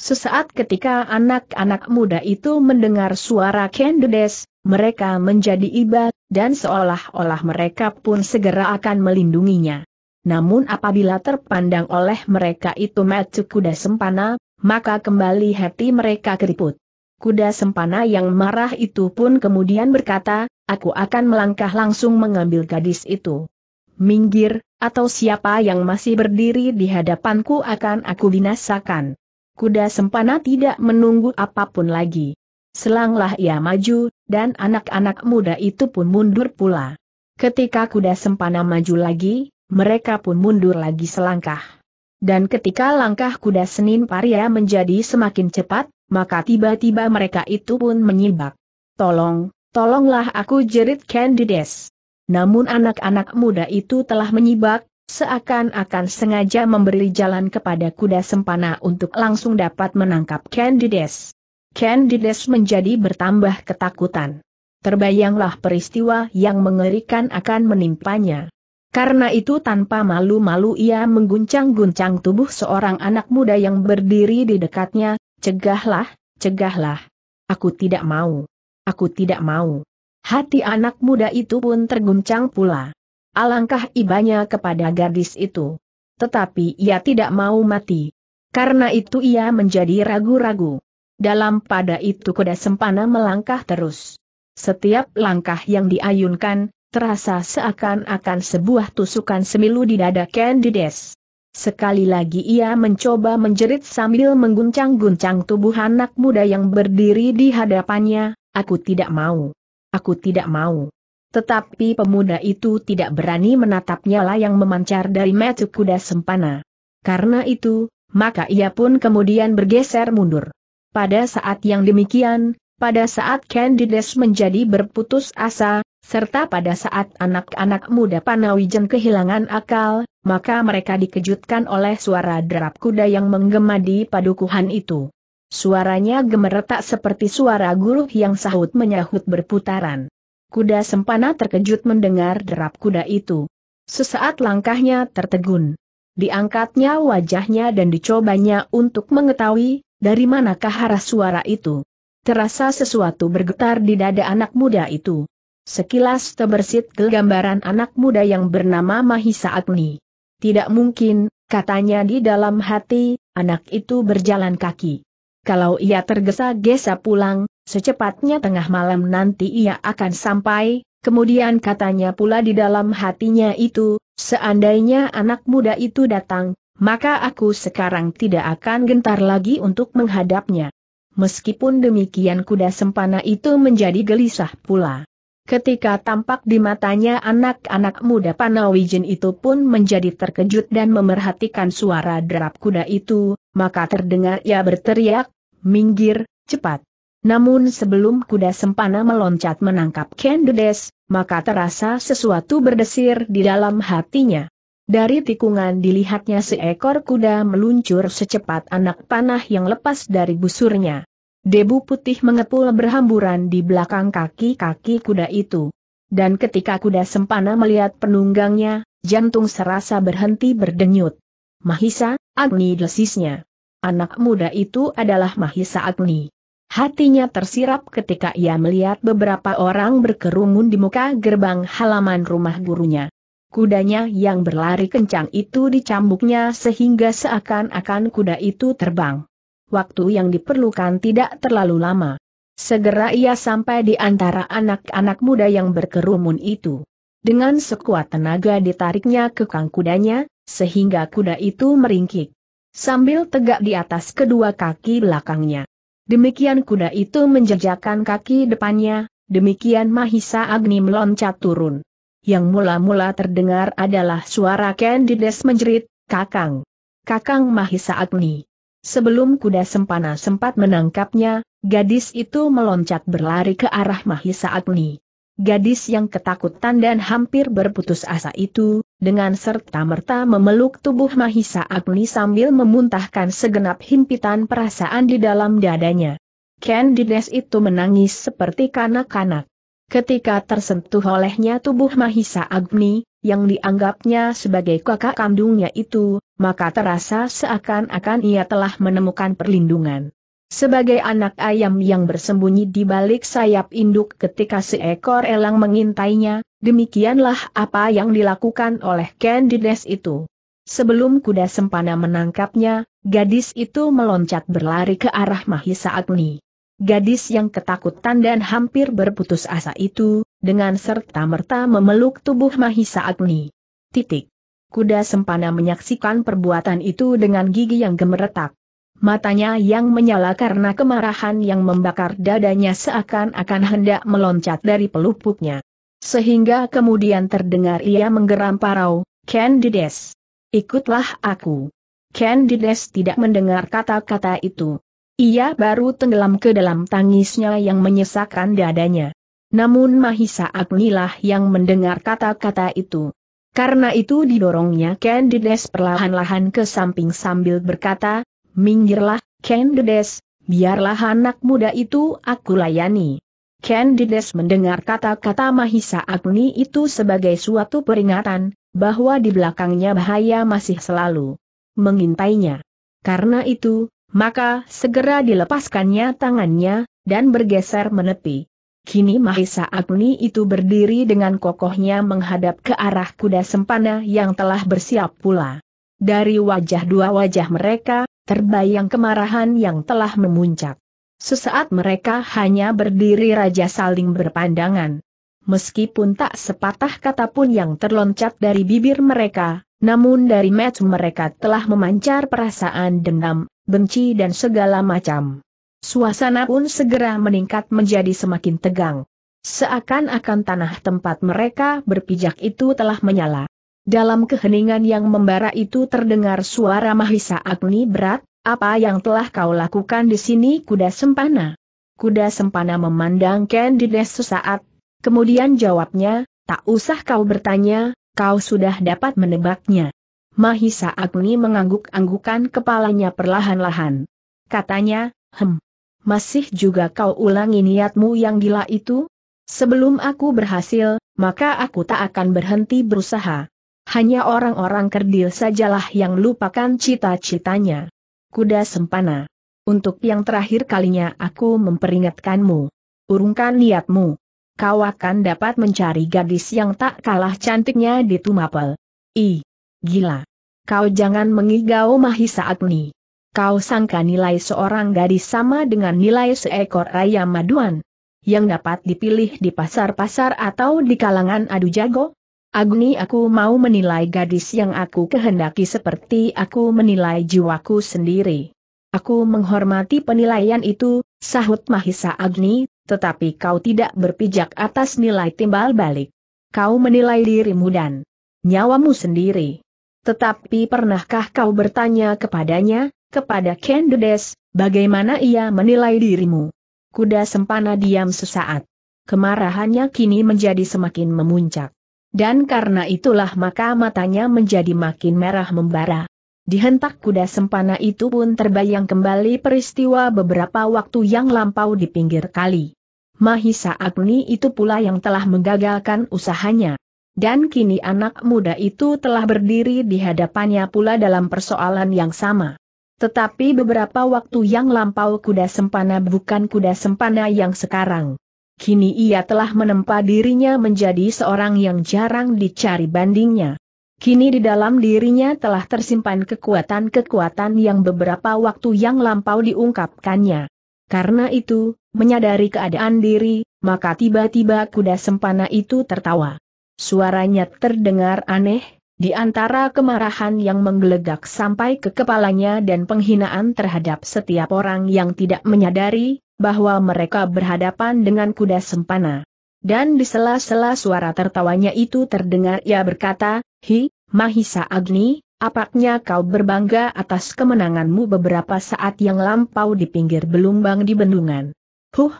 Sesaat ketika anak-anak muda itu mendengar suara Kendedes, mereka menjadi iba, dan seolah-olah mereka pun segera akan melindunginya. Namun apabila terpandang oleh mereka itu metu kuda sempana, maka kembali hati mereka keriput. Kuda sempana yang marah itu pun kemudian berkata, aku akan melangkah langsung mengambil gadis itu. Minggir, atau siapa yang masih berdiri di hadapanku akan aku binasakan. Kuda sempana tidak menunggu apapun lagi. Selanglah ia maju, dan anak-anak muda itu pun mundur pula. Ketika kuda sempana maju lagi, mereka pun mundur lagi selangkah. Dan ketika langkah kuda Senin Paria menjadi semakin cepat, maka tiba-tiba mereka itu pun menyibak. Tolong, tolonglah aku jerit Candides. Namun anak-anak muda itu telah menyibak, seakan-akan sengaja memberi jalan kepada kuda sempana untuk langsung dapat menangkap Candides. Candides menjadi bertambah ketakutan. Terbayanglah peristiwa yang mengerikan akan menimpanya. Karena itu tanpa malu-malu ia mengguncang-guncang tubuh seorang anak muda yang berdiri di dekatnya, cegahlah, cegahlah. Aku tidak mau. Aku tidak mau. Hati anak muda itu pun terguncang pula. Alangkah ibanya kepada gadis itu. Tetapi ia tidak mau mati. Karena itu ia menjadi ragu-ragu. Dalam pada itu kuda sempana melangkah terus. Setiap langkah yang diayunkan, terasa seakan-akan sebuah tusukan semilu di dada Candides. Sekali lagi ia mencoba menjerit sambil mengguncang-guncang tubuh anak muda yang berdiri di hadapannya, aku tidak mau. Aku tidak mau. Tetapi pemuda itu tidak berani menatapnya lah yang memancar dari mata kuda sempana. Karena itu, maka ia pun kemudian bergeser mundur. Pada saat yang demikian, pada saat Candides menjadi berputus asa, serta pada saat anak-anak muda Panawijen kehilangan akal, maka mereka dikejutkan oleh suara derap kuda yang menggema di padukuhan itu. Suaranya gemeretak seperti suara guruh yang sahut menyahut berputaran. Kuda sempana terkejut mendengar derap kuda itu. Sesaat langkahnya tertegun. Diangkatnya wajahnya dan dicobanya untuk mengetahui, dari manakah arah suara itu. Terasa sesuatu bergetar di dada anak muda itu. Sekilas terbersit gambaran anak muda yang bernama Mahisa Agni. Tidak mungkin, katanya di dalam hati, anak itu berjalan kaki. Kalau ia tergesa-gesa pulang, secepatnya tengah malam nanti ia akan sampai, kemudian katanya pula di dalam hatinya itu, seandainya anak muda itu datang, maka aku sekarang tidak akan gentar lagi untuk menghadapnya. Meskipun demikian kuda sempana itu menjadi gelisah pula. Ketika tampak di matanya anak-anak muda Panawijin itu pun menjadi terkejut dan memerhatikan suara derap kuda itu, maka terdengar ia berteriak, minggir, cepat. Namun sebelum kuda sempana meloncat menangkap Kendudes, maka terasa sesuatu berdesir di dalam hatinya. Dari tikungan dilihatnya seekor kuda meluncur secepat anak panah yang lepas dari busurnya. Debu putih mengepul berhamburan di belakang kaki-kaki kuda itu. Dan ketika kuda sempana melihat penunggangnya, jantung serasa berhenti berdenyut. Mahisa, Agni desisnya. Anak muda itu adalah Mahisa Agni. Hatinya tersirap ketika ia melihat beberapa orang berkerumun di muka gerbang halaman rumah gurunya. Kudanya yang berlari kencang itu dicambuknya sehingga seakan-akan kuda itu terbang waktu yang diperlukan tidak terlalu lama. Segera ia sampai di antara anak-anak muda yang berkerumun itu. Dengan sekuat tenaga ditariknya ke kudanya, sehingga kuda itu meringkik. Sambil tegak di atas kedua kaki belakangnya. Demikian kuda itu menjejakkan kaki depannya, demikian Mahisa Agni meloncat turun. Yang mula-mula terdengar adalah suara Candides menjerit, Kakang. Kakang Mahisa Agni. Sebelum kuda sempana sempat menangkapnya, gadis itu meloncat berlari ke arah Mahisa Agni. Gadis yang ketakutan dan hampir berputus asa itu, dengan serta-merta memeluk tubuh Mahisa Agni sambil memuntahkan segenap himpitan perasaan di dalam dadanya. Candides itu menangis seperti kanak-kanak. Ketika tersentuh olehnya tubuh Mahisa Agni, yang dianggapnya sebagai kakak kandungnya itu, maka terasa seakan-akan ia telah menemukan perlindungan. Sebagai anak ayam yang bersembunyi di balik sayap induk ketika seekor elang mengintainya, demikianlah apa yang dilakukan oleh Candides itu. Sebelum kuda sempana menangkapnya, gadis itu meloncat berlari ke arah Mahisa Agni. Gadis yang ketakutan dan hampir berputus asa itu, dengan serta-merta memeluk tubuh Mahisa Agni. Titik. Kuda sempana menyaksikan perbuatan itu dengan gigi yang gemeretak. Matanya yang menyala karena kemarahan yang membakar dadanya seakan-akan hendak meloncat dari pelupuknya. Sehingga kemudian terdengar ia menggeram parau, Candides. Ikutlah aku. Candides tidak mendengar kata-kata itu. Ia baru tenggelam ke dalam tangisnya yang menyesakkan dadanya. Namun Mahisa Agnilah yang mendengar kata-kata itu. Karena itu didorongnya Candides perlahan-lahan ke samping sambil berkata, Minggirlah, Candides, biarlah anak muda itu aku layani. Candides mendengar kata-kata Mahisa Agni itu sebagai suatu peringatan, bahwa di belakangnya bahaya masih selalu mengintainya. Karena itu, maka segera dilepaskannya tangannya, dan bergeser menepi. Kini Mahisa Agni itu berdiri dengan kokohnya menghadap ke arah kuda sempana yang telah bersiap pula. Dari wajah dua wajah mereka, terbayang kemarahan yang telah memuncak. Sesaat mereka hanya berdiri raja saling berpandangan. Meskipun tak sepatah kata pun yang terloncat dari bibir mereka, namun dari match mereka telah memancar perasaan dendam, benci dan segala macam. Suasana pun segera meningkat menjadi semakin tegang. Seakan-akan tanah tempat mereka berpijak itu telah menyala. Dalam keheningan yang membara itu terdengar suara Mahisa Agni berat, apa yang telah kau lakukan di sini kuda sempana? Kuda sempana memandang Candides sesaat, kemudian jawabnya, tak usah kau bertanya, kau sudah dapat menebaknya. Mahisa Agni mengangguk-anggukan kepalanya perlahan-lahan. Katanya, hem. Masih juga kau ulangi niatmu yang gila itu? Sebelum aku berhasil, maka aku tak akan berhenti berusaha. Hanya orang-orang kerdil sajalah yang lupakan cita-citanya. Kuda sempana. Untuk yang terakhir kalinya aku memperingatkanmu. Urungkan niatmu. Kau akan dapat mencari gadis yang tak kalah cantiknya di Tumapel. I. Gila. Kau jangan mengigau Mahisa Agni. Kau sangka nilai seorang gadis sama dengan nilai seekor ayam maduan? Yang dapat dipilih di pasar-pasar atau di kalangan adu jago? Agni aku mau menilai gadis yang aku kehendaki seperti aku menilai jiwaku sendiri. Aku menghormati penilaian itu, sahut Mahisa Agni, tetapi kau tidak berpijak atas nilai timbal balik. Kau menilai dirimu dan nyawamu sendiri. Tetapi pernahkah kau bertanya kepadanya, kepada Kendedes, bagaimana ia menilai dirimu? Kuda sempana diam sesaat. Kemarahannya kini menjadi semakin memuncak. Dan karena itulah maka matanya menjadi makin merah membara. Dihentak kuda sempana itu pun terbayang kembali peristiwa beberapa waktu yang lampau di pinggir kali. Mahisa Agni itu pula yang telah menggagalkan usahanya. Dan kini anak muda itu telah berdiri di hadapannya pula dalam persoalan yang sama. Tetapi beberapa waktu yang lampau kuda sempana bukan kuda sempana yang sekarang. Kini ia telah menempa dirinya menjadi seorang yang jarang dicari bandingnya. Kini di dalam dirinya telah tersimpan kekuatan-kekuatan yang beberapa waktu yang lampau diungkapkannya. Karena itu, menyadari keadaan diri, maka tiba-tiba kuda sempana itu tertawa. Suaranya terdengar aneh, di antara kemarahan yang menggelegak sampai ke kepalanya dan penghinaan terhadap setiap orang yang tidak menyadari bahwa mereka berhadapan dengan kuda sempana. Dan di sela-sela suara tertawanya itu terdengar ia berkata, Hi, Mahisa Agni, apaknya kau berbangga atas kemenanganmu beberapa saat yang lampau di pinggir belumbang di bendungan. Huh,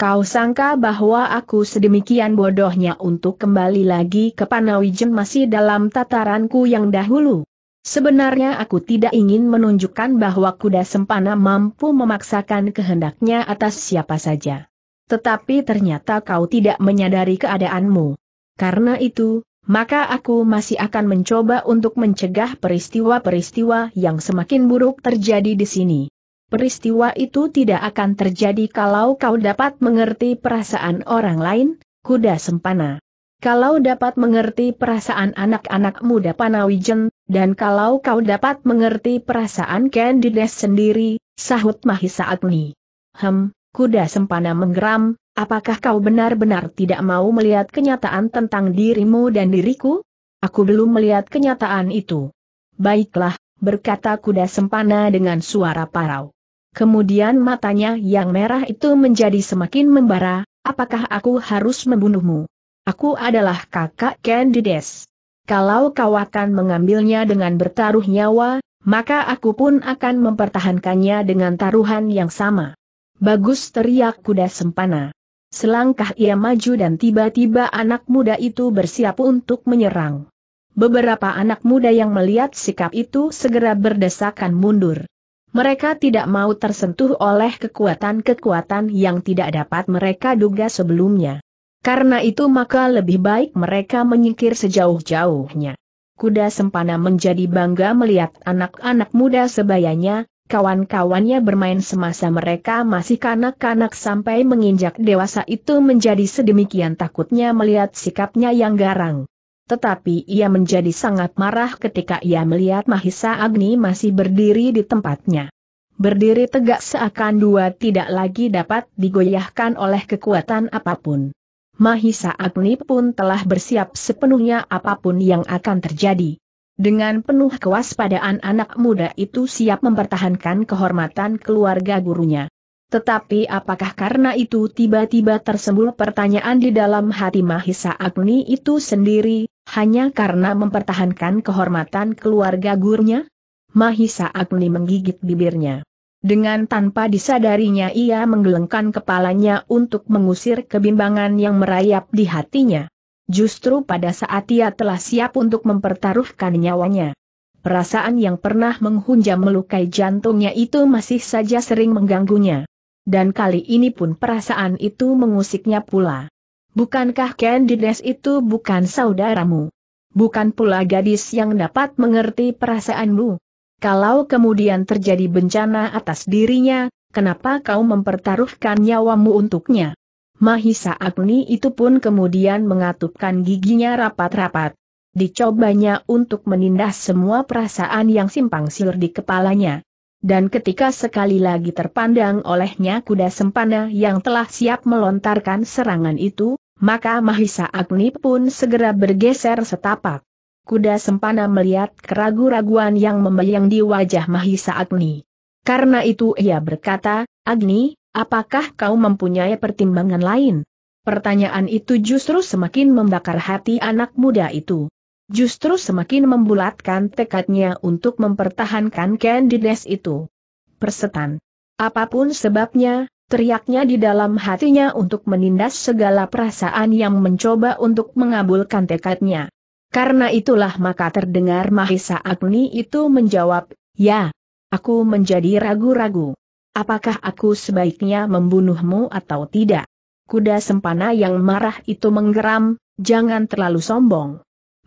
Kau sangka bahwa aku sedemikian bodohnya untuk kembali lagi ke Panawijen masih dalam tataranku yang dahulu. Sebenarnya aku tidak ingin menunjukkan bahwa kuda sempana mampu memaksakan kehendaknya atas siapa saja. Tetapi ternyata kau tidak menyadari keadaanmu. Karena itu, maka aku masih akan mencoba untuk mencegah peristiwa-peristiwa yang semakin buruk terjadi di sini peristiwa itu tidak akan terjadi kalau kau dapat mengerti perasaan orang lain, kuda sempana. Kalau dapat mengerti perasaan anak-anak muda Panawijen, dan kalau kau dapat mengerti perasaan Candides sendiri, sahut Mahisa Agni. Hem, kuda sempana menggeram, apakah kau benar-benar tidak mau melihat kenyataan tentang dirimu dan diriku? Aku belum melihat kenyataan itu. Baiklah, berkata kuda sempana dengan suara parau. Kemudian matanya yang merah itu menjadi semakin membara, apakah aku harus membunuhmu? Aku adalah kakak Candides. Kalau kau akan mengambilnya dengan bertaruh nyawa, maka aku pun akan mempertahankannya dengan taruhan yang sama. Bagus teriak kuda sempana. Selangkah ia maju dan tiba-tiba anak muda itu bersiap untuk menyerang. Beberapa anak muda yang melihat sikap itu segera berdesakan mundur. Mereka tidak mau tersentuh oleh kekuatan-kekuatan yang tidak dapat mereka duga sebelumnya. Karena itu maka lebih baik mereka menyingkir sejauh-jauhnya. Kuda Sempana menjadi bangga melihat anak-anak muda sebayanya, kawan-kawannya bermain semasa mereka masih kanak-kanak sampai menginjak dewasa itu menjadi sedemikian takutnya melihat sikapnya yang garang. Tetapi ia menjadi sangat marah ketika ia melihat Mahisa Agni masih berdiri di tempatnya. Berdiri tegak seakan dua tidak lagi dapat digoyahkan oleh kekuatan apapun. Mahisa Agni pun telah bersiap sepenuhnya apapun yang akan terjadi. Dengan penuh kewaspadaan anak muda itu siap mempertahankan kehormatan keluarga gurunya. Tetapi apakah karena itu tiba-tiba tersembul pertanyaan di dalam hati Mahisa Agni itu sendiri, hanya karena mempertahankan kehormatan keluarga gurunya? Mahisa Agni menggigit bibirnya. Dengan tanpa disadarinya ia menggelengkan kepalanya untuk mengusir kebimbangan yang merayap di hatinya. Justru pada saat ia telah siap untuk mempertaruhkan nyawanya. Perasaan yang pernah menghunjam melukai jantungnya itu masih saja sering mengganggunya. Dan kali ini pun perasaan itu mengusiknya pula. Bukankah Candides itu bukan saudaramu? Bukan pula gadis yang dapat mengerti perasaanmu. Kalau kemudian terjadi bencana atas dirinya, kenapa kau mempertaruhkan nyawamu untuknya? Mahisa Agni itu pun kemudian mengatupkan giginya rapat-rapat. Dicobanya untuk menindas semua perasaan yang simpang siur di kepalanya dan ketika sekali lagi terpandang olehnya kuda sempana yang telah siap melontarkan serangan itu, maka Mahisa Agni pun segera bergeser setapak. Kuda sempana melihat keragu-raguan yang membayang di wajah Mahisa Agni. Karena itu ia berkata, Agni, apakah kau mempunyai pertimbangan lain? Pertanyaan itu justru semakin membakar hati anak muda itu justru semakin membulatkan tekadnya untuk mempertahankan Candides itu. Persetan. Apapun sebabnya, teriaknya di dalam hatinya untuk menindas segala perasaan yang mencoba untuk mengabulkan tekadnya. Karena itulah maka terdengar Mahisa Agni itu menjawab, ya, aku menjadi ragu-ragu. Apakah aku sebaiknya membunuhmu atau tidak? Kuda sempana yang marah itu menggeram, jangan terlalu sombong.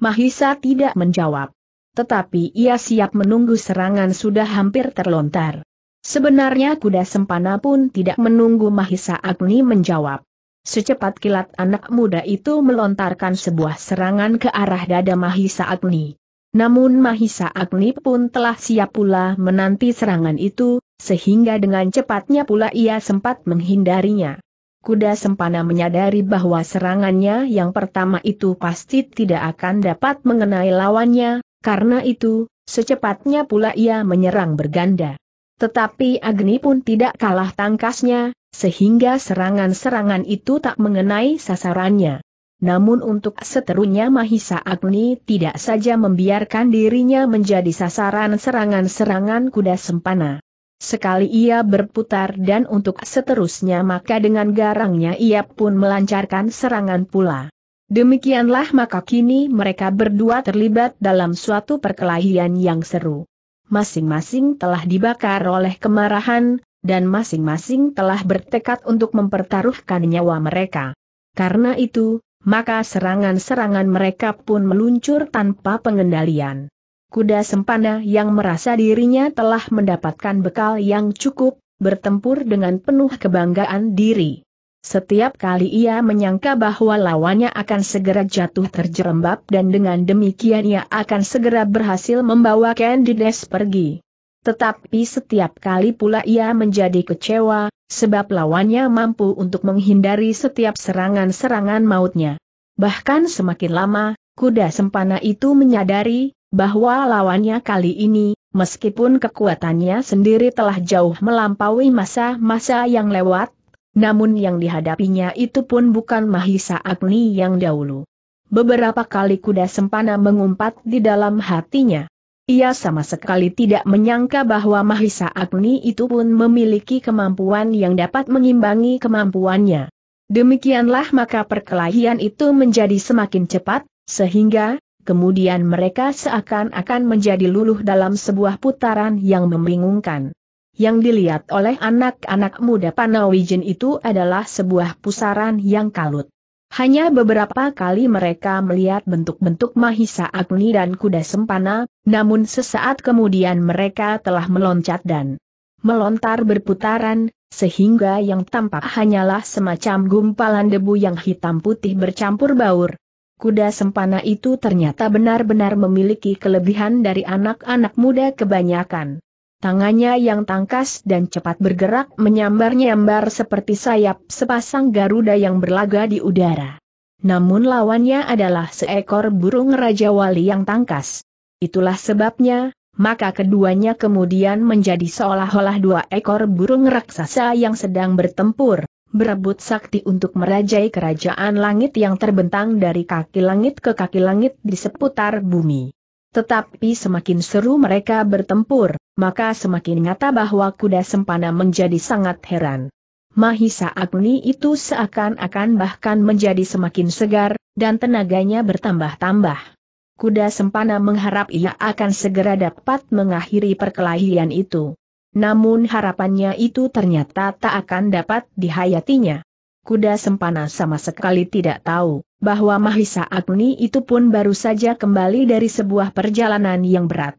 Mahisa tidak menjawab. Tetapi ia siap menunggu serangan sudah hampir terlontar. Sebenarnya kuda sempana pun tidak menunggu Mahisa Agni menjawab. Secepat kilat anak muda itu melontarkan sebuah serangan ke arah dada Mahisa Agni. Namun Mahisa Agni pun telah siap pula menanti serangan itu, sehingga dengan cepatnya pula ia sempat menghindarinya kuda sempana menyadari bahwa serangannya yang pertama itu pasti tidak akan dapat mengenai lawannya, karena itu, secepatnya pula ia menyerang berganda. Tetapi Agni pun tidak kalah tangkasnya, sehingga serangan-serangan itu tak mengenai sasarannya. Namun untuk seterunya Mahisa Agni tidak saja membiarkan dirinya menjadi sasaran serangan-serangan kuda sempana. Sekali ia berputar dan untuk seterusnya maka dengan garangnya ia pun melancarkan serangan pula. Demikianlah maka kini mereka berdua terlibat dalam suatu perkelahian yang seru. Masing-masing telah dibakar oleh kemarahan, dan masing-masing telah bertekad untuk mempertaruhkan nyawa mereka. Karena itu, maka serangan-serangan mereka pun meluncur tanpa pengendalian kuda sempana yang merasa dirinya telah mendapatkan bekal yang cukup, bertempur dengan penuh kebanggaan diri. Setiap kali ia menyangka bahwa lawannya akan segera jatuh terjerembab dan dengan demikian ia akan segera berhasil membawa Candides pergi. Tetapi setiap kali pula ia menjadi kecewa, sebab lawannya mampu untuk menghindari setiap serangan-serangan mautnya. Bahkan semakin lama, kuda sempana itu menyadari bahwa lawannya kali ini, meskipun kekuatannya sendiri telah jauh melampaui masa-masa yang lewat, namun yang dihadapinya itu pun bukan Mahisa Agni yang dahulu. Beberapa kali kuda sempana mengumpat di dalam hatinya. Ia sama sekali tidak menyangka bahwa Mahisa Agni itu pun memiliki kemampuan yang dapat mengimbangi kemampuannya. Demikianlah maka perkelahian itu menjadi semakin cepat, sehingga, kemudian mereka seakan-akan menjadi luluh dalam sebuah putaran yang membingungkan. Yang dilihat oleh anak-anak muda Panawijen itu adalah sebuah pusaran yang kalut. Hanya beberapa kali mereka melihat bentuk-bentuk Mahisa Agni dan kuda sempana, namun sesaat kemudian mereka telah meloncat dan melontar berputaran, sehingga yang tampak hanyalah semacam gumpalan debu yang hitam putih bercampur baur, kuda sempana itu ternyata benar-benar memiliki kelebihan dari anak-anak muda kebanyakan. Tangannya yang tangkas dan cepat bergerak menyambar-nyambar seperti sayap sepasang Garuda yang berlaga di udara. Namun lawannya adalah seekor burung Raja Wali yang tangkas. Itulah sebabnya, maka keduanya kemudian menjadi seolah-olah dua ekor burung raksasa yang sedang bertempur berebut sakti untuk merajai kerajaan langit yang terbentang dari kaki langit ke kaki langit di seputar bumi. Tetapi semakin seru mereka bertempur, maka semakin nyata bahwa kuda sempana menjadi sangat heran. Mahisa Agni itu seakan-akan bahkan menjadi semakin segar, dan tenaganya bertambah-tambah. Kuda sempana mengharap ia akan segera dapat mengakhiri perkelahian itu. Namun harapannya itu ternyata tak akan dapat dihayatinya. Kuda Sempana sama sekali tidak tahu bahwa Mahisa Agni itu pun baru saja kembali dari sebuah perjalanan yang berat.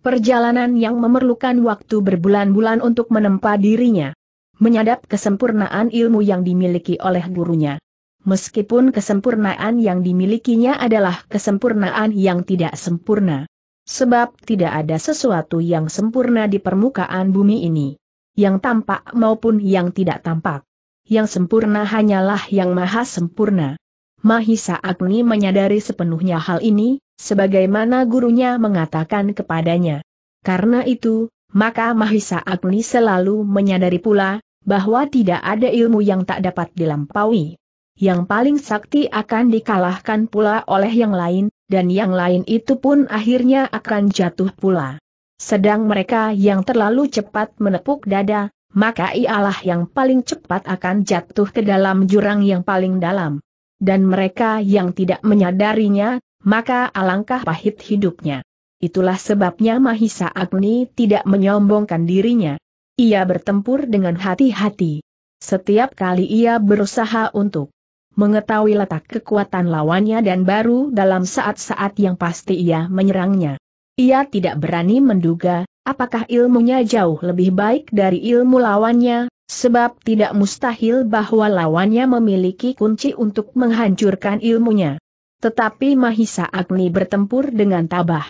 Perjalanan yang memerlukan waktu berbulan-bulan untuk menempa dirinya. Menyadap kesempurnaan ilmu yang dimiliki oleh gurunya. Meskipun kesempurnaan yang dimilikinya adalah kesempurnaan yang tidak sempurna sebab tidak ada sesuatu yang sempurna di permukaan bumi ini. Yang tampak maupun yang tidak tampak. Yang sempurna hanyalah yang maha sempurna. Mahisa Agni menyadari sepenuhnya hal ini, sebagaimana gurunya mengatakan kepadanya. Karena itu, maka Mahisa Agni selalu menyadari pula, bahwa tidak ada ilmu yang tak dapat dilampaui yang paling sakti akan dikalahkan pula oleh yang lain, dan yang lain itu pun akhirnya akan jatuh pula. Sedang mereka yang terlalu cepat menepuk dada, maka ialah yang paling cepat akan jatuh ke dalam jurang yang paling dalam. Dan mereka yang tidak menyadarinya, maka alangkah pahit hidupnya. Itulah sebabnya Mahisa Agni tidak menyombongkan dirinya. Ia bertempur dengan hati-hati. Setiap kali ia berusaha untuk mengetahui letak kekuatan lawannya dan baru dalam saat-saat yang pasti ia menyerangnya. Ia tidak berani menduga, apakah ilmunya jauh lebih baik dari ilmu lawannya, sebab tidak mustahil bahwa lawannya memiliki kunci untuk menghancurkan ilmunya. Tetapi Mahisa Agni bertempur dengan tabah.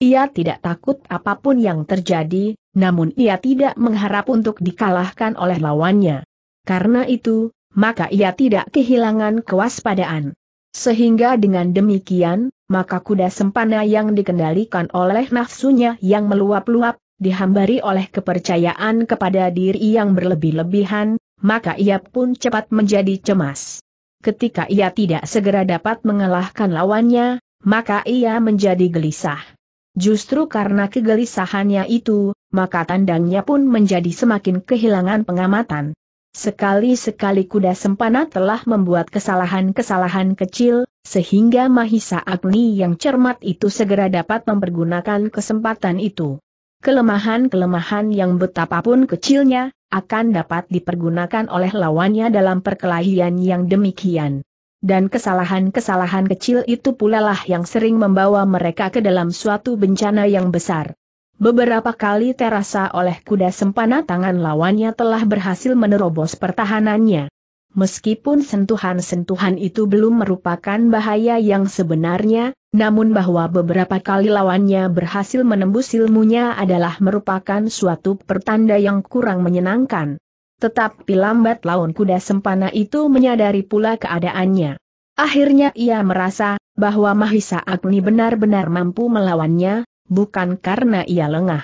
Ia tidak takut apapun yang terjadi, namun ia tidak mengharap untuk dikalahkan oleh lawannya. Karena itu, maka ia tidak kehilangan kewaspadaan. Sehingga dengan demikian, maka kuda sempana yang dikendalikan oleh nafsunya yang meluap-luap, dihambari oleh kepercayaan kepada diri yang berlebih-lebihan, maka ia pun cepat menjadi cemas. Ketika ia tidak segera dapat mengalahkan lawannya, maka ia menjadi gelisah. Justru karena kegelisahannya itu, maka tandangnya pun menjadi semakin kehilangan pengamatan. Sekali-sekali kuda sempana telah membuat kesalahan-kesalahan kecil, sehingga Mahisa Agni yang cermat itu segera dapat mempergunakan kesempatan itu. Kelemahan-kelemahan yang betapapun kecilnya, akan dapat dipergunakan oleh lawannya dalam perkelahian yang demikian. Dan kesalahan-kesalahan kecil itu pula lah yang sering membawa mereka ke dalam suatu bencana yang besar. Beberapa kali terasa oleh kuda sempana tangan lawannya telah berhasil menerobos pertahanannya. Meskipun sentuhan-sentuhan itu belum merupakan bahaya yang sebenarnya, namun bahwa beberapa kali lawannya berhasil menembus ilmunya adalah merupakan suatu pertanda yang kurang menyenangkan. Tetapi lambat laun kuda sempana itu menyadari pula keadaannya. Akhirnya ia merasa bahwa Mahisa Agni benar-benar mampu melawannya, bukan karena ia lengah.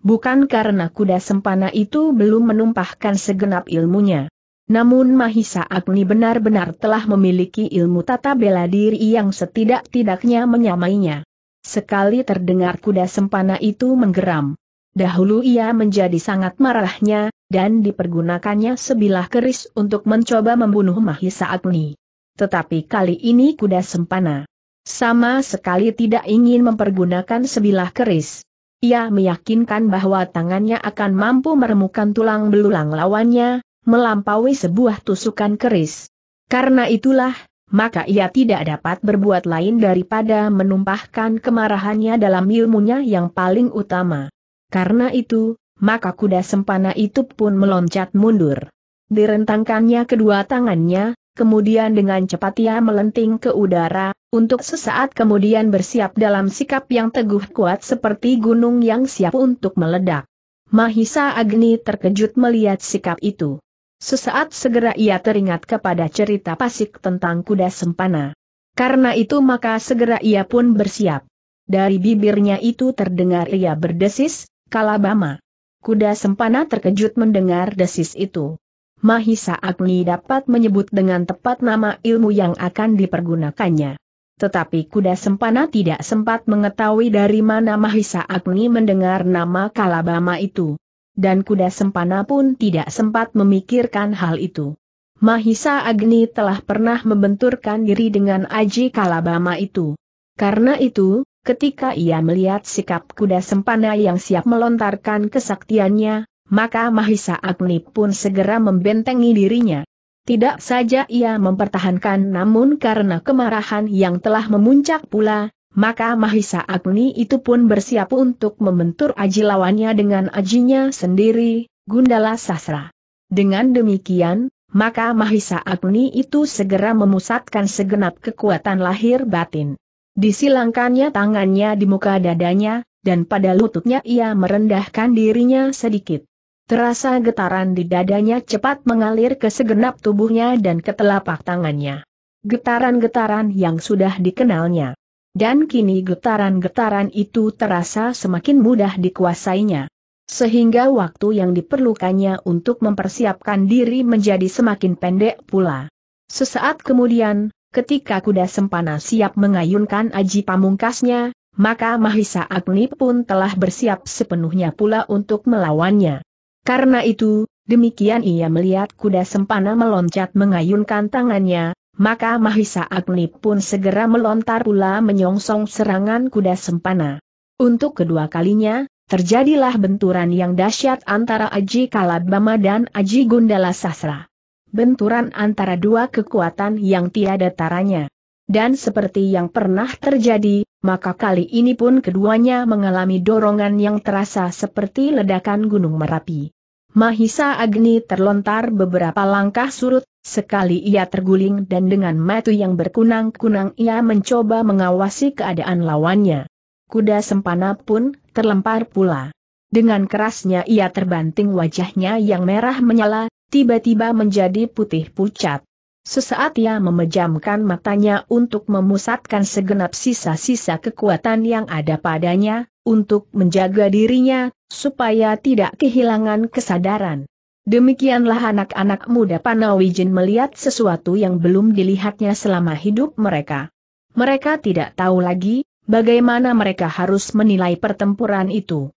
Bukan karena kuda sempana itu belum menumpahkan segenap ilmunya. Namun Mahisa Agni benar-benar telah memiliki ilmu tata bela diri yang setidak-tidaknya menyamainya. Sekali terdengar kuda sempana itu menggeram. Dahulu ia menjadi sangat marahnya, dan dipergunakannya sebilah keris untuk mencoba membunuh Mahisa Agni. Tetapi kali ini kuda sempana sama sekali tidak ingin mempergunakan sebilah keris. Ia meyakinkan bahwa tangannya akan mampu meremukan tulang belulang lawannya, melampaui sebuah tusukan keris. Karena itulah, maka ia tidak dapat berbuat lain daripada menumpahkan kemarahannya dalam ilmunya yang paling utama. Karena itu, maka kuda sempana itu pun meloncat mundur. Direntangkannya kedua tangannya, kemudian dengan cepat ia melenting ke udara, untuk sesaat kemudian bersiap dalam sikap yang teguh kuat seperti gunung yang siap untuk meledak. Mahisa Agni terkejut melihat sikap itu. Sesaat segera ia teringat kepada cerita pasik tentang kuda sempana. Karena itu maka segera ia pun bersiap. Dari bibirnya itu terdengar ia berdesis, Kalabama. Kuda sempana terkejut mendengar desis itu. Mahisa Agni dapat menyebut dengan tepat nama ilmu yang akan dipergunakannya. Tetapi kuda sempana tidak sempat mengetahui dari mana Mahisa Agni mendengar nama Kalabama itu. Dan kuda sempana pun tidak sempat memikirkan hal itu. Mahisa Agni telah pernah membenturkan diri dengan Aji Kalabama itu. Karena itu, ketika ia melihat sikap kuda sempana yang siap melontarkan kesaktiannya, maka Mahisa Agni pun segera membentengi dirinya. Tidak saja ia mempertahankan namun karena kemarahan yang telah memuncak pula, maka Mahisa Agni itu pun bersiap untuk membentur aji lawannya dengan ajinya sendiri, Gundala Sasra. Dengan demikian, maka Mahisa Agni itu segera memusatkan segenap kekuatan lahir batin. Disilangkannya tangannya di muka dadanya, dan pada lututnya ia merendahkan dirinya sedikit. Terasa getaran di dadanya cepat mengalir ke segenap tubuhnya dan ke telapak tangannya. Getaran-getaran yang sudah dikenalnya. Dan kini getaran-getaran itu terasa semakin mudah dikuasainya. Sehingga waktu yang diperlukannya untuk mempersiapkan diri menjadi semakin pendek pula. Sesaat kemudian, ketika kuda sempana siap mengayunkan aji pamungkasnya, maka Mahisa Agni pun telah bersiap sepenuhnya pula untuk melawannya. Karena itu, demikian ia melihat kuda sempana meloncat mengayunkan tangannya, maka Mahisa Agni pun segera melontar pula menyongsong serangan kuda sempana. Untuk kedua kalinya, terjadilah benturan yang dahsyat antara Aji Kalabama dan Aji Gundala Sasra. Benturan antara dua kekuatan yang tiada taranya. Dan seperti yang pernah terjadi, maka kali ini pun keduanya mengalami dorongan yang terasa seperti ledakan gunung Merapi. Mahisa Agni terlontar beberapa langkah surut, sekali ia terguling dan dengan mata yang berkunang-kunang ia mencoba mengawasi keadaan lawannya. Kuda sempana pun terlempar pula. Dengan kerasnya ia terbanting wajahnya yang merah menyala, tiba-tiba menjadi putih pucat. Sesaat ia memejamkan matanya untuk memusatkan segenap sisa-sisa kekuatan yang ada padanya, untuk menjaga dirinya supaya tidak kehilangan kesadaran. Demikianlah anak-anak muda Panawijin melihat sesuatu yang belum dilihatnya selama hidup mereka. Mereka tidak tahu lagi, bagaimana mereka harus menilai pertempuran itu.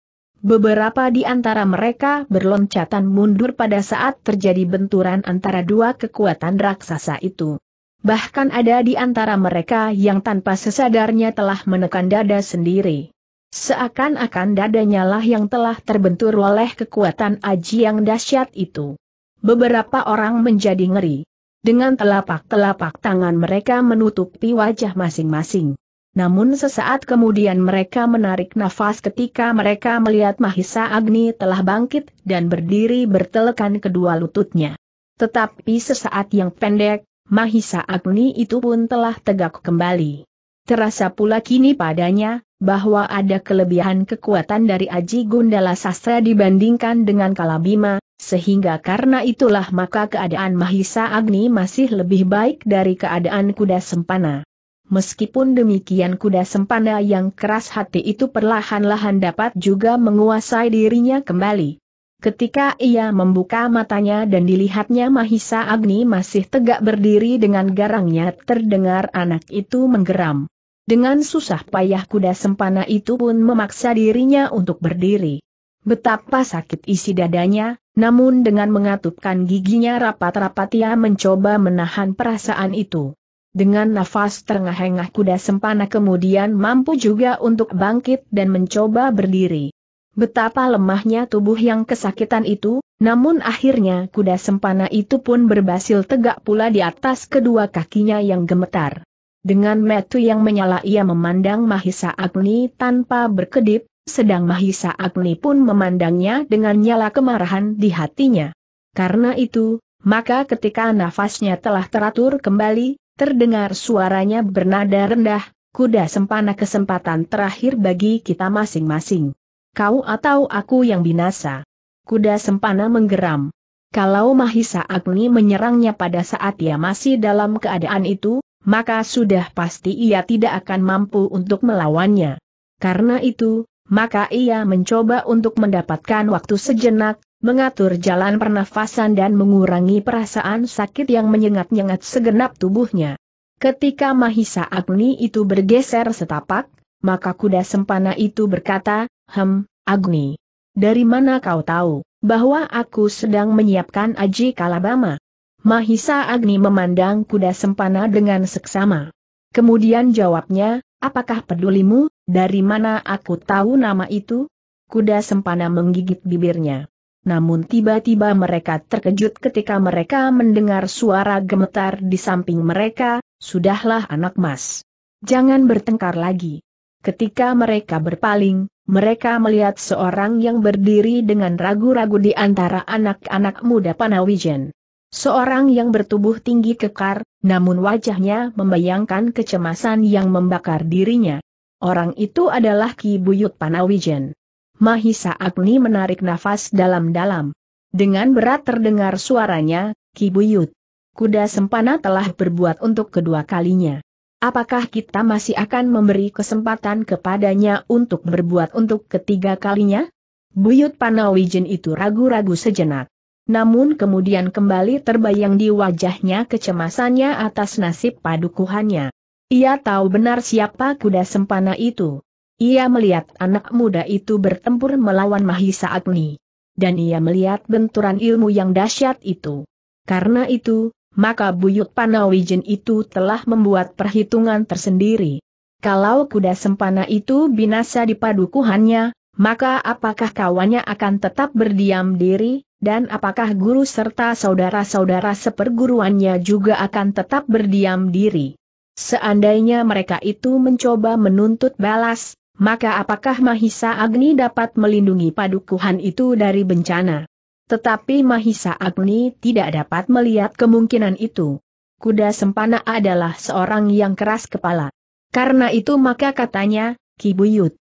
Beberapa di antara mereka berloncatan mundur pada saat terjadi benturan antara dua kekuatan raksasa itu. Bahkan ada di antara mereka yang tanpa sesadarnya telah menekan dada sendiri. Seakan-akan dadanya lah yang telah terbentur oleh kekuatan aji yang dahsyat itu. Beberapa orang menjadi ngeri. Dengan telapak-telapak tangan mereka menutupi wajah masing-masing. Namun sesaat kemudian mereka menarik nafas ketika mereka melihat Mahisa Agni telah bangkit dan berdiri bertelekan kedua lututnya. Tetapi sesaat yang pendek, Mahisa Agni itu pun telah tegak kembali. Terasa pula kini padanya, bahwa ada kelebihan kekuatan dari Aji Gundala Sastra dibandingkan dengan Kalabima, sehingga karena itulah maka keadaan Mahisa Agni masih lebih baik dari keadaan kuda sempana. Meskipun demikian kuda sempana yang keras hati itu perlahan-lahan dapat juga menguasai dirinya kembali. Ketika ia membuka matanya dan dilihatnya Mahisa Agni masih tegak berdiri dengan garangnya terdengar anak itu menggeram. Dengan susah payah kuda sempana itu pun memaksa dirinya untuk berdiri. Betapa sakit isi dadanya, namun dengan mengatupkan giginya rapat-rapat ia mencoba menahan perasaan itu. Dengan nafas terengah-engah kuda sempana kemudian mampu juga untuk bangkit dan mencoba berdiri. Betapa lemahnya tubuh yang kesakitan itu, namun akhirnya kuda sempana itu pun berbasil tegak pula di atas kedua kakinya yang gemetar. Dengan metu yang menyala ia memandang Mahisa Agni tanpa berkedip, sedang Mahisa Agni pun memandangnya dengan nyala kemarahan di hatinya. Karena itu, maka ketika nafasnya telah teratur kembali, terdengar suaranya bernada rendah, kuda sempana kesempatan terakhir bagi kita masing-masing. Kau atau aku yang binasa. Kuda sempana menggeram. Kalau Mahisa Agni menyerangnya pada saat ia masih dalam keadaan itu, maka sudah pasti ia tidak akan mampu untuk melawannya. Karena itu, maka ia mencoba untuk mendapatkan waktu sejenak, mengatur jalan pernafasan dan mengurangi perasaan sakit yang menyengat-nyengat segenap tubuhnya. Ketika Mahisa Agni itu bergeser setapak, maka kuda sempana itu berkata, Hem, Agni. Dari mana kau tahu, bahwa aku sedang menyiapkan Aji Kalabama? Mahisa Agni memandang kuda sempana dengan seksama. Kemudian jawabnya, apakah pedulimu, dari mana aku tahu nama itu? Kuda sempana menggigit bibirnya. Namun tiba-tiba mereka terkejut ketika mereka mendengar suara gemetar di samping mereka, sudahlah anak mas. Jangan bertengkar lagi. Ketika mereka berpaling, mereka melihat seorang yang berdiri dengan ragu-ragu di antara anak-anak muda Panawijen. Seorang yang bertubuh tinggi kekar, namun wajahnya membayangkan kecemasan yang membakar dirinya. Orang itu adalah Ki Buyut Panawijen. Mahisa Agni menarik nafas dalam-dalam. Dengan berat terdengar suaranya, Ki Buyut. Kuda sempana telah berbuat untuk kedua kalinya. Apakah kita masih akan memberi kesempatan kepadanya untuk berbuat untuk ketiga kalinya? Buyut Panawijen itu ragu-ragu sejenak. Namun kemudian kembali terbayang di wajahnya kecemasannya atas nasib padukuhannya. Ia tahu benar siapa kuda sempana itu. Ia melihat anak muda itu bertempur melawan Mahisa Agni. Dan ia melihat benturan ilmu yang dahsyat itu. Karena itu, maka Buyut Panawijen itu telah membuat perhitungan tersendiri. Kalau kuda sempana itu binasa di padukuhannya, maka apakah kawannya akan tetap berdiam diri, dan apakah guru serta saudara-saudara seperguruannya juga akan tetap berdiam diri? Seandainya mereka itu mencoba menuntut balas, maka apakah Mahisa Agni dapat melindungi padukuhan itu dari bencana? Tetapi Mahisa Agni tidak dapat melihat kemungkinan itu. Kuda Sempana adalah seorang yang keras kepala. Karena itu maka katanya, Kibuyut,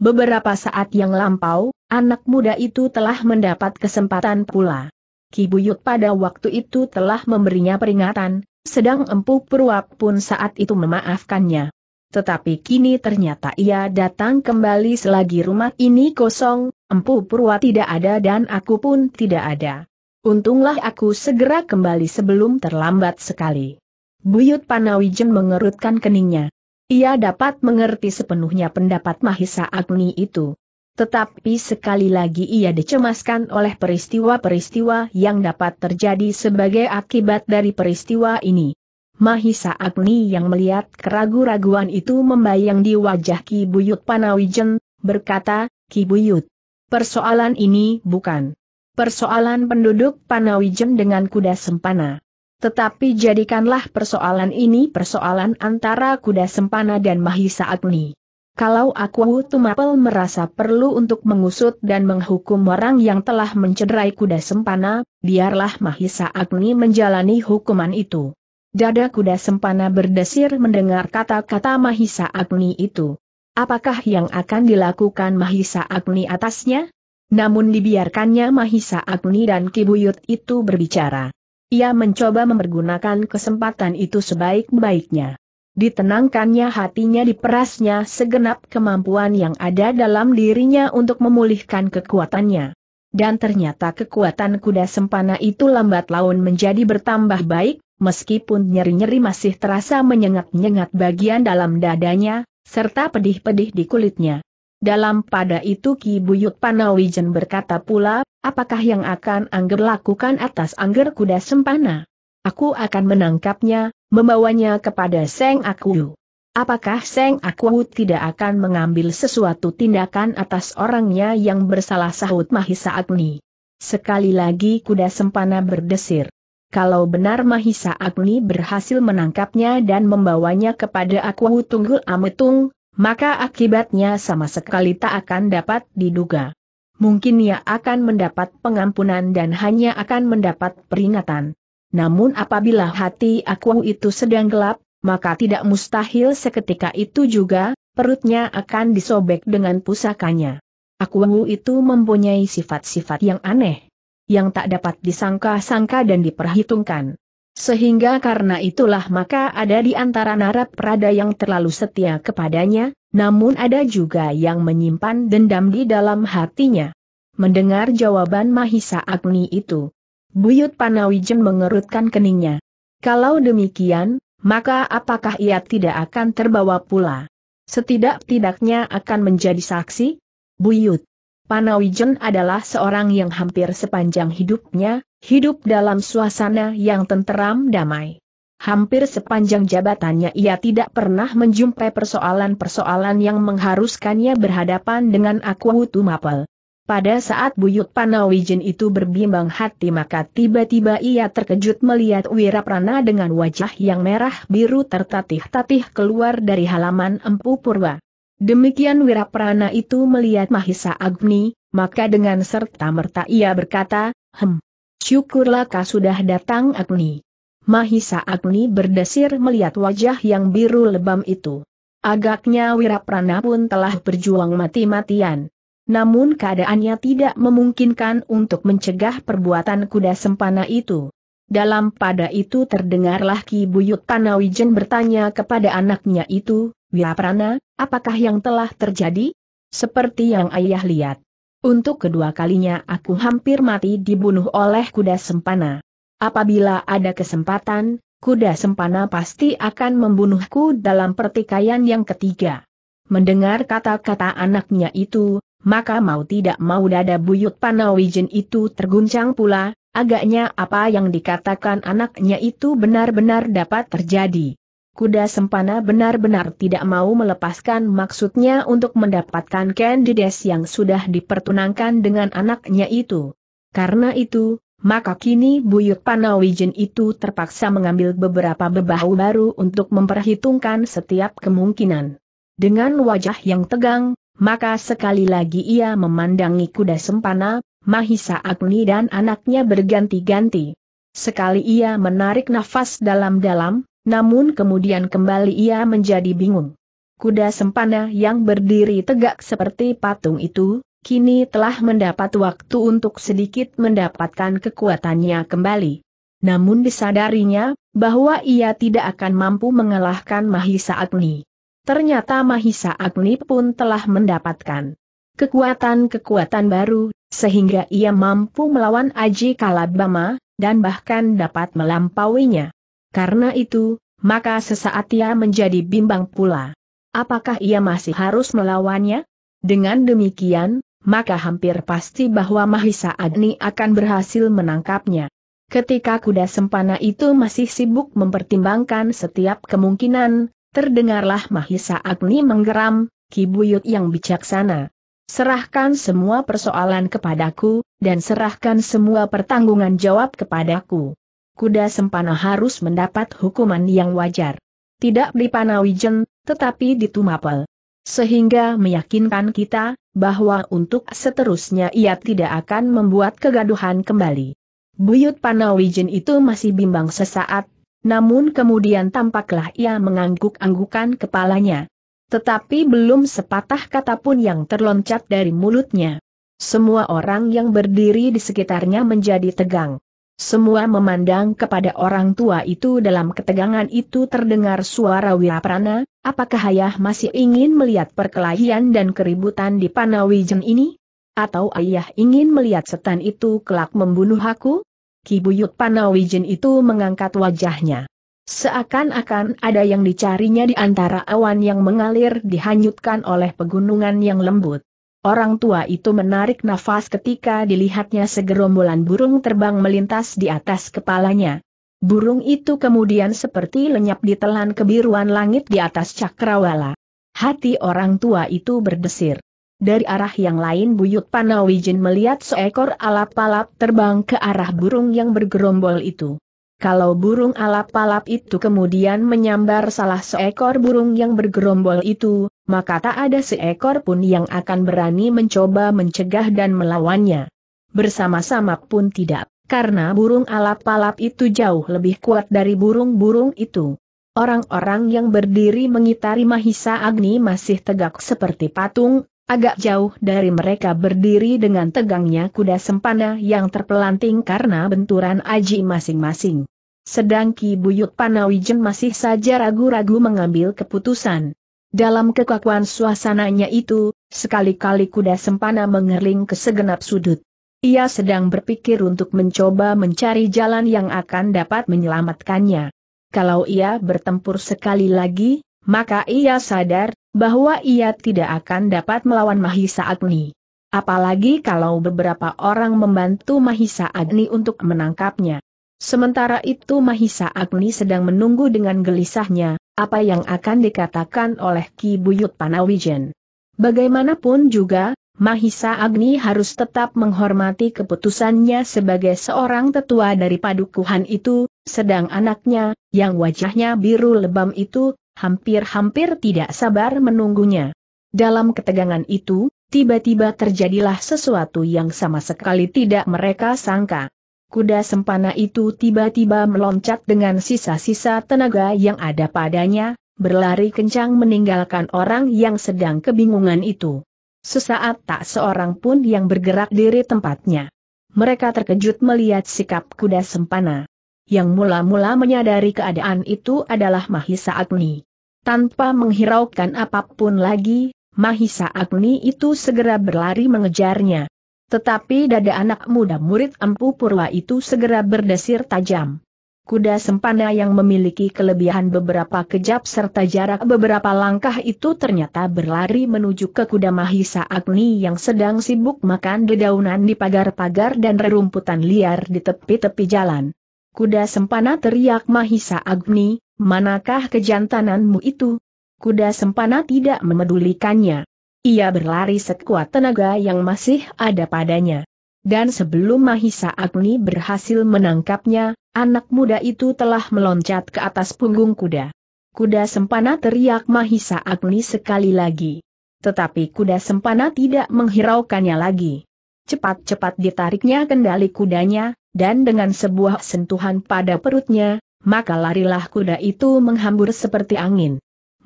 Beberapa saat yang lampau, anak muda itu telah mendapat kesempatan pula. Ki Buyut pada waktu itu telah memberinya peringatan, sedang Empu Purwap pun saat itu memaafkannya. Tetapi kini ternyata ia datang kembali selagi rumah ini kosong, Empu Purwa tidak ada dan aku pun tidak ada. Untunglah aku segera kembali sebelum terlambat sekali. Buyut Panawijen mengerutkan keningnya. Ia dapat mengerti sepenuhnya pendapat Mahisa Agni itu. Tetapi sekali lagi ia dicemaskan oleh peristiwa-peristiwa yang dapat terjadi sebagai akibat dari peristiwa ini. Mahisa Agni yang melihat keraguan raguan itu membayang di wajah Ki Buyut Panawijen, berkata, Ki Buyut, persoalan ini bukan persoalan penduduk Panawijen dengan kuda sempana. Tetapi jadikanlah persoalan ini persoalan antara kuda sempana dan Mahisa Agni. Kalau aku Tumapel merasa perlu untuk mengusut dan menghukum orang yang telah mencederai kuda sempana, biarlah Mahisa Agni menjalani hukuman itu. Dada kuda sempana berdesir mendengar kata-kata Mahisa Agni itu. Apakah yang akan dilakukan Mahisa Agni atasnya? Namun dibiarkannya Mahisa Agni dan Kibuyut itu berbicara. Ia mencoba mempergunakan kesempatan itu sebaik-baiknya. Ditenangkannya hatinya diperasnya segenap kemampuan yang ada dalam dirinya untuk memulihkan kekuatannya. Dan ternyata kekuatan kuda sempana itu lambat laun menjadi bertambah baik, meskipun nyeri-nyeri masih terasa menyengat-nyengat bagian dalam dadanya, serta pedih-pedih di kulitnya. Dalam pada itu Ki Buyut Panawijen berkata pula, apakah yang akan Angger lakukan atas Angger Kuda Sempana? Aku akan menangkapnya, membawanya kepada Seng Akwu. Apakah Seng Akwu tidak akan mengambil sesuatu tindakan atas orangnya yang bersalah sahut Mahisa Agni? Sekali lagi kuda sempana berdesir. Kalau benar Mahisa Agni berhasil menangkapnya dan membawanya kepada Akwu Tunggul Ametung, maka akibatnya sama sekali tak akan dapat diduga. Mungkin ia akan mendapat pengampunan dan hanya akan mendapat peringatan. Namun apabila hati aku itu sedang gelap, maka tidak mustahil seketika itu juga, perutnya akan disobek dengan pusakanya. Aku itu mempunyai sifat-sifat yang aneh, yang tak dapat disangka-sangka dan diperhitungkan. Sehingga karena itulah maka ada di antara narap prada yang terlalu setia kepadanya, namun ada juga yang menyimpan dendam di dalam hatinya. Mendengar jawaban Mahisa Agni itu, Buyut Panawijen mengerutkan keningnya. Kalau demikian, maka apakah ia tidak akan terbawa pula? Setidak-tidaknya akan menjadi saksi? Buyut. Panawijen adalah seorang yang hampir sepanjang hidupnya, Hidup dalam suasana yang tenteram damai. Hampir sepanjang jabatannya ia tidak pernah menjumpai persoalan-persoalan yang mengharuskannya berhadapan dengan Akutu Mapel. Pada saat Buyut Panawijen itu berbimbang hati maka tiba-tiba ia terkejut melihat Wiraprana dengan wajah yang merah biru tertatih-tatih keluar dari halaman Empu Purwa. Demikian Wiraprana itu melihat Mahisa Agni, maka dengan serta merta ia berkata, Hem, Syukurlah kau sudah datang Agni. Mahisa Agni berdesir melihat wajah yang biru lebam itu. Agaknya Wiraprana pun telah berjuang mati-matian. Namun keadaannya tidak memungkinkan untuk mencegah perbuatan kuda sempana itu. Dalam pada itu terdengarlah Ki Buyut Panawijen bertanya kepada anaknya itu, Wiraprana, apakah yang telah terjadi? Seperti yang ayah lihat. Untuk kedua kalinya aku hampir mati dibunuh oleh kuda sempana. Apabila ada kesempatan, kuda sempana pasti akan membunuhku dalam pertikaian yang ketiga. Mendengar kata-kata anaknya itu, maka mau tidak mau dada buyut Panawijen itu terguncang pula, agaknya apa yang dikatakan anaknya itu benar-benar dapat terjadi kuda sempana benar-benar tidak mau melepaskan maksudnya untuk mendapatkan kandides yang sudah dipertunangkan dengan anaknya itu. Karena itu, maka kini Buyut Panawijen itu terpaksa mengambil beberapa bebahu baru untuk memperhitungkan setiap kemungkinan. Dengan wajah yang tegang, maka sekali lagi ia memandangi kuda sempana, Mahisa Agni dan anaknya berganti-ganti. Sekali ia menarik nafas dalam-dalam, namun kemudian kembali ia menjadi bingung. Kuda sempana yang berdiri tegak seperti patung itu, kini telah mendapat waktu untuk sedikit mendapatkan kekuatannya kembali. Namun disadarinya, bahwa ia tidak akan mampu mengalahkan Mahisa Agni. Ternyata Mahisa Agni pun telah mendapatkan kekuatan-kekuatan baru, sehingga ia mampu melawan Aji Kalabama, dan bahkan dapat melampauinya. Karena itu, maka sesaat ia menjadi bimbang pula. Apakah ia masih harus melawannya? Dengan demikian, maka hampir pasti bahwa Mahisa Agni akan berhasil menangkapnya. Ketika kuda sempana itu masih sibuk mempertimbangkan setiap kemungkinan, terdengarlah Mahisa Agni menggeram, Kibuyut yang bijaksana. Serahkan semua persoalan kepadaku, dan serahkan semua pertanggungan jawab kepadaku kuda sempana harus mendapat hukuman yang wajar. Tidak di Panawijen, tetapi di Tumapel. Sehingga meyakinkan kita, bahwa untuk seterusnya ia tidak akan membuat kegaduhan kembali. Buyut Panawijen itu masih bimbang sesaat, namun kemudian tampaklah ia mengangguk-anggukan kepalanya. Tetapi belum sepatah kata pun yang terloncat dari mulutnya. Semua orang yang berdiri di sekitarnya menjadi tegang. Semua memandang kepada orang tua itu dalam ketegangan itu terdengar suara Wiraprana, apakah ayah masih ingin melihat perkelahian dan keributan di Panawijen ini? Atau ayah ingin melihat setan itu kelak membunuh aku? Kibuyut Panawijen itu mengangkat wajahnya. Seakan-akan ada yang dicarinya di antara awan yang mengalir dihanyutkan oleh pegunungan yang lembut. Orang tua itu menarik nafas ketika dilihatnya segerombolan burung terbang melintas di atas kepalanya. Burung itu kemudian seperti lenyap ditelan kebiruan langit di atas cakrawala. Hati orang tua itu berdesir. Dari arah yang lain Buyut Panawijin melihat seekor alap-alap terbang ke arah burung yang bergerombol itu. Kalau burung alap-alap itu kemudian menyambar salah seekor burung yang bergerombol itu, maka tak ada seekor pun yang akan berani mencoba mencegah dan melawannya. Bersama-sama pun tidak, karena burung alap-alap itu jauh lebih kuat dari burung-burung itu. Orang-orang yang berdiri mengitari Mahisa Agni masih tegak seperti patung, agak jauh dari mereka berdiri dengan tegangnya kuda sempana yang terpelanting karena benturan aji masing-masing. Sedang Ki Buyut Panawijen masih saja ragu-ragu mengambil keputusan. Dalam kekakuan suasananya itu, sekali-kali kuda sempana mengering ke segenap sudut. Ia sedang berpikir untuk mencoba mencari jalan yang akan dapat menyelamatkannya. Kalau ia bertempur sekali lagi, maka ia sadar bahwa ia tidak akan dapat melawan Mahisa Agni. Apalagi kalau beberapa orang membantu Mahisa Agni untuk menangkapnya. Sementara itu Mahisa Agni sedang menunggu dengan gelisahnya, apa yang akan dikatakan oleh Ki Buyut Panawijen. Bagaimanapun juga, Mahisa Agni harus tetap menghormati keputusannya sebagai seorang tetua dari padukuhan itu, sedang anaknya, yang wajahnya biru lebam itu, hampir-hampir tidak sabar menunggunya. Dalam ketegangan itu, tiba-tiba terjadilah sesuatu yang sama sekali tidak mereka sangka kuda sempana itu tiba-tiba meloncat dengan sisa-sisa tenaga yang ada padanya, berlari kencang meninggalkan orang yang sedang kebingungan itu. Sesaat tak seorang pun yang bergerak dari tempatnya. Mereka terkejut melihat sikap kuda sempana. Yang mula-mula menyadari keadaan itu adalah Mahisa Agni. Tanpa menghiraukan apapun lagi, Mahisa Agni itu segera berlari mengejarnya. Tetapi dada anak muda murid Empu Purwa itu segera berdesir tajam. Kuda sempana yang memiliki kelebihan beberapa kejap serta jarak beberapa langkah itu ternyata berlari menuju ke kuda Mahisa Agni yang sedang sibuk makan dedaunan di pagar-pagar dan rerumputan liar di tepi-tepi jalan. Kuda sempana teriak Mahisa Agni, manakah kejantananmu itu? Kuda sempana tidak memedulikannya. Ia berlari sekuat tenaga yang masih ada padanya. Dan sebelum Mahisa Agni berhasil menangkapnya, anak muda itu telah meloncat ke atas punggung kuda. Kuda sempana teriak Mahisa Agni sekali lagi. Tetapi kuda sempana tidak menghiraukannya lagi. Cepat-cepat ditariknya kendali kudanya, dan dengan sebuah sentuhan pada perutnya, maka larilah kuda itu menghambur seperti angin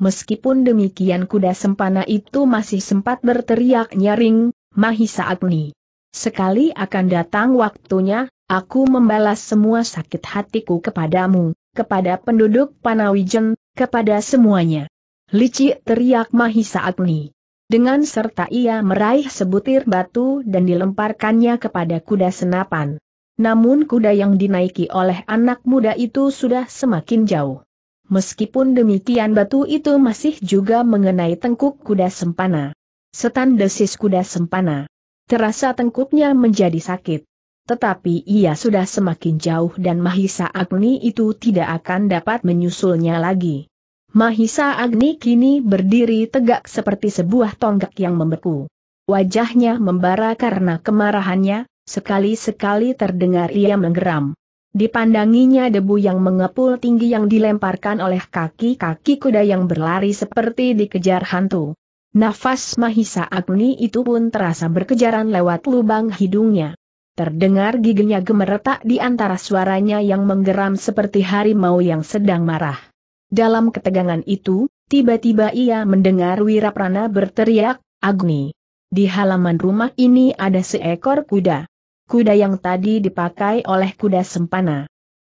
meskipun demikian kuda sempana itu masih sempat berteriak nyaring, Mahisa Agni. Sekali akan datang waktunya, aku membalas semua sakit hatiku kepadamu, kepada penduduk Panawijen, kepada semuanya. Licik teriak Mahisa Agni. Dengan serta ia meraih sebutir batu dan dilemparkannya kepada kuda senapan. Namun kuda yang dinaiki oleh anak muda itu sudah semakin jauh. Meskipun demikian batu itu masih juga mengenai tengkuk kuda sempana. Setan desis kuda sempana. Terasa tengkuknya menjadi sakit. Tetapi ia sudah semakin jauh dan Mahisa Agni itu tidak akan dapat menyusulnya lagi. Mahisa Agni kini berdiri tegak seperti sebuah tonggak yang membeku. Wajahnya membara karena kemarahannya, sekali-sekali terdengar ia menggeram. Dipandanginya debu yang mengepul tinggi yang dilemparkan oleh kaki-kaki kuda yang berlari seperti dikejar hantu. Nafas Mahisa Agni itu pun terasa berkejaran lewat lubang hidungnya. Terdengar giginya gemeretak di antara suaranya yang menggeram seperti harimau yang sedang marah. Dalam ketegangan itu, tiba-tiba ia mendengar Wiraprana berteriak, Agni. Di halaman rumah ini ada seekor kuda kuda yang tadi dipakai oleh kuda sempana.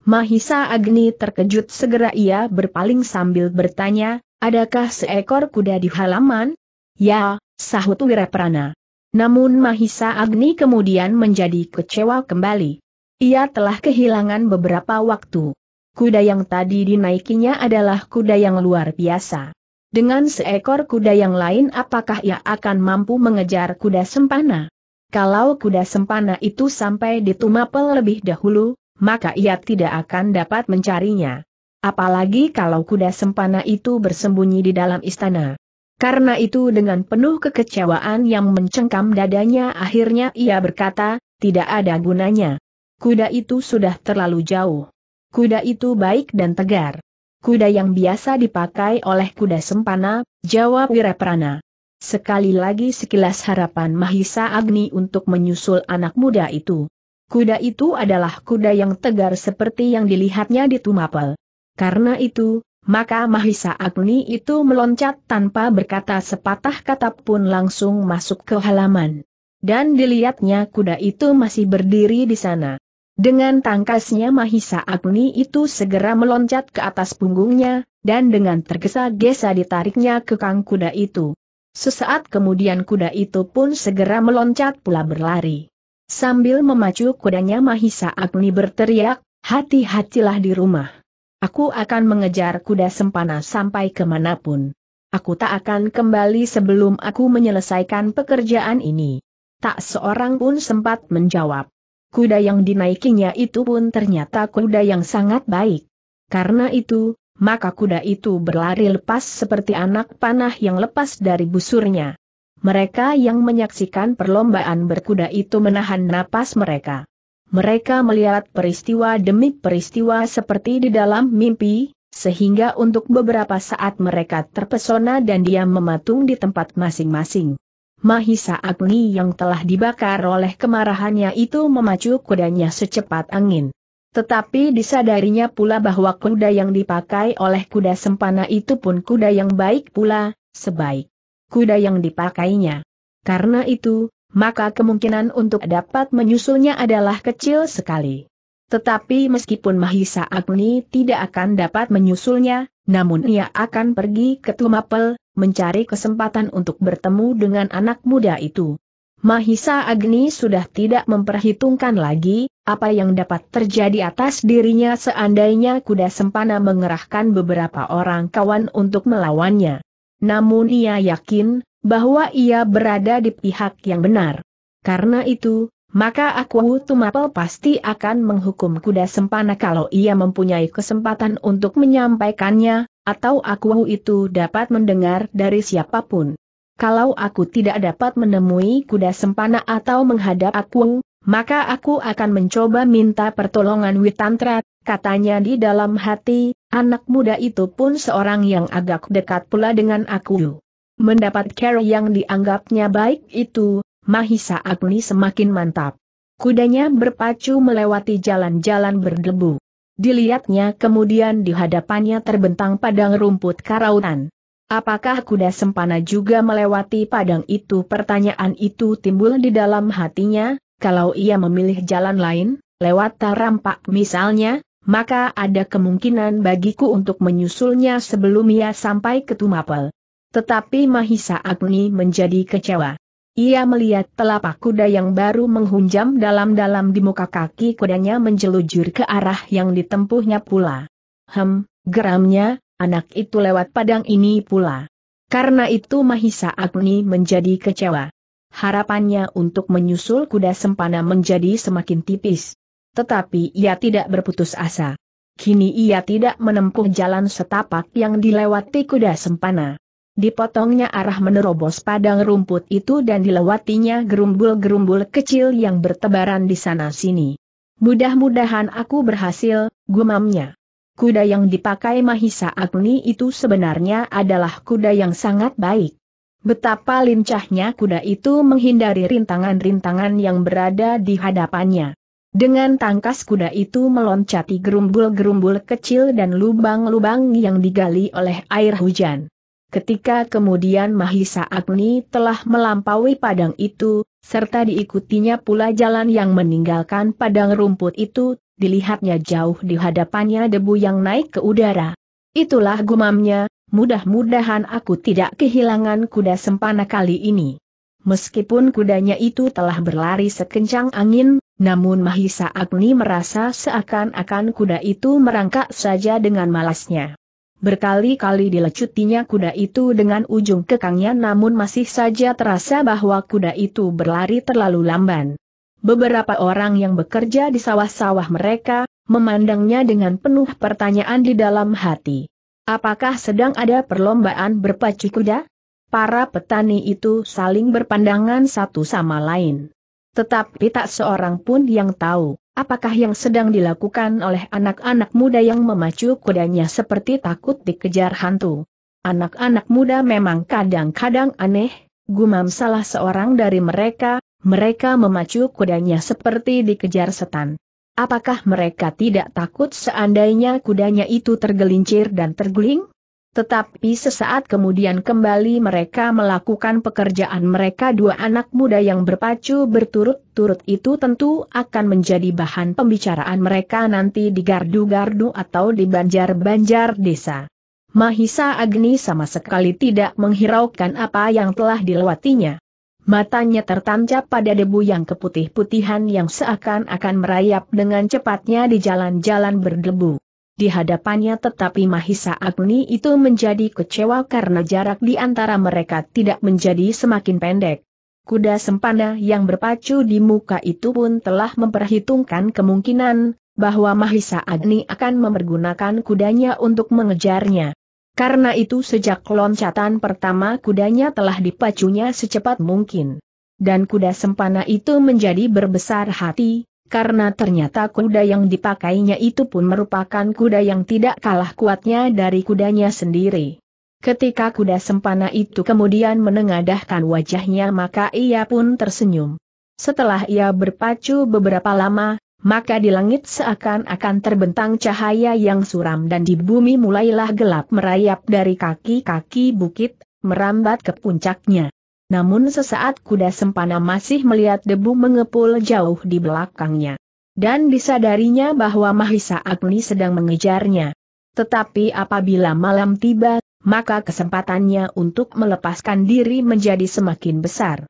Mahisa Agni terkejut segera ia berpaling sambil bertanya, adakah seekor kuda di halaman? Ya, sahut Wiraprana. Namun Mahisa Agni kemudian menjadi kecewa kembali. Ia telah kehilangan beberapa waktu. Kuda yang tadi dinaikinya adalah kuda yang luar biasa. Dengan seekor kuda yang lain apakah ia akan mampu mengejar kuda sempana? Kalau kuda sempana itu sampai di Tumapel lebih dahulu, maka ia tidak akan dapat mencarinya. Apalagi kalau kuda sempana itu bersembunyi di dalam istana. Karena itu dengan penuh kekecewaan yang mencengkam dadanya akhirnya ia berkata, tidak ada gunanya. Kuda itu sudah terlalu jauh. Kuda itu baik dan tegar. Kuda yang biasa dipakai oleh kuda sempana, jawab Wiraprana. Sekali lagi sekilas harapan Mahisa Agni untuk menyusul anak muda itu. Kuda itu adalah kuda yang tegar seperti yang dilihatnya di Tumapel. Karena itu, maka Mahisa Agni itu meloncat tanpa berkata sepatah kata pun langsung masuk ke halaman. Dan dilihatnya kuda itu masih berdiri di sana. Dengan tangkasnya Mahisa Agni itu segera meloncat ke atas punggungnya, dan dengan tergesa-gesa ditariknya ke kang kuda itu. Sesaat kemudian kuda itu pun segera meloncat pula berlari. Sambil memacu kudanya Mahisa Agni berteriak, hati-hatilah di rumah. Aku akan mengejar kuda sempana sampai kemanapun. Aku tak akan kembali sebelum aku menyelesaikan pekerjaan ini. Tak seorang pun sempat menjawab. Kuda yang dinaikinya itu pun ternyata kuda yang sangat baik. Karena itu, maka kuda itu berlari lepas seperti anak panah yang lepas dari busurnya. Mereka yang menyaksikan perlombaan berkuda itu menahan napas mereka. Mereka melihat peristiwa demi peristiwa seperti di dalam mimpi, sehingga untuk beberapa saat mereka terpesona dan diam mematung di tempat masing-masing. Mahisa Agni yang telah dibakar oleh kemarahannya itu memacu kudanya secepat angin. Tetapi disadarinya pula bahwa kuda yang dipakai oleh kuda sempana itu pun kuda yang baik pula, sebaik kuda yang dipakainya. Karena itu, maka kemungkinan untuk dapat menyusulnya adalah kecil sekali. Tetapi meskipun Mahisa Agni tidak akan dapat menyusulnya, namun ia akan pergi ke Tumapel, mencari kesempatan untuk bertemu dengan anak muda itu. Mahisa Agni sudah tidak memperhitungkan lagi, apa yang dapat terjadi atas dirinya seandainya kuda sempana mengerahkan beberapa orang kawan untuk melawannya. Namun ia yakin, bahwa ia berada di pihak yang benar. Karena itu, maka aku Tumapel pasti akan menghukum kuda sempana kalau ia mempunyai kesempatan untuk menyampaikannya, atau aku itu dapat mendengar dari siapapun. Kalau aku tidak dapat menemui kuda sempana atau menghadap aku, maka aku akan mencoba minta pertolongan Witantra, katanya di dalam hati, anak muda itu pun seorang yang agak dekat pula dengan aku. Mendapat care yang dianggapnya baik itu, Mahisa Agni semakin mantap. Kudanya berpacu melewati jalan-jalan berdebu. Dilihatnya kemudian di hadapannya terbentang padang rumput karautan. Apakah kuda sempana juga melewati padang itu? Pertanyaan itu timbul di dalam hatinya, kalau ia memilih jalan lain, lewat tarampak misalnya, maka ada kemungkinan bagiku untuk menyusulnya sebelum ia sampai ke Tumapel. Tetapi Mahisa Agni menjadi kecewa. Ia melihat telapak kuda yang baru menghunjam dalam-dalam di muka kaki kudanya menjelujur ke arah yang ditempuhnya pula. Hem, geramnya, anak itu lewat padang ini pula. Karena itu Mahisa Agni menjadi kecewa. Harapannya untuk menyusul kuda sempana menjadi semakin tipis. Tetapi ia tidak berputus asa. Kini ia tidak menempuh jalan setapak yang dilewati kuda sempana. Dipotongnya arah menerobos padang rumput itu dan dilewatinya gerumbul-gerumbul kecil yang bertebaran di sana-sini. Mudah-mudahan aku berhasil, gumamnya kuda yang dipakai Mahisa Agni itu sebenarnya adalah kuda yang sangat baik. Betapa lincahnya kuda itu menghindari rintangan-rintangan yang berada di hadapannya. Dengan tangkas kuda itu meloncati gerumbul-gerumbul kecil dan lubang-lubang yang digali oleh air hujan. Ketika kemudian Mahisa Agni telah melampaui padang itu, serta diikutinya pula jalan yang meninggalkan padang rumput itu, dilihatnya jauh di hadapannya debu yang naik ke udara. Itulah gumamnya, mudah-mudahan aku tidak kehilangan kuda sempana kali ini. Meskipun kudanya itu telah berlari sekencang angin, namun Mahisa Agni merasa seakan-akan kuda itu merangkak saja dengan malasnya. Berkali-kali dilecutinya kuda itu dengan ujung kekangnya namun masih saja terasa bahwa kuda itu berlari terlalu lamban. Beberapa orang yang bekerja di sawah-sawah mereka, memandangnya dengan penuh pertanyaan di dalam hati. Apakah sedang ada perlombaan berpacu kuda? Para petani itu saling berpandangan satu sama lain. Tetapi tak seorang pun yang tahu, apakah yang sedang dilakukan oleh anak-anak muda yang memacu kudanya seperti takut dikejar hantu. Anak-anak muda memang kadang-kadang aneh, gumam salah seorang dari mereka, mereka memacu kudanya seperti dikejar setan. Apakah mereka tidak takut seandainya kudanya itu tergelincir dan terguling? Tetapi sesaat kemudian kembali mereka melakukan pekerjaan mereka dua anak muda yang berpacu berturut-turut itu tentu akan menjadi bahan pembicaraan mereka nanti di gardu-gardu atau di banjar-banjar desa. Mahisa Agni sama sekali tidak menghiraukan apa yang telah dilewatinya matanya tertancap pada debu yang keputih-putihan yang seakan-akan merayap dengan cepatnya di jalan-jalan berdebu. Di hadapannya tetapi Mahisa Agni itu menjadi kecewa karena jarak di antara mereka tidak menjadi semakin pendek. Kuda sempana yang berpacu di muka itu pun telah memperhitungkan kemungkinan bahwa Mahisa Agni akan memergunakan kudanya untuk mengejarnya. Karena itu sejak loncatan pertama kudanya telah dipacunya secepat mungkin. Dan kuda sempana itu menjadi berbesar hati, karena ternyata kuda yang dipakainya itu pun merupakan kuda yang tidak kalah kuatnya dari kudanya sendiri. Ketika kuda sempana itu kemudian menengadahkan wajahnya maka ia pun tersenyum. Setelah ia berpacu beberapa lama, maka di langit seakan-akan terbentang cahaya yang suram dan di bumi mulailah gelap merayap dari kaki-kaki bukit, merambat ke puncaknya. Namun sesaat kuda sempana masih melihat debu mengepul jauh di belakangnya. Dan disadarinya bahwa Mahisa Agni sedang mengejarnya. Tetapi apabila malam tiba, maka kesempatannya untuk melepaskan diri menjadi semakin besar.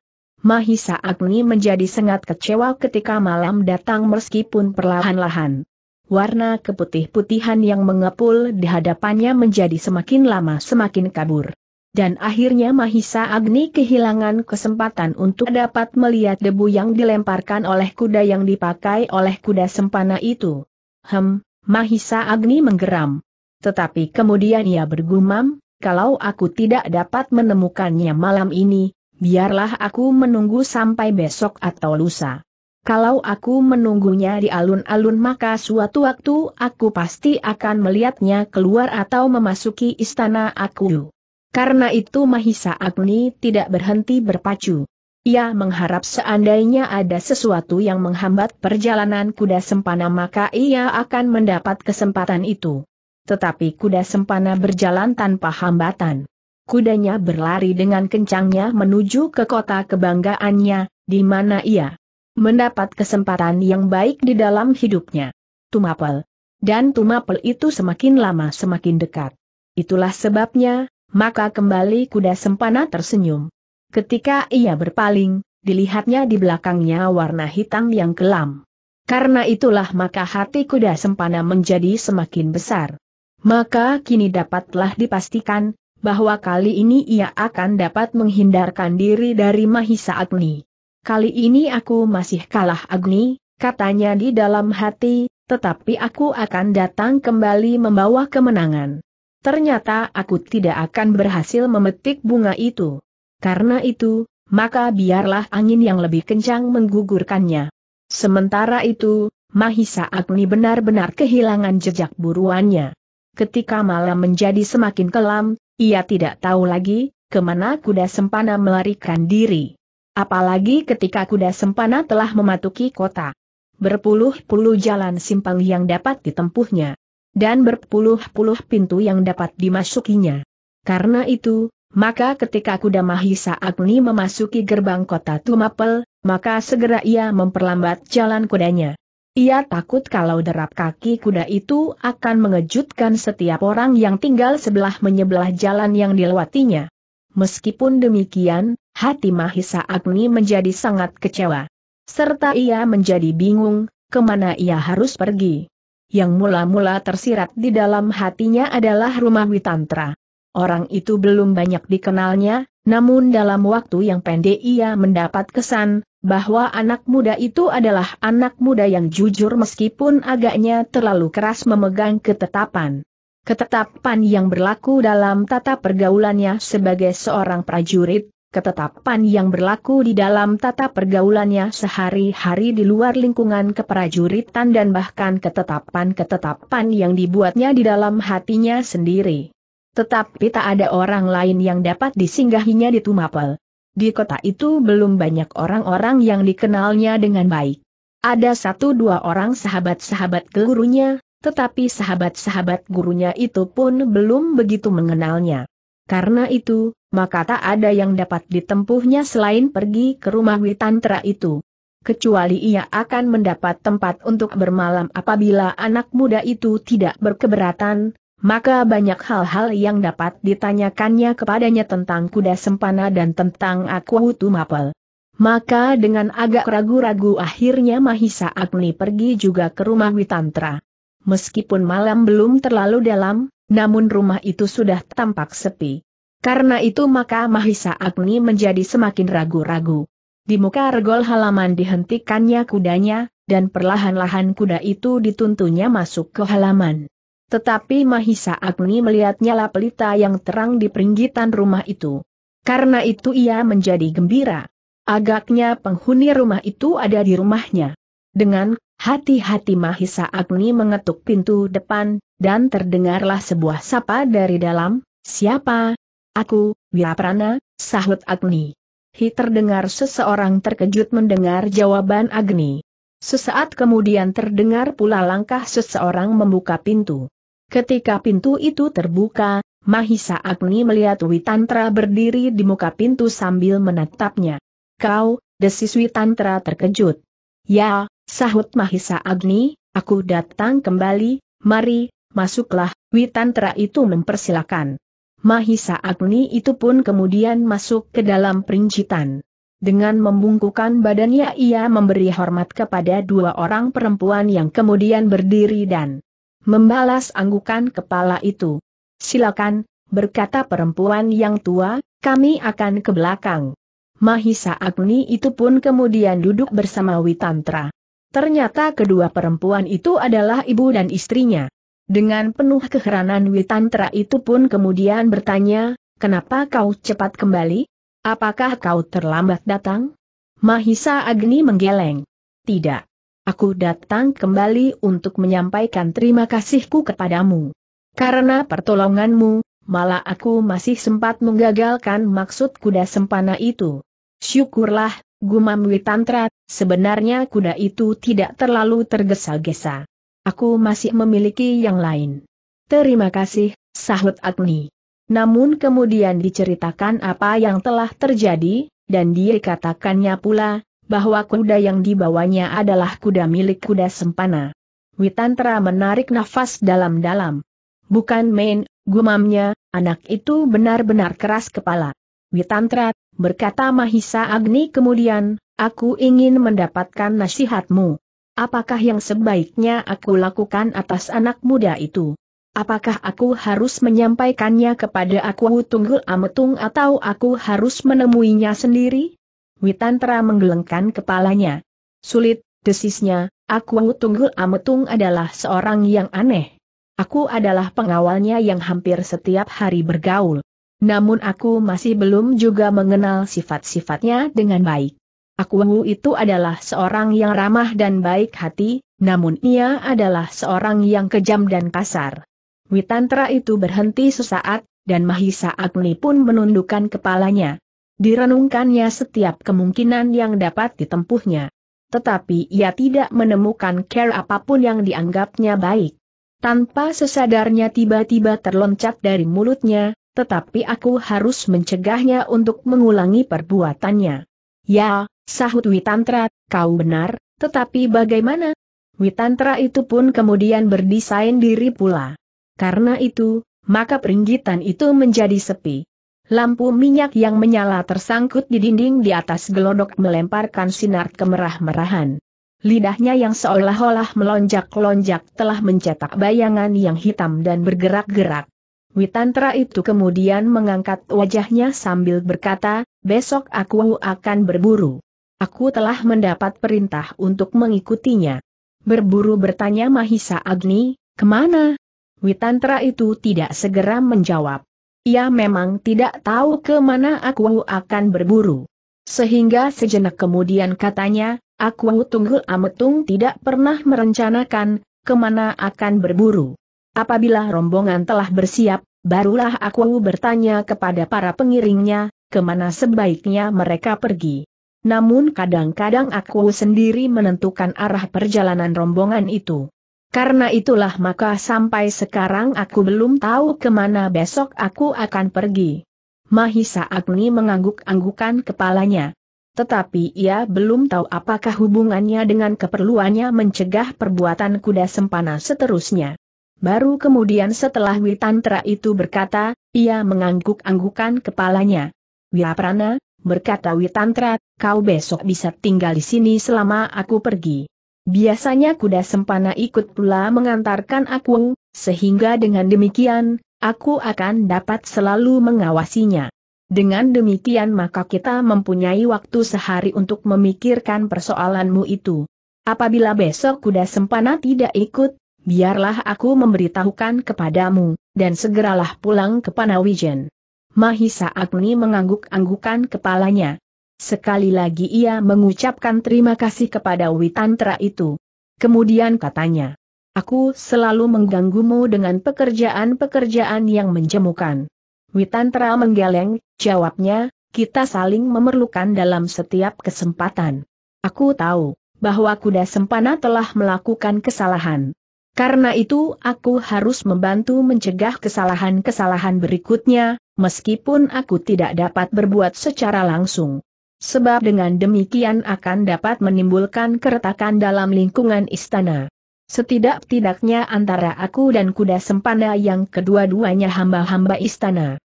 Mahisa Agni menjadi sangat kecewa ketika malam datang meskipun perlahan-lahan. Warna keputih-putihan yang mengepul di hadapannya menjadi semakin lama semakin kabur. Dan akhirnya Mahisa Agni kehilangan kesempatan untuk dapat melihat debu yang dilemparkan oleh kuda yang dipakai oleh kuda sempana itu. Hem, Mahisa Agni menggeram. Tetapi kemudian ia bergumam, kalau aku tidak dapat menemukannya malam ini, Biarlah aku menunggu sampai besok atau lusa. Kalau aku menunggunya di alun-alun maka suatu waktu aku pasti akan melihatnya keluar atau memasuki istana aku. Karena itu Mahisa Agni tidak berhenti berpacu. Ia mengharap seandainya ada sesuatu yang menghambat perjalanan kuda sempana maka ia akan mendapat kesempatan itu. Tetapi kuda sempana berjalan tanpa hambatan kudanya berlari dengan kencangnya menuju ke kota kebanggaannya, di mana ia mendapat kesempatan yang baik di dalam hidupnya. Tumapel. Dan tumapel itu semakin lama semakin dekat. Itulah sebabnya, maka kembali kuda sempana tersenyum. Ketika ia berpaling, dilihatnya di belakangnya warna hitam yang kelam. Karena itulah maka hati kuda sempana menjadi semakin besar. Maka kini dapatlah dipastikan, bahwa kali ini ia akan dapat menghindarkan diri dari Mahisa Agni. Kali ini aku masih kalah Agni, katanya di dalam hati, tetapi aku akan datang kembali membawa kemenangan. Ternyata aku tidak akan berhasil memetik bunga itu. Karena itu, maka biarlah angin yang lebih kencang menggugurkannya. Sementara itu, Mahisa Agni benar-benar kehilangan jejak buruannya. Ketika malam menjadi semakin kelam, ia tidak tahu lagi, kemana kuda sempana melarikan diri. Apalagi ketika kuda sempana telah mematuki kota. Berpuluh-puluh jalan simpang yang dapat ditempuhnya. Dan berpuluh-puluh pintu yang dapat dimasukinya. Karena itu, maka ketika kuda Mahisa Agni memasuki gerbang kota Tumapel, maka segera ia memperlambat jalan kudanya. Ia takut kalau derap kaki kuda itu akan mengejutkan setiap orang yang tinggal sebelah menyebelah jalan yang dilewatinya. Meskipun demikian, hati Mahisa Agni menjadi sangat kecewa. Serta ia menjadi bingung, kemana ia harus pergi. Yang mula-mula tersirat di dalam hatinya adalah rumah Witantra. Orang itu belum banyak dikenalnya, namun dalam waktu yang pendek ia mendapat kesan, bahwa anak muda itu adalah anak muda yang jujur meskipun agaknya terlalu keras memegang ketetapan. Ketetapan yang berlaku dalam tata pergaulannya sebagai seorang prajurit, ketetapan yang berlaku di dalam tata pergaulannya sehari-hari di luar lingkungan keprajuritan dan bahkan ketetapan-ketetapan yang dibuatnya di dalam hatinya sendiri. Tetapi tak ada orang lain yang dapat disinggahinya di Tumapel. Di kota itu belum banyak orang-orang yang dikenalnya dengan baik. Ada satu dua orang sahabat-sahabat gurunya, tetapi sahabat-sahabat gurunya itu pun belum begitu mengenalnya. Karena itu, maka tak ada yang dapat ditempuhnya selain pergi ke rumah Witantra itu. Kecuali ia akan mendapat tempat untuk bermalam apabila anak muda itu tidak berkeberatan, maka banyak hal-hal yang dapat ditanyakannya kepadanya tentang kuda sempana dan tentang Aquahutu Mapel. Maka dengan agak ragu-ragu akhirnya Mahisa Agni pergi juga ke rumah Witantra. Meskipun malam belum terlalu dalam, namun rumah itu sudah tampak sepi. Karena itu maka Mahisa Agni menjadi semakin ragu-ragu. Di muka regol halaman dihentikannya kudanya, dan perlahan-lahan kuda itu dituntunnya masuk ke halaman. Tetapi Mahisa Agni melihat nyala pelita yang terang di peringgitan rumah itu. Karena itu ia menjadi gembira. Agaknya penghuni rumah itu ada di rumahnya. Dengan hati-hati Mahisa Agni mengetuk pintu depan, dan terdengarlah sebuah sapa dari dalam, Siapa? Aku, Wiraprana, sahut Agni. Hi terdengar seseorang terkejut mendengar jawaban Agni. Sesaat kemudian terdengar pula langkah seseorang membuka pintu. Ketika pintu itu terbuka, Mahisa Agni melihat Witantra berdiri di muka pintu sambil menatapnya. Kau, desis Witantra terkejut. Ya, sahut Mahisa Agni, aku datang kembali, mari, masuklah, Witantra itu mempersilakan. Mahisa Agni itu pun kemudian masuk ke dalam perincitan. Dengan membungkukan badannya ia memberi hormat kepada dua orang perempuan yang kemudian berdiri dan membalas anggukan kepala itu. Silakan, berkata perempuan yang tua, kami akan ke belakang. Mahisa Agni itu pun kemudian duduk bersama Witantra. Ternyata kedua perempuan itu adalah ibu dan istrinya. Dengan penuh keheranan Witantra itu pun kemudian bertanya, kenapa kau cepat kembali? Apakah kau terlambat datang? Mahisa Agni menggeleng. Tidak. Aku datang kembali untuk menyampaikan terima kasihku kepadamu. Karena pertolonganmu, malah aku masih sempat menggagalkan maksud kuda sempana itu. Syukurlah, gumam Witantra, sebenarnya kuda itu tidak terlalu tergesa-gesa. Aku masih memiliki yang lain. Terima kasih, sahut Agni. Namun kemudian diceritakan apa yang telah terjadi, dan dia katakannya pula, bahwa kuda yang dibawanya adalah kuda milik kuda sempana. Witantra menarik nafas dalam-dalam. Bukan main, gumamnya, anak itu benar-benar keras kepala. Witantra, berkata Mahisa Agni kemudian, aku ingin mendapatkan nasihatmu. Apakah yang sebaiknya aku lakukan atas anak muda itu? Apakah aku harus menyampaikannya kepada aku Tunggul Ametung atau aku harus menemuinya sendiri? Witantra menggelengkan kepalanya. Sulit, desisnya, aku Tunggul Ametung adalah seorang yang aneh. Aku adalah pengawalnya yang hampir setiap hari bergaul. Namun aku masih belum juga mengenal sifat-sifatnya dengan baik. Aku itu adalah seorang yang ramah dan baik hati, namun ia adalah seorang yang kejam dan kasar. Witantra itu berhenti sesaat, dan Mahisa Agni pun menundukkan kepalanya. Direnungkannya setiap kemungkinan yang dapat ditempuhnya. Tetapi ia tidak menemukan care apapun yang dianggapnya baik. Tanpa sesadarnya tiba-tiba terloncat dari mulutnya, tetapi aku harus mencegahnya untuk mengulangi perbuatannya. Ya, sahut Witantra, kau benar, tetapi bagaimana? Witantra itu pun kemudian berdesain diri pula. Karena itu, maka peringgitan itu menjadi sepi. Lampu minyak yang menyala tersangkut di dinding di atas gelodok melemparkan sinar kemerah-merahan. Lidahnya yang seolah-olah melonjak-lonjak telah mencetak bayangan yang hitam dan bergerak-gerak. Witantra itu kemudian mengangkat wajahnya sambil berkata, besok aku akan berburu. Aku telah mendapat perintah untuk mengikutinya. Berburu bertanya Mahisa Agni, kemana? Witantra itu tidak segera menjawab. Ia memang tidak tahu ke mana aku akan berburu. Sehingga sejenak kemudian katanya, aku tunggu ametung tidak pernah merencanakan, kemana akan berburu. Apabila rombongan telah bersiap, barulah aku bertanya kepada para pengiringnya, kemana sebaiknya mereka pergi. Namun kadang-kadang aku sendiri menentukan arah perjalanan rombongan itu. Karena itulah maka sampai sekarang aku belum tahu kemana besok aku akan pergi. Mahisa Agni mengangguk-anggukan kepalanya. Tetapi ia belum tahu apakah hubungannya dengan keperluannya mencegah perbuatan kuda sempana seterusnya. Baru kemudian setelah Witantra itu berkata, ia mengangguk-anggukan kepalanya. Wiaprana, berkata Witantra, kau besok bisa tinggal di sini selama aku pergi. Biasanya kuda sempana ikut pula mengantarkan aku, sehingga dengan demikian, aku akan dapat selalu mengawasinya. Dengan demikian maka kita mempunyai waktu sehari untuk memikirkan persoalanmu itu. Apabila besok kuda sempana tidak ikut, biarlah aku memberitahukan kepadamu, dan segeralah pulang ke Panawijen. Mahisa Agni mengangguk-anggukan kepalanya. Sekali lagi ia mengucapkan terima kasih kepada Witantra itu. Kemudian katanya, Aku selalu mengganggumu dengan pekerjaan-pekerjaan yang menjemukan. Witantra menggeleng, jawabnya, kita saling memerlukan dalam setiap kesempatan. Aku tahu, bahwa kuda sempana telah melakukan kesalahan. Karena itu aku harus membantu mencegah kesalahan-kesalahan berikutnya, meskipun aku tidak dapat berbuat secara langsung sebab dengan demikian akan dapat menimbulkan keretakan dalam lingkungan istana. Setidak-tidaknya antara aku dan kuda sempanda yang kedua-duanya hamba-hamba istana.